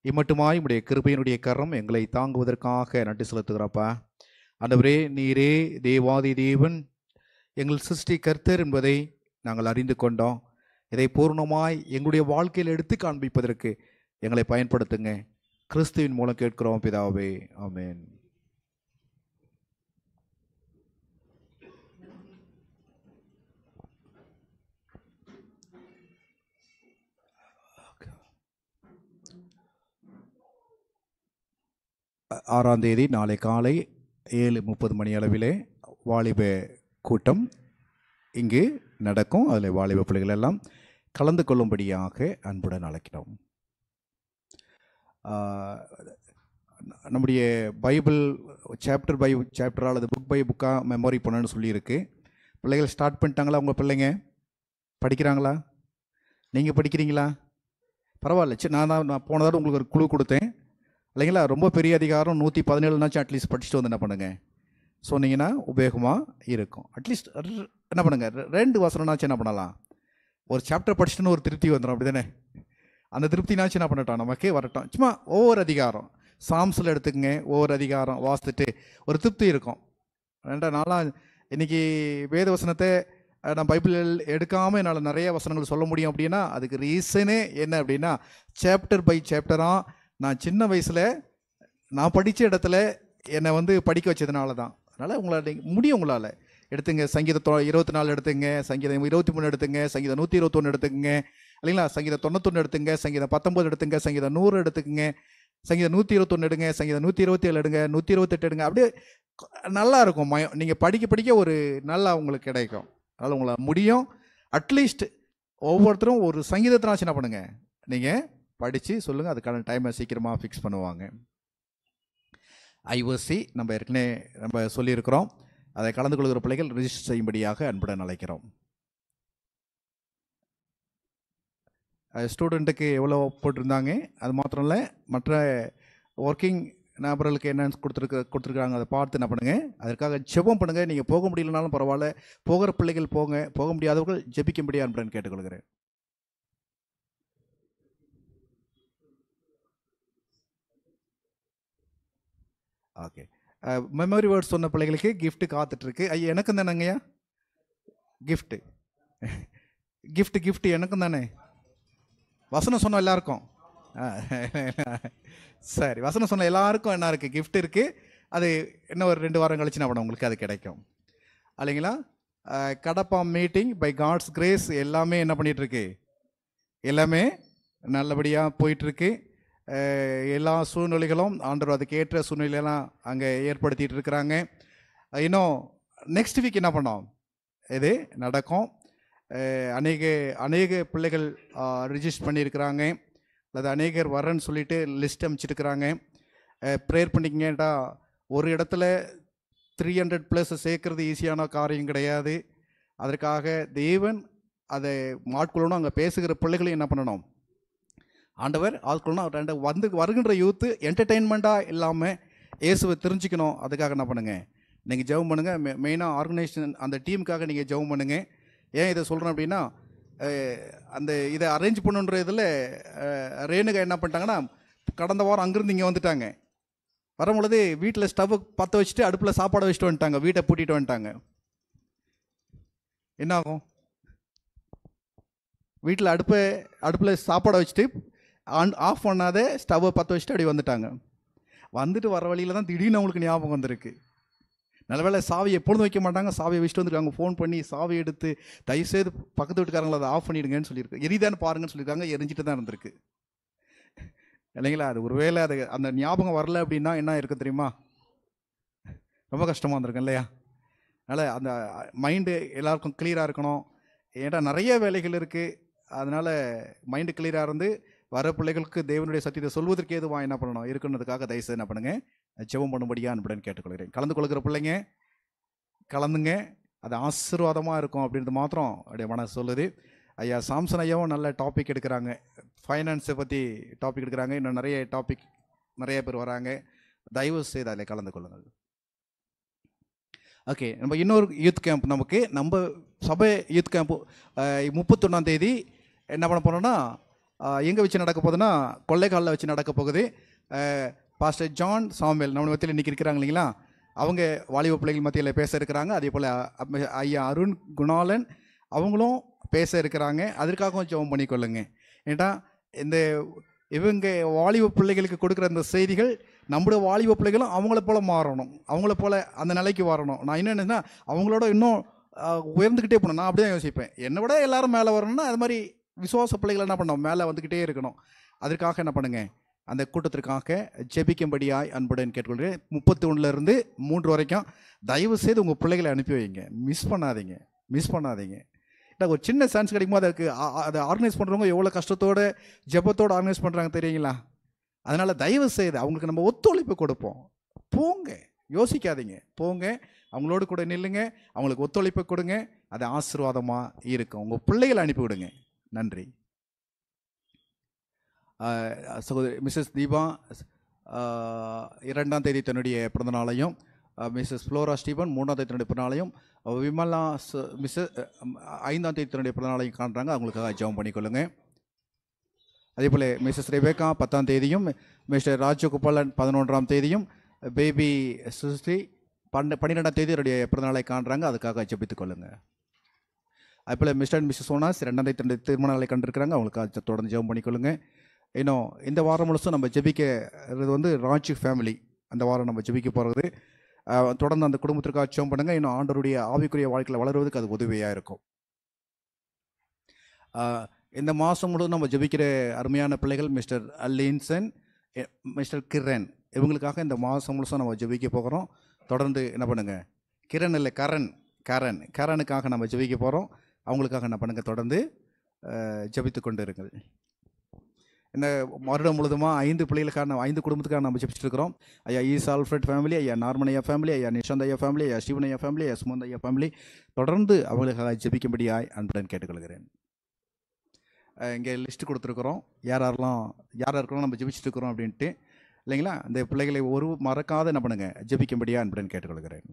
இம்மட்டுமாய் உடைய கிருபையினுடைய கரம் எங்களை தாங்குவதற்காக நன்றி செலுத்துகிறப்பா அந்தவரே நீரே தேவாதி தேவன் எங்கள் சிருஷ்டி கர்த்தர் என்பதை நாங்கள் அறிந்து கொண்டோம் இதை பூர்ணமாய் எங்களுடைய வாழ்க்கையில் எடுத்து காண்பிப்பதற்கு எங்களை பயன்படுத்துங்க கிறிஸ்துவின் மூலம் கேட்கிறோம் பிதாவே ஆமேன் ஆறாம் தேதி நாளை காலை ஏழு முப்பது மணி அளவிலே வாலிப கூட்டம் இங்கு நடக்கும் அதில் வாலிப பிள்ளைகள் எல்லாம் கலந்து கொள்ளும்படியாக அன்புடன் அழைக்கிறோம் நம்முடைய பைபிள் சாப்டர் பை சாப்டர் அல்லது புக் பை புக்காக மெமரி பண்ணணும்னு சொல்லியிருக்கு பிள்ளைகள் ஸ்டார்ட் பண்ணிட்டாங்களா உங்கள் பிள்ளைங்க படிக்கிறாங்களா நீங்கள் படிக்கிறீங்களா பரவாயில்ல சரி நான் தான் நான் போனதாக உங்களுக்கு ஒரு குழு கொடுத்தேன் இல்லைங்களா ரொம்ப பெரிய அதிகாரம் நூற்றி பதினேழுனாச்சும் அட்லீஸ்ட் படிச்சுட்டு வந்து என்ன பண்ணுங்கள் சொன்னீங்கன்னா உபயோகமாக இருக்கும் அட்லீஸ்ட் என்ன பண்ணுங்கள் ரெண்டு வசனம்னாச்சும் என்ன பண்ணலாம் ஒரு சாப்டர் படிச்சுட்டுன்னு ஒரு திருப்தி வந்துடும் அப்படி தானே அந்த திருப்தினாச்சும் என்ன பண்ணட்டான் நமக்கே வரட்டும் சும்மா ஒவ்வொரு அதிகாரம் சாம்ஸில் எடுத்துக்கங்க ஒவ்வொரு அதிகாரம் வாசித்துட்டு ஒரு திருப்தி இருக்கும் ரெண்டா நாளாக இன்றைக்கி வேத வசனத்தை நான் பைபிள் எடுக்காமல் என்னால் நிறைய வசனங்கள் சொல்ல முடியும் அப்படின்னா அதுக்கு ரீசனே என்ன அப்படின்னா சாப்டர் பை சாப்டராக நான் சின்ன வயசில் நான் படித்த இடத்துல என்னை வந்து படிக்க வச்சதுனால தான் அதனால் உங்களால் முடியும் உங்களால் எடுத்துங்க சங்கீதத்தோ இருபத்தி நாலு எடுத்துங்க சங்கீதம் இருபத்தி மூணு எடுத்துங்க சங்கீதம் நூற்றி இருபத்தொன்று எடுத்துங்க இல்லைங்களா சங்கீதம் தொண்ணூத்தொன்று எடுத்துங்க சங்கீதம் பத்தொம்பது எடுத்துங்க சங்கீதம் நூறு எடுத்துக்கங்க சங்கீதம் நூற்றி இருபத்தொன்று எடுங்க சங்கீதம் நூற்றி இருபத்தி ஏழு எடுங்க நூற்றி இருபத்தெட்டு எடுங்க அப்படியே நல்லா இருக்கும் மயம் நீங்கள் படிக்க படிக்க ஒரு நல்லா உங்களுக்கு கிடைக்கும் அதனால் உங்களால் முடியும் அட்லீஸ்ட் ஒவ்வொருத்தரும் ஒரு சங்கீதத்தினாச்சு என்ன பண்ணுங்கள் நீங்கள் படித்து சொல்லுங்கள் அதுக்கான டைமை சீக்கிரமாக ஃபிக்ஸ் பண்ணுவாங்க ஐஓசி நம்ம ஏற்கனவே நம்ம சொல்லியிருக்கிறோம் அதை கலந்து கொள்கிற பிள்ளைகள் ரிஜிஸ்டர் செய்யும்படியாக அன்புடன் அழைக்கிறோம் ஸ்டூடெண்ட்டுக்கு எவ்வளோ போட்டிருந்தாங்க அது மாத்திரம் இல்லை மற்ற ஒர்க்கிங் நபர்களுக்கு என்னென்னு கொடுத்துருக்க கொடுத்துருக்காங்க அதை பார்த்து என்ன பண்ணுங்கள் அதற்காக ஜெபம் பண்ணுங்கள் நீங்கள் போக முடியலனாலும் பரவாயில்ல போகிற பிள்ளைகள் போங்க போக முடியாதவர்கள் ஜெபிக்க முடியாது அன்புடன் கேட்டுக்கொள்கிறேன் ஓகே மெமரி வேர்ட் சொன்ன பிள்ளைகளுக்கு கிஃப்ட் காத்துட்ருக்கு ஐயா எனக்கும் தானேங்கய்யா கிஃப்ட்டு கிஃப்ட் கிஃப்ட் எனக்கும் தானே வசனம் சொன்னோம் எல்லாருக்கும் சரி வசனம் சொன்ன எல்லாருக்கும் என்ன இருக்குது கிஃப்ட் இருக்குது அது இன்னும் ஒரு ரெண்டு வாரம் கழிச்சு நான் உங்களுக்கு அது கிடைக்கும் இல்லைங்களா கடப்பாம் மீட்டிங் பை காட்ஸ் கிரேஸ் எல்லாமே என்ன பண்ணிகிட்ருக்கு எல்லாமே நல்லபடியாக போயிட்டுருக்கு எல்லா சூழ்நிலைகளும் ஆண்டவர் அதுக்கு ஏற்ற சூழ்நிலையெல்லாம் அங்கே ஏற்படுத்திகிட்டு இருக்கிறாங்க இன்னும் நெக்ஸ்ட் வீக் என்ன பண்ணோம் இது நடக்கும் அநேக அநேக பிள்ளைகள் ரிஜிஸ்டர் பண்ணியிருக்கிறாங்க அல்லது அநேகர் வர்றேன்னு சொல்லிட்டு லிஸ்ட் அமைச்சிருக்கிறாங்க ப்ரேயர் பண்ணிக்கிங்கட்டா ஒரு இடத்துல த்ரீ ஹண்ட்ரட் ப்ளஸ் சேர்க்குறது ஈஸியான காரியம் கிடையாது அதற்காக தேவன் அதை மாட்கொள்ளணும் அங்கே பேசுகிற பிள்ளைகளையும் என்ன பண்ணணும் ஆண்டவர் அதுக்குள்ளே ரெண்டு வந்து வருகின்ற யூத்து என்டர்டெயின்மெண்ட்டாக இல்லாமல் இயேசுவை தெரிஞ்சுக்கணும் அதுக்காக என்ன பண்ணுங்கள் நீங்கள் ஜெபம் பண்ணுங்கள் மெ மெயினாக ஆர்கனைசேஷன் அந்த டீமுக்காக நீங்கள் ஜெபம் பண்ணுங்கள் ஏன் இதை சொல்கிறேன் அப்படின்னா அந்த இதை அரேஞ்ச் பண்ணுன்ற இதில் ரேணுகா என்ன பண்ணிட்டாங்கன்னா கடந்த வாரம் அங்கேருந்து இங்கே வந்துட்டாங்க வரும்பொழுது வீட்டில் ஸ்டவ் பற்ற வச்சுட்டு அடுப்பில் சாப்பாடு வச்சுட்டு வந்துட்டாங்க வீட்டை பூட்டிட்டு வந்துட்டாங்க என்ன ஆகும் வீட்டில் அடுப்பை அடுப்பில் சாப்பாடை வச்சுட்டு ஆன் ஆஃப் பண்ணாதே ஸ்டவ்வை பற்ற வச்சுட்டு அப்படி வந்துட்டாங்க வந்துட்டு வர வழியில் தான் திடீர்னு அவங்களுக்கு ஞாபகம் வந்திருக்கு நல்லவேளை சாவி எப்பொழுதும் வைக்க மாட்டாங்க சாவியை வச்சுட்டு வந்துருக்காங்க ஃபோன் பண்ணி சாவி எடுத்து தயவு செய்து பக்கத்து வீட்டுக்காரங்களை அதை ஆஃப் பண்ணிடுங்கன்னு சொல்லியிருக்கு எரிதான்னு பாருங்கன்னு சொல்லியிருக்காங்க எரிஞ்சிட்டு தான் இருந்திருக்கு இல்லைங்களா அது ஒருவேளை அது அந்த ஞாபகம் வரல அப்படின்னா என்ன இருக்கு தெரியுமா ரொம்ப கஷ்டமாக இருந்திருக்கும் இல்லையா அதனால் அந்த மைண்டு எல்லாருக்கும் கிளியராக இருக்கணும் ஏன்னா நிறைய வேலைகள் இருக்குது அதனால் மைண்டு கிளியராக இருந்து வர பிள்ளைகளுக்கு தேவனுடைய சத்தியத்தை சொல்வதற்கு எதுவாக என்ன பண்ணணும் இருக்குன்றதுக்காக தயவுசெய்து என்ன பண்ணுங்கள் ஜெபம் பண்ணும்படியா அன்புடன் கேட்டுக்கொள்கிறேன் கலந்து கொள்கிற பிள்ளைங்க கலந்துங்க அது ஆசீர்வாதமாக இருக்கும் அப்படின்றது மாத்திரம் அப்படியே மனசு சொல்லுது ஐயா சாம்சன் ஐயாவும் நல்ல டாபிக் எடுக்கிறாங்க ஃபைனான்ஸை பற்றி டாபிக் எடுக்கிறாங்க இன்னும் நிறைய டாபிக் நிறைய பேர் வராங்க தயவு செய்து அதில் கலந்து கொள்ளுங்கள் ஓகே நம்ம இன்னொரு யூத் கேம்ப் நமக்கு நம்ம சபை யூத் கேம்ப் முப்பத்தொன்னாந்தேதி என்ன பண்ண போகிறோன்னா எங்கே வச்சு நடக்க போகுதுன்னா கொள்ளைக்காலில் வச்சு நடக்க போகுது பாஸ்டர் ஜான் சாமுவேல் நம்ம மத்தியில் இன்றைக்கி இருக்கிறாங்க இல்லைங்களா அவங்க வாலிப பிள்ளைகள் மத்தியில் பேச இருக்கிறாங்க அதே போல் ஐயா அருண் குணாலன் அவங்களும் பேச இருக்கிறாங்க அதற்காகவும் ஜெபம் பண்ணிக்கொள்ளுங்க ஏன்டா இந்த இவங்க வாலிப பிள்ளைகளுக்கு கொடுக்குற அந்த செய்திகள் நம்மளோட வாலிப பிள்ளைகளும் அவங்கள போல் மாறணும் அவங்கள போல் அந்த நிலைக்கு வரணும் நான் என்ன அவங்களோட இன்னும் உயர்ந்துக்கிட்டே போகணும் நான் அப்படி தான் யோசிப்பேன் என்னை விட எல்லோரும் மேலே வரணும்னா அது மாதிரி விசுவாச பிள்ளைகள் என்ன பண்ணோம் மேலே வந்துக்கிட்டே இருக்கணும் அதற்காக என்ன பண்ணுங்கள் அந்த கூட்டத்திற்காக ஜெபிக்கும்படியாய் அன்புடன் கேட்டுக்கொள்கிறேன் முப்பத்தி ஒன்றுலேருந்து மூன்று வரைக்கும் தயவு செய்து உங்கள் பிள்ளைகளை அனுப்பி வைங்க மிஸ் பண்ணாதீங்க மிஸ் பண்ணாதீங்க இல்லை ஒரு சின்ன சான்ஸ் கிடைக்கும் போது அதுக்கு அதை ஆர்கனைஸ் பண்ணுறவங்க எவ்வளோ கஷ்டத்தோடு ஜெபத்தோடு ஆர்கனைஸ் பண்ணுறாங்க தெரியுங்களா அதனால் தயவு செய்து அவங்களுக்கு நம்ம ஒத்துழைப்பு கொடுப்போம் போங்க யோசிக்காதீங்க போங்க அவங்களோடு கூட நில்லுங்க அவங்களுக்கு ஒத்துழைப்பு கொடுங்க அது ஆசீர்வாதமாக இருக்கும் உங்கள் பிள்ளைகளை அனுப்பிவிடுங்க நன்றி சகோதரி மிஸ்ஸஸ் தீபா இரண்டாம் தேதி தன்னுடைய பிறந்த நாளையும் மிஸ்ஸஸ் ஃப்ளோரா ஸ்டீபன் மூணாம் தேதி தன்னுடைய பிறந்தநாளையும் விமலா மிஸ்ஸஸ் ஐந்தாம் தேதி தன்னுடைய பிறந்தநாளையும் காண்றாங்க அவங்களுக்காக ஜெபம் பண்ணிக்கொள்ளுங்க அதே போல் மிஸ்ஸஸ் ரிவேகா பத்தாம் தேதியும் மிஸ்டர் ராஜகோபாலன் பதினொன்றாம் தேதியும் பேபி சுஸ்ரீ பன்னெண்டு பன்னிரெண்டாம் தேதி என்னுடைய பிறந்தநாளை காண்றாங்க அதுக்காக ஜபித்துக்கொள்ளுங்கள் அதுபோல் மிஸ்டர் அண்ட் மிஸ்ஸஸ் சோனாஸ் ரெண்டாம் தேதி ரெண்டு திருமணங்களை கண்டிருக்கிறாங்க அவங்களுக்கு தொடர்ந்து ஜெபம் பண்ணிக்கொள்ளுங்க இன்னும் இந்த வாரம் முழுசும் நம்ம ஜெபிக்கிறது வந்து ராஞ்சி ஃபேமிலி அந்த வாரம் நம்ம ஜெபிக்க போகிறது தொடர்ந்து அந்த குடும்பத்திற்காக ஜெபம் பண்ணுங்கள் இன்னும் ஆண்டருடைய ஆவிக்குரிய வாழ்க்கையில் வளருவதுக்கு அது உதவியாக இருக்கும் இந்த மாதம் முழுவதும் நம்ம ஜெபிக்கிற அருமையான பிள்ளைகள் மிஸ்டர் அல்லின்சன் மிஸ்டர் கிரண் இவங்களுக்காக இந்த மாதம் முழுசும் நம்ம ஜெபிக்க போகிறோம் தொடர்ந்து என்ன பண்ணுங்கள் கிரண் இல்லை கரண் கரண் கரனுக்காக நம்ம ஜெபிக்க போகிறோம் அவங்களுக்காக என்ன பண்ணுங்கள் தொடர்ந்து ஜபித்து கொண்டு இருங்கள் என்ன வருடம் முழுதுமாக ஐந்து பிள்ளைகளுக்கான ஐந்து குடும்பத்துக்காக நம்ம ஜெபிச்சுட்டு இருக்கிறோம் ஐயா ஈஸ் ஆல்ஃப்ரெட் ஃபேமிலி ஐயா நார்மனையா ஃபேமிலி ஐயா நிஷாந்த் ஐயா ஃபேமிலி ஐயா சிவன் ஐயா ஃபேமிலி ஐயா சுமந்த் ஐயா ஃபேமிலி தொடர்ந்து அவங்களுக்காக ஜபிக்கும்படியாய் அன்புடன் கேட்டுக்கொள்கிறேன் இங்கே லிஸ்ட் கொடுத்துருக்குறோம் யார் யாரெல்லாம் யார் யாருக்கெல்லாம் நம்ம ஜெபிச்சுட்டு இருக்கிறோம் அப்படின்ட்டு இல்லைங்களா இந்த பிள்ளைகளை ஒரு மறக்காத என்ன பண்ணுங்கள் ஜெபிக்கும்படியாக அன்புடன் கேட்டுக்கொள்கிறேன்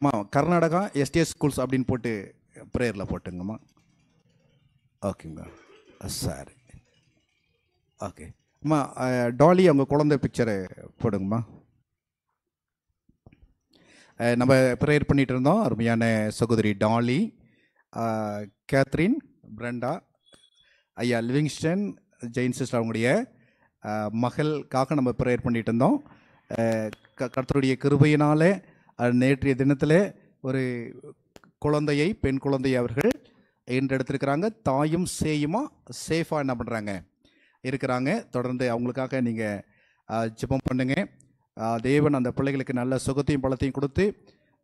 அம்மா கர்நாடகா எஸ்டிஎஸ் ஸ்கூல்ஸ் அப்படின்னு போட்டு ப்ரேயரில் போட்டுங்கம்மா ஓகேங்க சாரி ஓகே அம்மா டாலி அவங்க குழந்தை பிக்சரு போடுங்கம்மா நம்ம ப்ரேயர் பண்ணிகிட்டு இருந்தோம் அருமையான சகோதரி டாலி கேத்ரின் பிரண்டா ஐயா லிவிங்ஸ்டன் ஜெயின் சிஸ்டர் அவங்களுடைய மகளுக்காக நம்ம ப்ரேயர் பண்ணிகிட்டு இருந்தோம் கர்த்தருடைய கிருபையினால் நேற்றைய தினத்தில் ஒரு குழந்தையை பெண் குழந்தை அவர்கள் என்றெடுத்திருக்கிறாங்க தாயும் சேயுமா சேஃபாக என்ன பண்ணுறாங்க இருக்கிறாங்க தொடர்ந்து அவங்களுக்காக நீங்கள் ஜெபம் பண்ணுங்கள் தேவன் அந்த பிள்ளைகளுக்கு நல்ல சுகத்தையும் பலத்தையும் கொடுத்து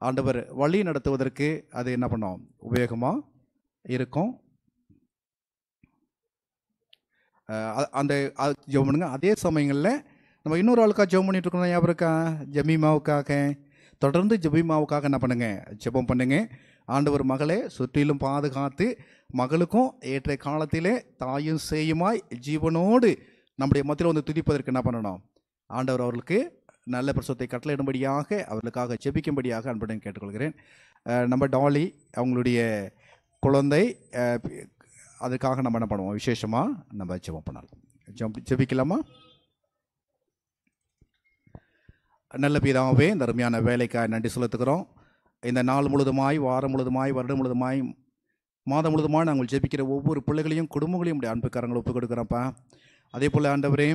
ஆண்டவர் வழி நடத்துவதற்கு அது என்ன பண்ணோம் உபயோகமாக இருக்கும் அந்த ஜெபம் பண்ணுங்க அதே சமயங்களில் நம்ம இன்னொரு ஆளுக்காக ஜெபம் பண்ணிட்டு இருக்கோம் யாருக்கா ஜமீமாவுக்காக தொடர்ந்து ஜெபிமாவுக்காக என்ன பண்ணுங்கள் ஜெபம் பண்ணுங்கள் ஆண்டவர் மகளே சுற்றிலும் பாதுகாத்து மகளுக்கும் ஏற்ற காலத்திலே தாயும் செய்யுமாய் ஜீவனோடு நம்முடைய மத்தியில் வந்து துதிப்பதற்கு என்ன பண்ணணும் ஆண்டவர் அவர்களுக்கு நல்ல பிரசவத்தை கட்டளையிடும்படியாக அவர்களுக்காக ஜெபிக்கும்படியாக அன்புடன் கேட்டுக்கொள்கிறேன் நம்ம டாலி அவங்களுடைய குழந்தை அதுக்காக நம்ம என்ன பண்ணுவோம் விசேஷமாக நம்ம ஜெபம் பண்ணலாம் ஜெபிக்கலாமா நல்ல பிதாவே இந்த அருமையான வேலைக்காக நன்றி செலுத்துக்கிறோம் இந்த நாள் முழுதுமாய் வாரம் முழுதுமாய் வருடம் முழுதுமாய் மாதம் முழுதுமாய் நாங்கள் ஜெபிக்கிற ஒவ்வொரு பிள்ளைகளையும் குடும்பங்களையும் உடைய அன்புக்காரங்களை ஒப்புக் கொடுக்குறோம்ப்பா அதே போல் ஆண்டவரே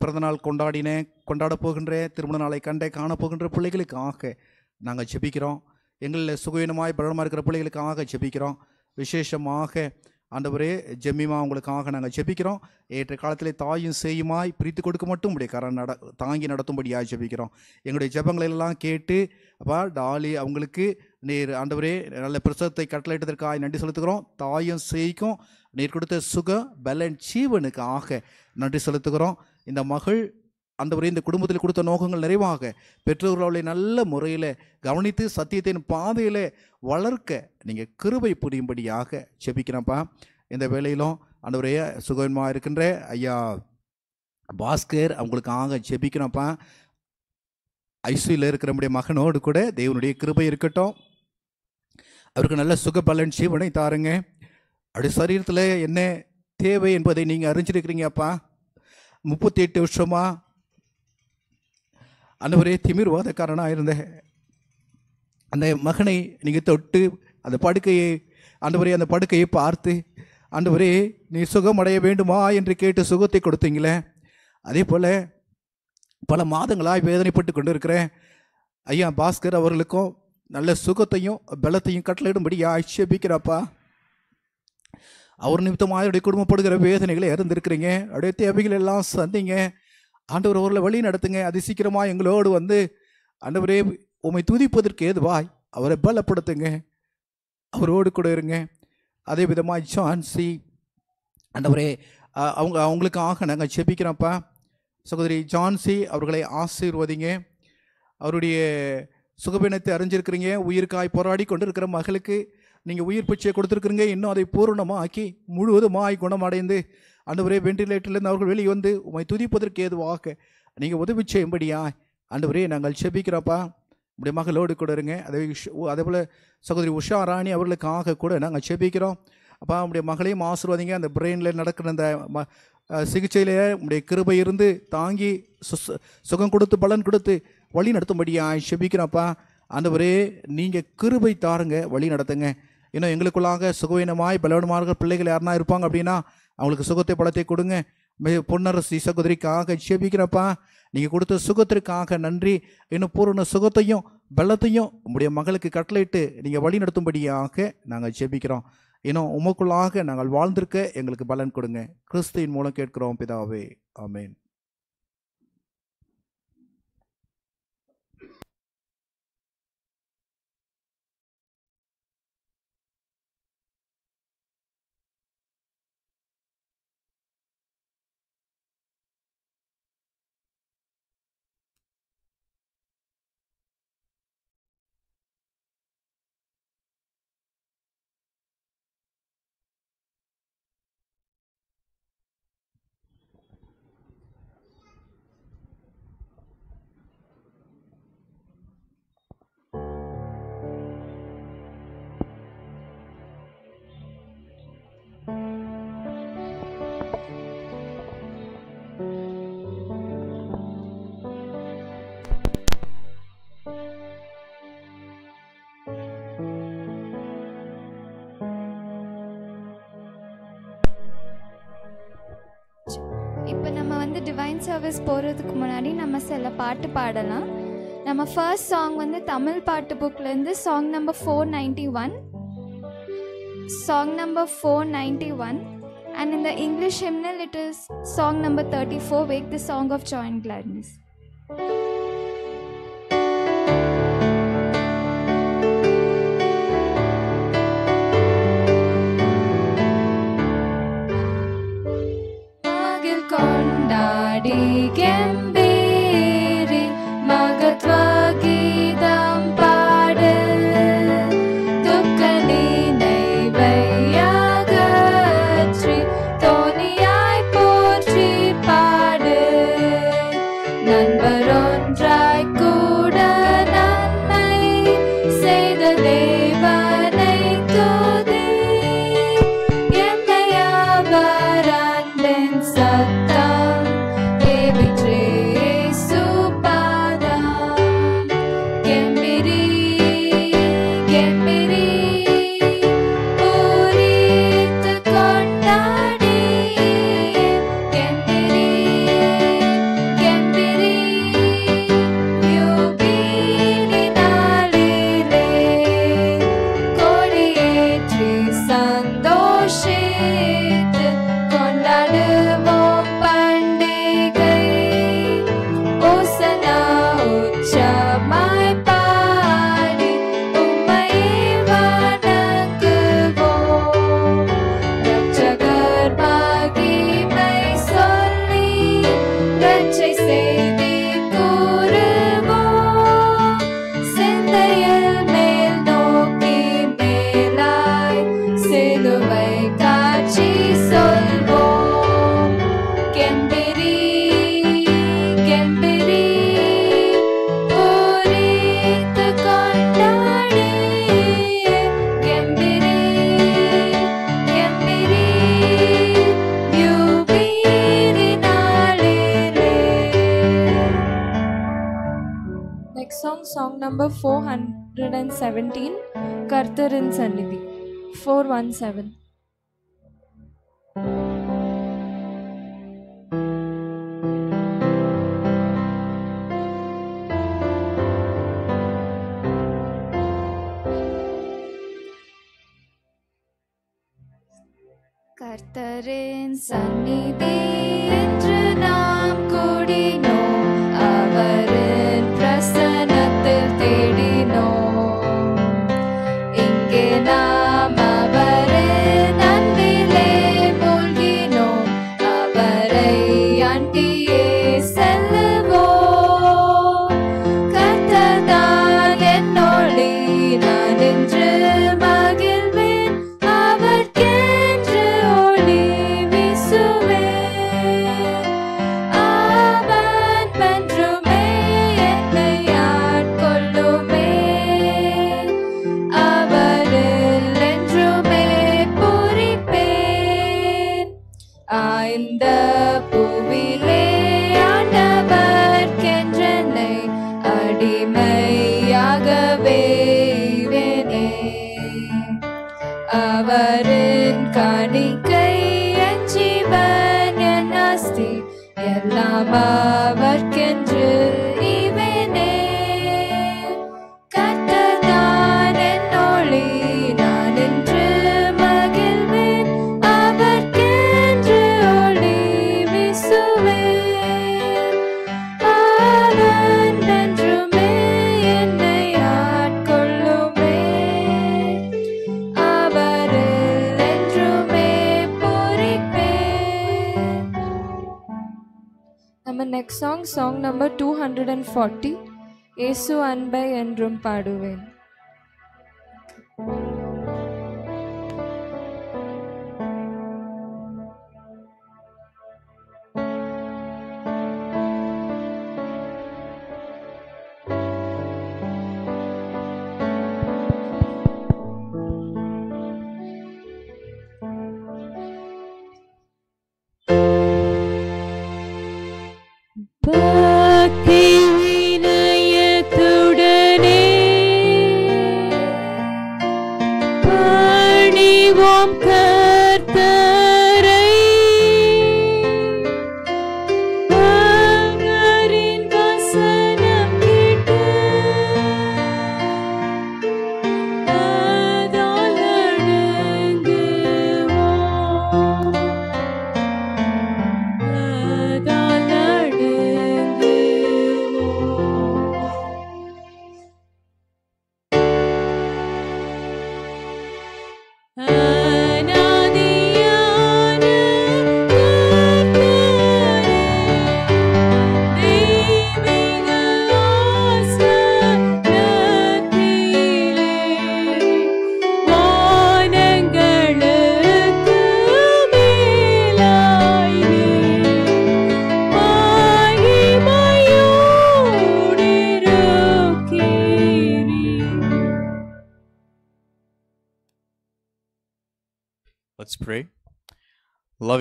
பிறந்தநாள் கொண்டாடினே கொண்டாட போகின்ற திருமண நாளை கண்டே காணப்போகின்ற பிள்ளைகளுக்காக நாங்கள் ஜெபிக்கிறோம் எங்களில் சுகவீனமாய் பலனமாக இருக்கிற பிள்ளைகளுக்காக ஜெபிக்கிறோம் விசேஷமாக ஆண்டவரே ஜெம்மிமா உங்களுக்காக நாங்கள் ஜெபிக்கிறோம் ஏற்ற காலத்திலே தாயும் செய்யுமாய் பிரித்து கொடுக்க மட்டும் உடைய கரை நட தாங்கி நடத்தும்படியாக ஜெபிக்கிறோம் எங்களுடைய ஜெபங்களெல்லாம் கேட்டு அப்பா டாலி அவங்களுக்கு நீர் ஆண்டவரே நல்ல பிரசவத்தை கட்டளையிட்டதற்காக நன்றி செலுத்துகிறோம் தாயும் செய்க்கும் நீர் கொடுத்த சுகம் பலன் ஜீவனுக்கு ஆக நன்றி செலுத்துகிறோம் இந்த மகள் அந்த ஒரு இந்த குடும்பத்தில் கொடுத்த நோக்கங்கள் நிறைவாக பெற்றோர்களை நல்ல முறையில் கவனித்து சத்தியத்தின் பாதையில் வளர்க்க நீங்கள் கிருபை புரியும்படியாக செபிக்கிறப்பா இந்த வேலையிலும் அந்த ஒரே சுகமாக இருக்கின்ற ஐயா பாஸ்கர் அவங்களுக்காக செபிக்கிறப்பா ஐசியூவில் இருக்கிற நம்முடைய மகனோடு கூட தேவனுடைய கிருபை இருக்கட்டும் அவருக்கு நல்ல சுக பலன் சீவனை தாருங்க அப்படி சரீரத்தில் என்ன தேவை என்பதை நீங்கள் அறிஞ்சிருக்கிறீங்கப்பா முப்பத்தி எட்டு வருஷமாக அந்த திமிர் திமிர்வாதக்காரனாக இருந்த அந்த மகனை நீங்கள் தொட்டு அந்த படுக்கையை அந்த ஒரே அந்த படுக்கையை பார்த்து அந்த ஒரே நீ சுகம் அடைய வேண்டுமா என்று கேட்டு சுகத்தை கொடுத்தீங்களே அதே போல் பல மாதங்களாக வேதனைப்பட்டு கொண்டு இருக்கிறேன் ஐயா பாஸ்கர் அவர்களுக்கும் நல்ல சுகத்தையும் பலத்தையும் கட்டளையிடும்படியா ஆட்சேபிக்கிறாப்பா அவர் நிமித்தமாக என்னுடைய குடும்பப்படுகிற வேதனைகளை இருந்திருக்கிறீங்க அப்படியே தேவைகள் எல்லாம் சந்திங்க ஆண்டவர் ஊரில் வழி நடத்துங்க அது சீக்கிரமாக எங்களோடு வந்து ஆண்டவரே உமை துதிப்பதற்கு ஏதுவாய் அவரை பலப்படுத்துங்க அவரோடு கூட இருங்க அதே விதமாக ஜான்சி ஆண்டவரே அவங்க அவங்களுக்காக நாங்கள் செபிக்கிறோம்ப்பா சகோதரி ஜான்சி அவர்களை ஆசீர்வதிங்க அவருடைய சுகபீனத்தை அறிஞ்சிருக்கிறீங்க உயிருக்காய் போராடி கொண்டு இருக்கிற மகளுக்கு நீங்கள் உயிர் பிச்சையை கொடுத்துருக்குறீங்க இன்னும் அதை பூர்ணமாக ஆக்கி முழுவதுமாய் குணமடைந்து அன்றுவரே வெண்டிலேட்டர்லேருந்து அவர்கள் வெளியே வந்து உமை துதிப்பதற்கு ஏதுவாக நீங்கள் உதவி செய்யும்படியா அன்றுவரே நாங்கள் செபிக்கிறோப்பா உடைய மகளோடு கூட இருங்க அதே அதே போல் சகோதரி உஷா ராணி அவர்களுக்காக கூட நாங்கள் செபிக்கிறோம் அப்போ உடைய மகளையும் ஆசிர்வாதிங்க அந்த பிரெயினில் நடக்கிற அந்த ம சிகிச்சையில் உடைய கிருபை இருந்து தாங்கி சுகம் கொடுத்து பலன் கொடுத்து வழி நடத்தும்படியாக செபிக்கிறோம்ப்பா அந்தவரே நீங்கள் கிருபை தாருங்க வழி நடத்துங்க இன்னும் எங்களுக்குள்ளாக சுகவீனமாய் பலவீனமாக பிள்ளைகள் யாருனா இருப்பாங்க அப்படின்னா அவங்களுக்கு சுகத்தை பலத்தை கொடுங்க பொன்னரசி சகோதரிக்காக ஜெபிக்கிறப்பா நீங்கள் கொடுத்த சுகத்திற்காக நன்றி இன்னும் பூரண சுகத்தையும் பலத்தையும் உங்களுடைய மகளுக்கு கட்டளையிட்டு நீங்கள் வழி நடத்தும்படியாக நாங்கள் ஜெபிக்கிறோம் இன்னும் உமக்குள்ளாக நாங்கள் வாழ்ந்திருக்க எங்களுக்கு பலன் கொடுங்க கிறிஸ்துவின் மூலம் கேட்கிறோம் பிதாவே ஆமேன் மெயின் சர்வீஸ் போகிறதுக்கு முன்னாடி நம்ம சில பாட்டு பாடலாம் நம்ம ஃபர்ஸ்ட் சாங் வந்து தமிழ் பாட்டு புக்லேருந்து song number four ninety one song number four ninety one and இந்த English hymnal it is song number thirty four wake the song of joy and gladness இயேசு அன்பை என்றும் பாடுவேன்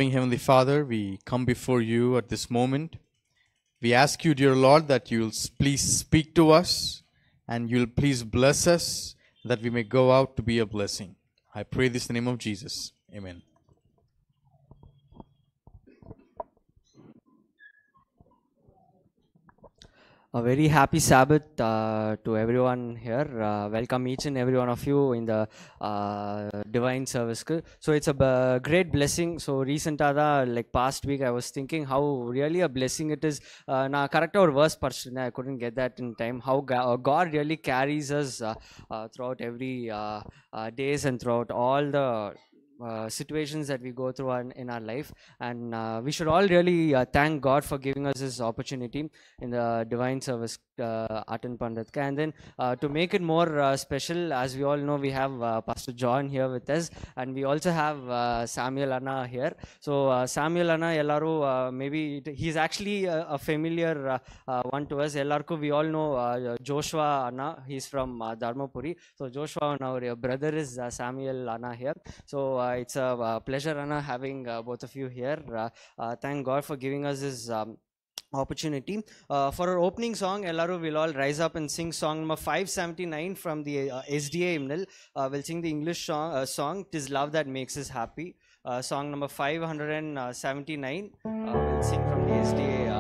Loving Heavenly Father, we come before you at this moment. We ask you, dear Lord, that you'll please speak to us and you'll please bless us that we may go out to be a blessing. I pray this in the name of Jesus. Amen. A very happy Sabbath uh, to everyone here. Uh, welcome each and every one of you in the uh, divine service. So it's a great blessing. So recent ada like past week I was thinking how really a blessing it is. Na uh, correct or verse person I couldn't get that in time. How uh, God really carries us uh, throughout every days and throughout all the uh, situations that we go through in our life. And uh, we should all really uh, thank God for giving us this opportunity in the divine service uh, attend Panditka. And then uh, to make it more uh, special, as we all know, we have Pastor John here with us, and we also have Samuel Anna here. So Samuel Anna, Ellaro, maybe he's actually a, a familiar one to us. Ellarku, we all know Joshua Anna. He's from Dharmapuri. So Joshua and our brother is Samuel Anna here. So it's a pleasure, Anna, having both of you here. thank God for giving us this um, opportunity. Uh, for our opening song, LRO will all rise up and sing song number 579 from the uh, SDA hymnal. Uh, we'll sing the English song, uh, song Tis Love That Makes Us Happy. Uh, song number 579, uh, we'll sing from the SDA. Uh,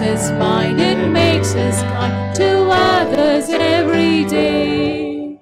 makes us mine, it makes us kind to others every day.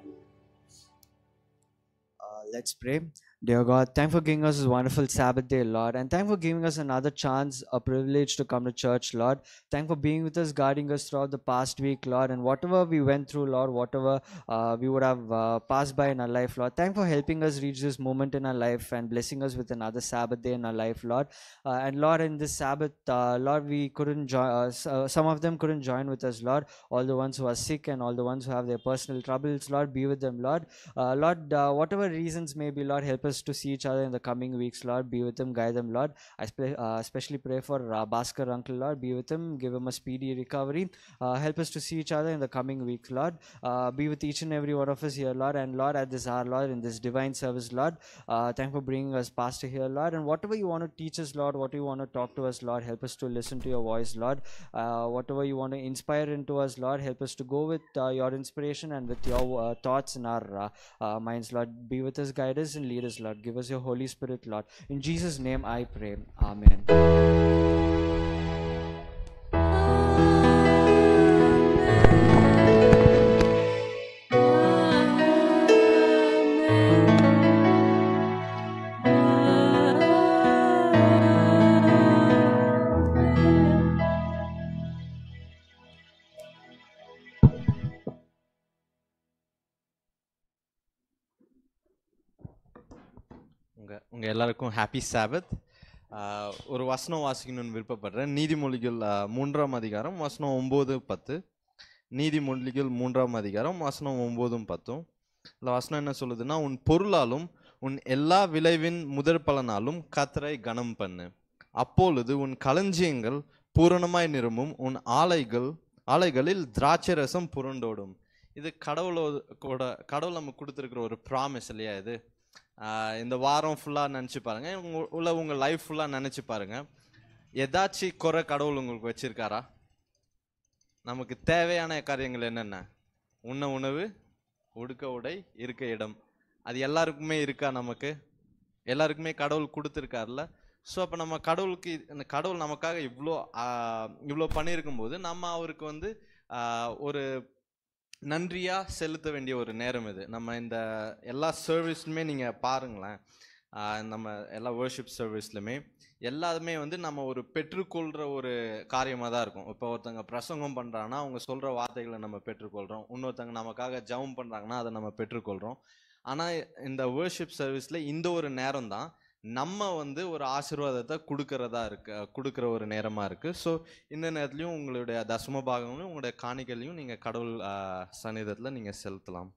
Uh, let's pray. Dear God, thank for giving us this wonderful Sabbath day, Lord, and thank for giving us another chance, a privilege to come to church, Lord. Thank for being with us, guiding us throughout the past week, Lord, and whatever we went through, Lord, whatever uh, we would have uh, passed by in our life, Lord. Thank for helping us reach this moment in our life and blessing us with another Sabbath day in our life, Lord. Uh, and Lord, in this Sabbath, uh, Lord, we couldn't join. Uh, uh, some of them couldn't join with us, Lord. All the ones who are sick and all the ones who have their personal troubles, Lord, be with them, Lord. Lord, whatever reasons may be, Lord, help us us to see each other in the coming weeks, Lord. Be with them, guide them, Lord. I uh, especially pray for uh, Bhaskar uncle, Lord. Be with him, give him a speedy recovery. Uh, help us to see each other in the coming weeks, Lord. Uh, be with each and every one of us here, Lord. And Lord, at this hour, Lord, in this divine service, Lord. Uh, thank for bringing us pastor here, Lord. And whatever you want to teach us, Lord, whatever you want to talk to us, Lord, help us to listen to your voice, Lord. Uh, whatever you want to inspire into us, Lord, help us to go with your inspiration and with your thoughts in our minds, Lord. Be with us, guide us, and lead us, Lord. Lord. Give us your Holy Spirit, Lord. In Jesus' name I pray. Amen. உங்கள் எல்லாருக்கும் happy சாபத் ஒரு வசனம் வாசிக்கணும்னு விருப்பப்படுறேன் நீதிமொழிகள் மூன்றாம் அதிகாரம் வசனம் ஒம்பது பத்து நீதிமொழிகள் மூன்றாம் அதிகாரம் வசனம் ஒம்போதும் பத்தும் இல்லை வசனம் என்ன சொல்லுதுன்னா உன் பொருளாலும் உன் எல்லா விளைவின் முதற் பலனாலும் கத்தரை கனம் பண்ணு அப்பொழுது உன் களஞ்சியங்கள் பூரணமாய் நிரும்பும் உன் ஆலைகள் ஆலைகளில் திராட்சை ரசம் புரண்டோடும் இது கடவுளோட கூட கடவுள் நமக்கு கொடுத்துருக்குற ஒரு ப்ராமிஸ் இல்லையா இது இந்த வாரம் ஃபுல்லாக நினச்சி பாருங்கள் உள்ள உங்கள் லைஃப் ஃபுல்லாக நினச்சி பாருங்கள் ஏதாச்சும் குறை கடவுள் உங்களுக்கு வச்சுருக்காரா நமக்கு தேவையான காரியங்கள் என்னென்ன உண்ண உணவு உடுக்க உடை இருக்க இடம் அது எல்லாருக்குமே இருக்கா நமக்கு எல்லாருக்குமே கடவுள் கொடுத்துருக்காருல ஸோ அப்போ நம்ம கடவுளுக்கு இந்த கடவுள் நமக்காக இவ்வளோ இவ்வளோ பண்ணியிருக்கும்போது நம்ம அவருக்கு வந்து ஒரு நன்றியாக செலுத்த வேண்டிய ஒரு நேரம் இது நம்ம இந்த எல்லா சர்வீஸுமே நீங்கள் பாருங்களேன் நம்ம எல்லா வேர்ஷிப் சர்வீஸ்லையுமே எல்லாருமே வந்து நம்ம ஒரு பெற்றுக்கொள்கிற ஒரு காரியமாக தான் இருக்கும் இப்போ ஒருத்தங்க பிரசங்கம் பண்ணுறாங்கன்னா அவங்க சொல்கிற வார்த்தைகளை நம்ம பெற்றுக்கொள்கிறோம் இன்னொருத்தங்க நமக்காக ஜவம் பண்ணுறாங்கன்னா அதை நம்ம பெற்றுக்கொள்கிறோம் ஆனால் இந்த வேர்ஷிப் சர்வீஸில் இந்த ஒரு நேரம் தான் நம்ம வந்து ஒரு ஆசிர்வாதத்தை கொடுக்கறதா இருக்கு கொடுக்குற ஒரு நேரமாக இருக்குது ஸோ இந்த நேரத்துலையும் உங்களுடைய தசம பாகங்களையும் உங்களுடைய காணிகளையும் நீங்கள் கடவுள் சந்நிதத்தில் நீங்கள் செலுத்தலாம்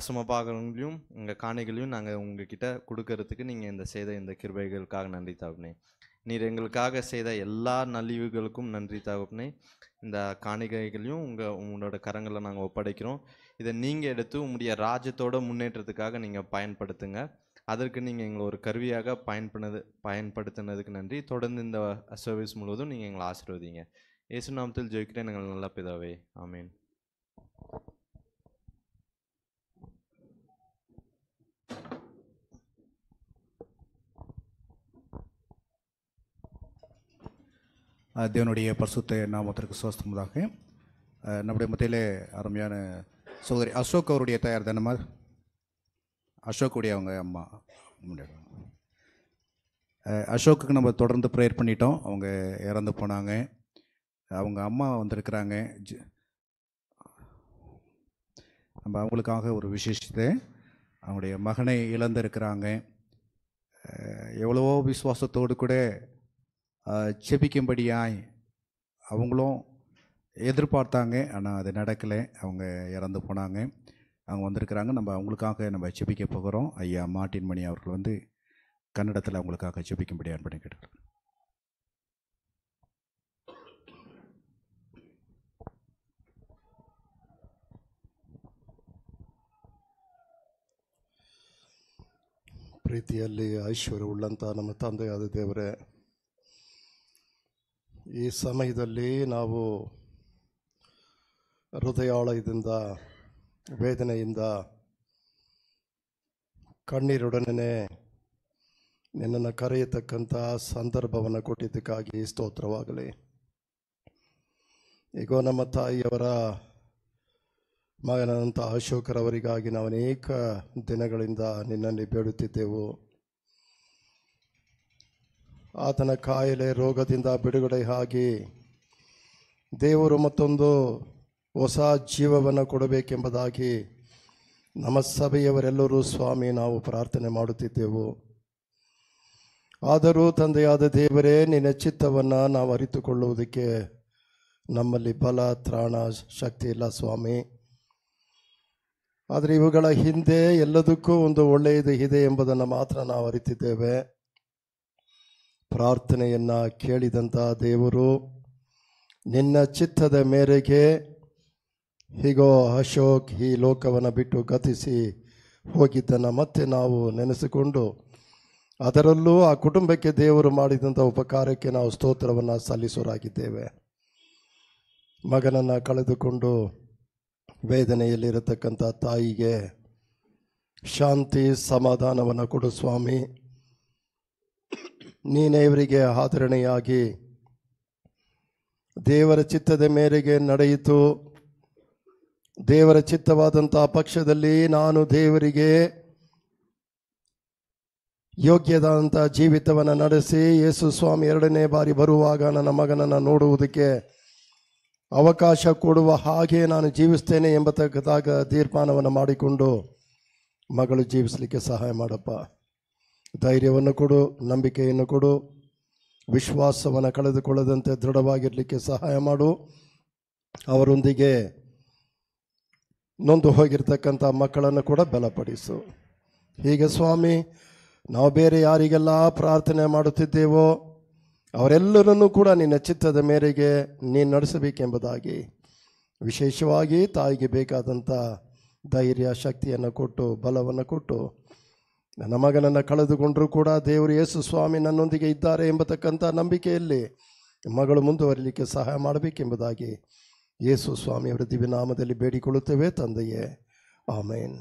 தசம பாகங்களையும் உங்கள் காணிகளையும் நாங்கள் உங்ககிட்ட கொடுக்கறதுக்கு நீங்கள் இந்த செய்த இந்த கிருபைகளுக்காக நன்றி தகப்பனே நீர் எங்களுக்காக செய்த எல்லா நலிவுகளுக்கும் நன்றி தகப்பனே இந்த காணிகைகளையும் உங்கள் உங்களோட கரங்களை நாங்கள் ஒப்படைக்கிறோம் இதை நீங்கள் எடுத்து உங்களுடைய ராஜ்யத்தோட முன்னேற்றத்துக்காக நீங்கள் பயன்படுத்துங்க அதற்கு நீங்கள் எங்களை ஒரு கருவியாக பயன்படுது பயன்படுத்தினதுக்கு நன்றி தொடர்ந்து இந்த சர்வீஸ் முழுவதும் நீங்கள் எங்களை ஆசிர்வதிங்க இயேசு நாமத்தில் ஜெயிக்கிறேன் எங்கள் நல்ல பிதாவே ஆமீன் தேவனுடைய பரிசுத்த நாமத்திற்கு சுவஸ்தமுதாக நம்முடைய மத்தியிலே அருமையான சோதரி அசோக் அவருடைய தயார் தானம்மா அசோக்குடைய அவங்க அம்மா அசோக்குக்கு நம்ம தொடர்ந்து ப்ரேயர் பண்ணிட்டோம் அவங்க இறந்து போனாங்க அவங்க அம்மா வந்திருக்கிறாங்க நம்ம அவங்களுக்காக ஒரு விசேஷத்தை அவங்களுடைய மகனை இழந்திருக்கிறாங்க எவ்வளவோ விசுவாசத்தோடு கூட செபிக்கும்படியாய் அவங்களும் எதிர்பார்த்தாங்க ஆனால் அது நடக்கலை அவங்க இறந்து போனாங்க அவங்க வந்திருக்கிறாங்க நம்ம அவங்களுக்காக நம்ம செபிக்க போகிறோம் ஐயா மாட்டின் மணி அவர்கள் வந்து கன்னடத்தில் அவங்களுக்காக செபிக்கும்படி பண்ணி கேட்டுக்கிறோம் ಪ್ರೀತಿಯಲ್ಲಿ ಐಶ್ವರ್ಯವುಳ್ಳಂಥ ನಮ್ಮ ತಂದೆಯಾದ ದೇವರೇ ಈ ಸಮಯದಲ್ಲಿ ನಾವು ಹೃದಯಾಳಯದಿಂದ ವೇದನೆಯಿಂದ ಕಣ್ಣೀರೊಡನೆ ನಿನ್ನನ್ನು ಕರೆಯತಕ್ಕಂಥ ಸಂದರ್ಭವನ್ನು ಕೊಟ್ಟಿದ್ದಕ್ಕಾಗಿ ಸ್ತೋತ್ರವಾಗಲಿ ಈಗ ನಮ್ಮ ತಾಯಿಯವರ ಮಗನಾದಂಥ ಅಶೋಕರವರಿಗಾಗಿ ನಾವು ಅನೇಕ ದಿನಗಳಿಂದ ನಿನ್ನನ್ನು ಬೇಡುತ್ತಿದ್ದೆವು ಆತನ ಕಾಯಿಲೆ ರೋಗದಿಂದ ಬಿಡುಗಡೆ ಆಗಿ ದೇವರು ಮತ್ತೊಂದು ಹೊಸ ಜೀವವನ್ನು ಕೊಡಬೇಕೆಂಬುದಾಗಿ ನಮ್ಮ ಸಭೆಯವರೆಲ್ಲರೂ ಸ್ವಾಮಿ ನಾವು ಪ್ರಾರ್ಥನೆ ಮಾಡುತ್ತಿದ್ದೆವು ಆದರೂ ತಂದೆಯಾದ ದೇವರೇ ನಿನ್ನ ಚಿತ್ತವನ್ನು ನಾವು ಅರಿತುಕೊಳ್ಳುವುದಕ್ಕೆ ನಮ್ಮಲ್ಲಿ ಬಲ ತ್ರಾಣ ಶಕ್ತಿ ಇಲ್ಲ ಸ್ವಾಮಿ ಆದರೆ ಇವುಗಳ ಹಿಂದೆ ಎಲ್ಲದಕ್ಕೂ ಒಂದು ಒಳ್ಳೆಯದು ಇದೆ ಎಂಬುದನ್ನು ಮಾತ್ರ ನಾವು ಅರಿತಿದ್ದೇವೆ ಪ್ರಾರ್ಥನೆಯನ್ನು ಕೇಳಿದಂಥ ದೇವರು ನಿನ್ನ ಚಿತ್ತದ ಮೇರೆಗೆ ಹೀಗೋ ಅಶೋಕ್ ಈ ಲೋಕವನ್ನು ಬಿಟ್ಟು ಗತಿಸಿ ಹೋಗಿದ್ದನ್ನು ಮತ್ತೆ ನಾವು ನೆನೆಸಿಕೊಂಡು ಅದರಲ್ಲೂ ಆ ಕುಟುಂಬಕ್ಕೆ ದೇವರು ಮಾಡಿದಂಥ ಉಪಕಾರಕ್ಕೆ ನಾವು ಸ್ತೋತ್ರವನ್ನು ಸಲ್ಲಿಸೋರಾಗಿದ್ದೇವೆ ಮಗನನ್ನು ಕಳೆದುಕೊಂಡು ವೇದನೆಯಲ್ಲಿರತಕ್ಕಂಥ ತಾಯಿಗೆ ಶಾಂತಿ ಸಮಾಧಾನವನ್ನು ಕೊಡು ಸ್ವಾಮಿ ನೀನೇ ಇವರಿಗೆ ಆಧರಣೆಯಾಗಿ ದೇವರ ಚಿತ್ತದ ಮೇರೆಗೆ ನಡೆಯಿತು ದೇವರ ಚಿತ್ತವಾದಂಥ ಪಕ್ಷದಲ್ಲಿ ನಾನು ದೇವರಿಗೆ ಯೋಗ್ಯದಾದಂಥ ಜೀವಿತವನ್ನು ನಡೆಸಿ ಯೇಸು ಸ್ವಾಮಿ ಎರಡನೇ ಬಾರಿ ಬರುವಾಗ ನನ್ನ ಮಗನನ್ನು ನೋಡುವುದಕ್ಕೆ ಅವಕಾಶ ಕೊಡುವ ಹಾಗೆ ನಾನು ಜೀವಿಸ್ತೇನೆ ಎಂಬತಕ್ಕದಾಗ ತೀರ್ಮಾನವನ್ನು ಮಾಡಿಕೊಂಡು ಮಗಳು ಜೀವಿಸಲಿಕ್ಕೆ ಸಹಾಯ ಮಾಡಪ್ಪ ಧೈರ್ಯವನ್ನು ಕೊಡು ನಂಬಿಕೆಯನ್ನು ಕೊಡು ವಿಶ್ವಾಸವನ್ನು ಕಳೆದುಕೊಳ್ಳದಂತೆ ದೃಢವಾಗಿರಲಿಕ್ಕೆ ಸಹಾಯ ಮಾಡು ಅವರೊಂದಿಗೆ ನೊಂದು ಹೋಗಿರ್ತಕ್ಕಂಥ ಮಕ್ಕಳನ್ನು ಕೂಡ ಬಲಪಡಿಸು ಹೀಗೆ ಸ್ವಾಮಿ ನಾವು ಬೇರೆ ಯಾರಿಗೆಲ್ಲ ಪ್ರಾರ್ಥನೆ ಮಾಡುತ್ತಿದ್ದೇವೋ ಅವರೆಲ್ಲರನ್ನೂ ಕೂಡ ನಿನ್ನ ಚಿತ್ತದ ಮೇರೆಗೆ ನೀನು ನಡೆಸಬೇಕೆಂಬುದಾಗಿ ವಿಶೇಷವಾಗಿ ತಾಯಿಗೆ ಬೇಕಾದಂಥ ಧೈರ್ಯ ಶಕ್ತಿಯನ್ನು ಕೊಟ್ಟು ಬಲವನ್ನು ಕೊಟ್ಟು ನನ್ನ ಮಗನನ್ನು ಕಳೆದುಕೊಂಡರೂ ಕೂಡ ದೇವರು ಯೇಸು ಸ್ವಾಮಿ ನನ್ನೊಂದಿಗೆ ಇದ್ದಾರೆ ಎಂಬತಕ್ಕಂಥ ನಂಬಿಕೆಯಲ್ಲಿ ಮಗಳು ಮುಂದುವರಿಲಿಕ್ಕೆ ಸಹಾಯ ಮಾಡಬೇಕೆಂಬುದಾಗಿ ಯೇಸು ಸ್ವಾಮಿಯವರ ದಿವ್ಯನಾಮದಲ್ಲಿ ಬೇಡಿಕೊಳ್ಳುತ್ತೇವೆ ತಂದೆಯೇ ಆಮೇನ್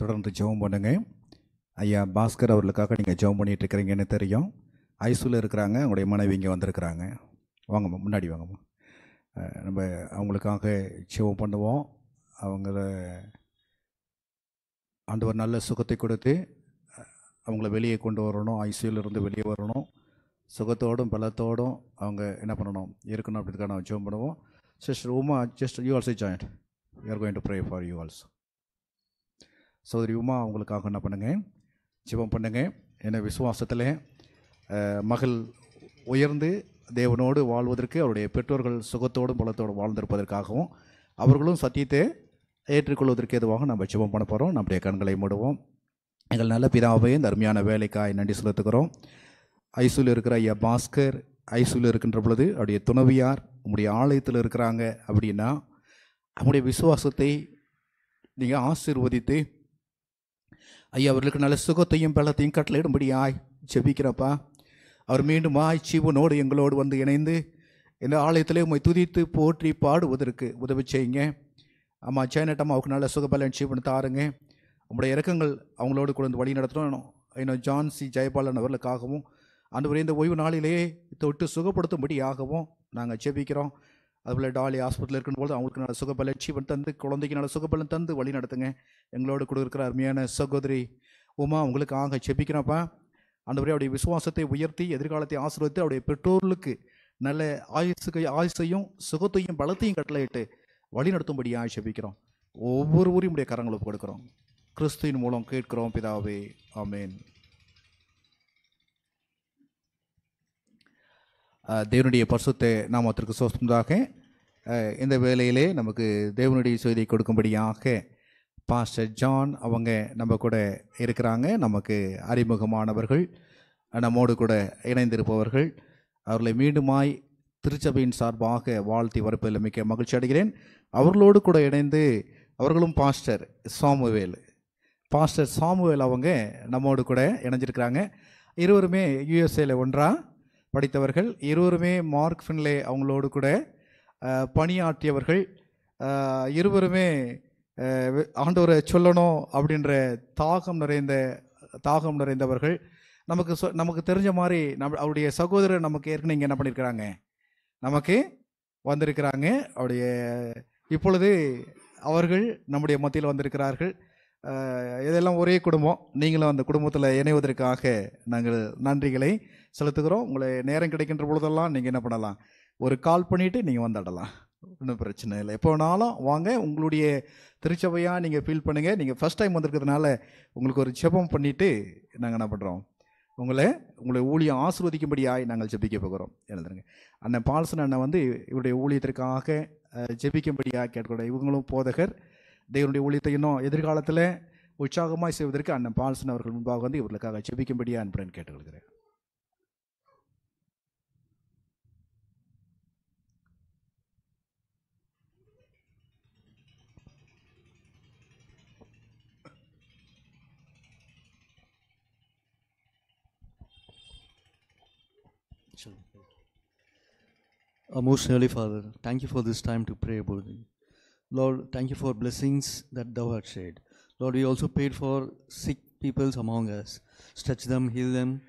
தொடர்ந்து ஜெபம் பண்ணுங்க ஐயா பாஸ்கர் அவர்களுக்காக நீங்கள் ஜெபம் பண்ணிகிட்டு இருக்கிறீங்கன்னு தெரியும் ஐசூலில் இருக்கிறாங்க அவங்களுடைய மனைவி இங்கே வந்திருக்கிறாங்க வாங்கம்மா முன்னாடி வாங்கம்மா நம்ம அவங்களுக்காக ஜெபம் பண்ணுவோம் அவங்கள ஆண்டவர் நல்ல சுகத்தை கொடுத்து அவங்கள வெளியே கொண்டு வரணும் ஐசியூலேருந்து வெளியே வரணும் சுகத்தோடும் பலத்தோடும் அவங்க என்ன பண்ணணும் இருக்கணும் அப்படின்றதுக்காக நான் ஜோம் பண்ணுவோம் sister Uma just you also join you are going to pray for you also சோதரி உமா அவங்களுக்காக என்ன பண்ணுங்கள் ஜிபம் பண்ணுங்கள் என்ன விசுவாசத்தில் மகள் உயர்ந்து தேவனோடு வாழ்வதற்கு அவருடைய பெற்றோர்கள் சுகத்தோடும் பலத்தோடும் வாழ்ந்திருப்பதற்காகவும் அவர்களும் சத்தியத்தை ஏற்றுக்கொள்வதற்கு எதுவாக நம்ம ஜெபம் பண்ண போகிறோம் நம்முடைய கண்களை மூடுவோம் எங்கள் நல்ல பிதாவையும் இந்த அருமையான வேலைக்காய் நன்றி செலுத்துக்கிறோம் ஐசூல் இருக்கிற ஐயா பாஸ்கர் ஐசூல் இருக்கின்ற பொழுது அவருடைய துணவியார் உங்களுடைய ஆலயத்தில் இருக்கிறாங்க அப்படின்னா அவங்களுடைய விசுவாசத்தை நீங்கள் ஆசிர்வதித்து ஐயா அவர்களுக்கு நல்ல சுகத்தையும் பலத்தையும் கட்டளையிடும்படியாய் ஜெபிக்கிறப்பா அவர் மீண்டும் ஆய் ஜீவனோடு எங்களோடு வந்து இணைந்து இந்த ஆலயத்திலே உண்மை துதித்து போற்றி பாடுவதற்கு உதவி செய்யுங்க ஆமாம் சேனட்டம் அவருக்கு நல்ல சுகபலன் சீவன் தாருங்க உங்களுடைய இறக்கங்கள் அவங்களோடு கொண்டு வழி நடத்தணும் இன்னும் ஜான்சி ஜெயபாலன் அவர்களுக்காகவும் அந்த இந்த ஓய்வு நாளிலேயே தொட்டு சுகப்படுத்தும்படியாகவும் நாங்கள் ஜெபிக்கிறோம் அதுபோல் டாலி ஹாஸ்பிட்டலில் இருக்கும்போது அவங்களுக்கு நல்ல சுகபலட்சியம் தந்து குழந்தைக்கு நல்ல சுகபலன் தந்து வழி நடத்துங்க எங்களோடு கூட இருக்கிற அருமையான சகோதரி உமா உங்களுக்கு ஆக செபிக்கிறப்பா அந்தபடி அவருடைய விசுவாசத்தை உயர்த்தி எதிர்காலத்தை ஆசீர்வதித்து அவருடைய பெற்றோர்களுக்கு நல்ல ஆயுசுக்கு ஆயுசையும் சுகத்தையும் பலத்தையும் கட்டளையிட்டு வழி ஆய் செபிக்கிறோம் ஒவ்வொருவரையும் உடைய கரங்களை கொடுக்குறோம் கிறிஸ்துவின் மூலம் கேட்கிறோம் பிதாவே ஆமேன் தேவனுடைய நாம் அதற்கு சோஸ்தாக இந்த வேலையிலே நமக்கு தேவனுடைய செய்தியை கொடுக்கும்படியாக பாஸ்டர் ஜான் அவங்க நம்ம கூட இருக்கிறாங்க நமக்கு அறிமுகமானவர்கள் நம்மோடு கூட இணைந்திருப்பவர்கள் அவர்களை மீண்டுமாய் திருச்சபையின் சார்பாக வாழ்த்தி வரப்பதில் மிக்க மகிழ்ச்சி அடைகிறேன் அவர்களோடு கூட இணைந்து அவர்களும் பாஸ்டர் சாமுவேல் பாஸ்டர் சாமுவேல் அவங்க நம்மோடு கூட இணைஞ்சிருக்கிறாங்க இருவருமே யுஎஸ்ஏல ஒன்றாக படித்தவர்கள் இருவருமே மார்க் ஃபின்லே அவங்களோடு கூட பணியாற்றியவர்கள் இருவருமே ஆண்டவரை சொல்லணும் அப்படின்ற தாகம் நிறைந்த தாகம் நிறைந்தவர்கள் நமக்கு சொ நமக்கு தெரிஞ்ச மாதிரி நம் அவருடைய சகோதரர் நமக்கு ஏற்கனவே இங்கே என்ன பண்ணியிருக்கிறாங்க நமக்கு வந்திருக்கிறாங்க அவருடைய இப்பொழுது அவர்கள் நம்முடைய மத்தியில் வந்திருக்கிறார்கள் இதெல்லாம் ஒரே குடும்பம் நீங்களும் அந்த குடும்பத்தில் இணைவதற்காக நாங்கள் நன்றிகளை செலுத்துகிறோம் உங்களை நேரம் கிடைக்கின்ற பொழுதெல்லாம் நீங்கள் என்ன பண்ணலாம் ஒரு கால் பண்ணிவிட்டு நீங்கள் வந்துடலாம் ஒன்றும் பிரச்சனை இல்லை எப்போ வேணாலும் வாங்க உங்களுடைய திருச்சபையாக நீங்கள் ஃபீல் பண்ணுங்கள் நீங்கள் ஃபஸ்ட் டைம் வந்திருக்கிறதுனால உங்களுக்கு ஒரு ஜெபம் பண்ணிவிட்டு நாங்கள் என்ன பண்ணுறோம் உங்களை உங்களை ஊழியம் ஆசிர்வதிக்கும்படியாய் நாங்கள் ஜெபிக்க போகிறோம் எழுதுங்க அண்ணன் பால்சன் அண்ணன் வந்து இவருடைய ஊழியத்திற்காக ஜெபிக்கும்படியாக கேட்கக்கூடாது இவங்களும் போதகர் தேவனுடைய ஊழியத்தை இன்னும் எதிர்காலத்தில் உற்சாகமாக செய்வதற்கு அண்ணன் பால்சன் அவர்கள் முன்பாக வந்து இவர்களுக்காக ஜெபிக்கும்படியாக அன்புடன் கேட்டுக்கொள்கிறேன் Our most holy Father, thank you for this time to pray about thee. Lord, thank you for blessings that thou hast shared. Lord, we also prayed for sick peoples among us. Stretch them, heal them,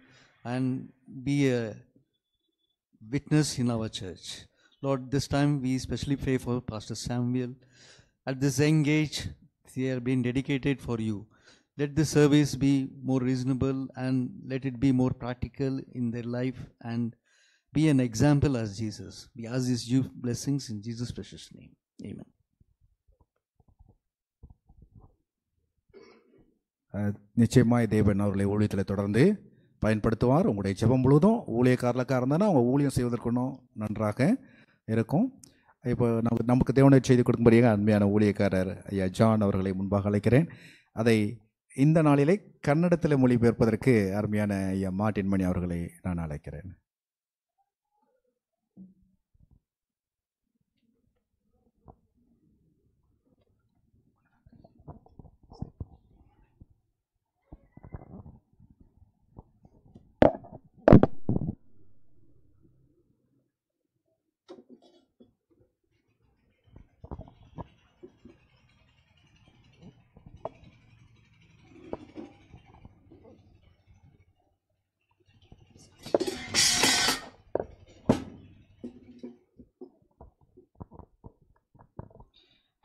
and be a witness in our church. Lord, this time we especially pray for Pastor Samuel. At this young age, they are being dedicated for you. Let the service be more reasonable and let it be more practical in their life and be an example as Jesus. We ask these blessings in Jesus' precious name. Amen. நிச்சயமாய் தேவன் அவர்களை ஊழியத்தில் தொடர்ந்து பயன்படுத்துவார் உங்களுடைய ஜெபம் முழுவதும் ஊழியக்காரலக்காக இருந்தாலும் அவங்க ஊழியம் செய்வதற்குன்னும் நன்றாக இருக்கும் இப்போ நமக்கு நமக்கு தேவனை செய்தி கொடுக்கும்படியாக அன்மையான ஊழியக்காரர் ஐயா ஜான் அவர்களை முன்பாக அழைக்கிறேன் அதை இந்த நாளிலே கன்னடத்தில் மொழிபெயர்ப்பதற்கு அருமையான ஐயா மாட்டின்மணி அவர்களை நான் அழைக்கிறேன்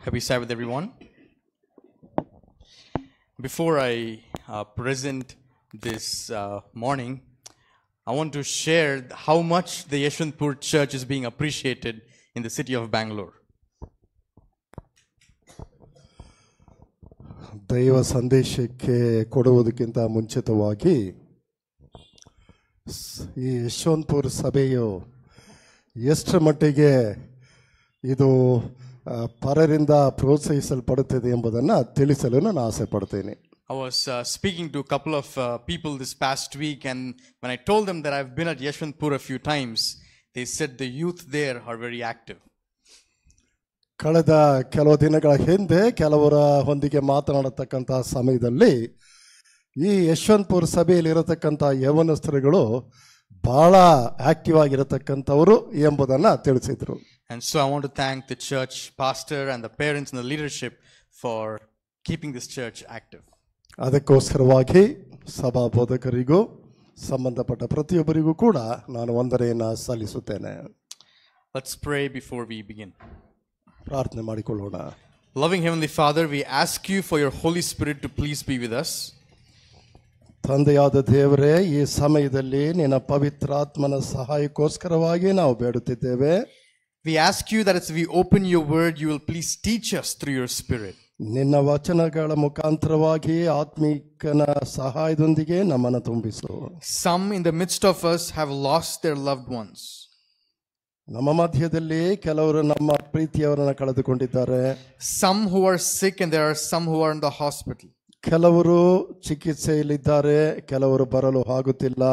Happy Sabbath, everyone. Before I uh, present this uh, morning, I want to share how much the Yeshwanthpur Church is being appreciated in the city of Bangalore. ದೈವ ಸಂದೇಶಕ್ಕೆ ಕೊಡುವುದಕ್ಕಿಂತ ಮುಂಚಿತವಾಗಿ ಈ ಯಶವಂತಪುರ ಸಭೆಯು ಎಷ್ಟರ ಮಟ್ಟಿಗೆ ಇದು ಪರರಿಂದ ಪ್ರೋತ್ಸಾಹಿಸಲ್ಪಡುತ್ತದೆ ಎಂಬುದನ್ನು ತಿಳಿಸಲು ನಾನು ಆಸೆ ಪಡ್ತೇನೆ I was uh, speaking to a couple of uh, people this past week, and when I told them that I've been at yashwantpur a few times, they said the youth there are very active. ಕಳೆದ ಕೆಲವು ದಿನಗಳ ಹಿಂದೆ ಕೆಲವರ ಹೊಂದಿಗೆ ಮಾತನಾಡತಕ್ಕಂತಹ ಸಮಯದಲ್ಲಿ ಈ ಯಶವಂತಪುರ ಸಭೆಯಲ್ಲಿ ಇರತಕ್ಕಂಥ ಯವನಸ್ಥರುಗಳು ಬಹಳ ಆಕ್ಟಿವ್ ಆಗಿರತಕ್ಕಂಥವರು ಎಂಬುದನ್ನು ತಿಳಿಸಿದರು And so I want to thank the church pastor and the parents and the leadership for keeping this church active. ಅದಕ್ಕೋಸ್ಕರವಾಗಿ ಸಭಾ ಬೋಧಕರಿಗೂ ಸಂಬಂಧಪಟ್ಟ ಪ್ರತಿಯೊಬ್ಬರಿಗೂ ಕೂಡ ನಾನು ವಂದನೆಯನ್ನು ಸಲ್ಲಿಸುತ್ತೇನೆ Let's pray before we begin. ಪ್ರಾರ್ಥನೆ ಮಾಡಿಕೊಳ್ಳೋಣ Loving Heavenly Father, we ask you for your Holy Spirit to please be with us. ತಂದೆಯಾದ ದೇವರೇ ಈ ಸಮಯದಲ್ಲಿ ನಿನ್ನ ಪವಿತ್ರಾತ್ಮನ ಸಹಾಯಕ್ಕೋಸ್ಕರವಾಗಿ ನಾವು ಬೇಡುತ್ತಿದ್ದೇವೆ we ask you that as we open your word, you will please teach us through your spirit. ನಿನ್ನ ವಚನಗಳ ಮುಖಾಂತರವಾಗಿ ಆತ್ಮಿಕನ ಸಹಾಯದೊಂದಿಗೆ ತುಂಬಿಸು Some in the midst of us have lost their loved ones. ನಮ್ಮ ಮಧ್ಯದಲ್ಲಿ ಕೆಲವರು ನಮ್ಮ ಪ್ರೀತಿಯವರನ್ನು ಕಳೆದುಕೊಂಡಿದ್ದಾರೆ Some who are sick and there are some who are in the hospital. ಕೆಲವರು ಚಿಕಿತ್ಸೆಯಲ್ಲಿದ್ದಾರೆ ಕೆಲವರು ಬರಲು ಆಗುತ್ತಿಲ್ಲ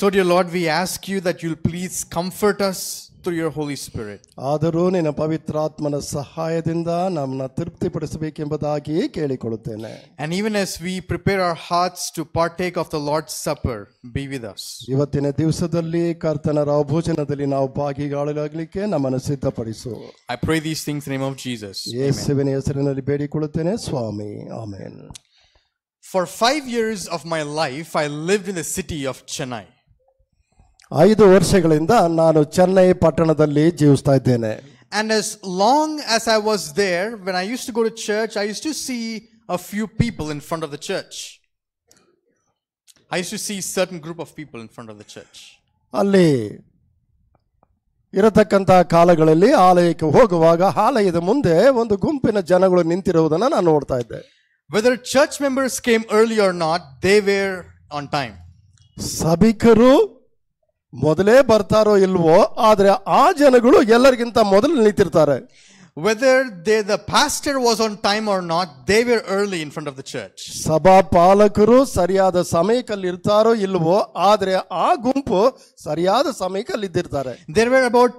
So dear Lord, we ask you that you'll please comfort us through your Holy Spirit. ಆದರೂ ನಿನ್ನ ಪವಿತ್ರಾತ್ಮನ ಸಹಾಯದಿಂದ ನಮ್ಮನ್ನ ತೃಪ್ತಿಪಡಿಸಬೇಕೆಂಬುದಾಗಿ ಕೇಳಿಕೊಳ್ಳುತ್ತೇನೆ And even as we prepare our hearts to partake of the Lord's Supper, be with us. ಇವತ್ತಿನ ದಿವಸದಲ್ಲಿ ಕರ್ತನ ರಾಭೋಜನದಲ್ಲಿ ನಾವು ಭಾಗಿಗಳಾಗಲಿಕ್ಕೆ ನಮ್ಮನ್ನು ಸಿದ್ಧಪಡಿಸು. I pray these things in the name of Jesus. ಯೇಸುವಿನ ಹೆಸರಿನಲ್ಲಿ ಬೇಡಿಕೊಳ್ಳುತ್ತೇನೆ ಸ್ವಾಮಿ. Amen. For five years of my life, I lived in the city of Chennai. ಐದು ವರ್ಷಗಳಿಂದ ನಾನು ಚೆನ್ನೈ ಪಟ್ಟಣದಲ್ಲಿ ಜೀವಿಸ್ತಾ ಇದ್ದೇನೆ And as long as I was there, when I used to go to church, I used to see a few people in front of the church. I used to see certain group of people in front of the church. ಅಲ್ಲಿ ಇರತಕ್ಕಂತಹ ಕಾಲಗಳಲ್ಲಿ ಆಲಯಕ್ಕೆ ಹೋಗುವಾಗ ಆಲಯದ ಮುಂದೆ ಒಂದು ಗುಂಪಿನ ಜನಗಳು ನಿಂತಿರುವುದನ್ನು ನಾನು ನೋಡ್ತಾ ಇದ್ದೆ whether church members came early or not they were on time ಸಭಿಕರು ಮೊದಲೇ ಬರ್ತಾರೋ ಇಲ್ವೋ ಆದರೆ ಆ ಜನಗಳು ಎಲ್ಲರಿಗಿಂತ ಮೊದಲು ನಿಂತಿರ್ತಾರೆ whether the pastor was on time or not, they were early in front of the church. ಸಭಾ ಪಾಲಕರು ಸರಿಯಾದ ಸಮಯದಲ್ಲಿ ಇರ್ತಾರೋ ಇಲ್ವೋ ಆದರೆ ಆ ಗುಂಪು ಸರಿಯಾದ ಸಮಯದಲ್ಲಿ ಇದ್ದಿರ್ತಾರೆ there were about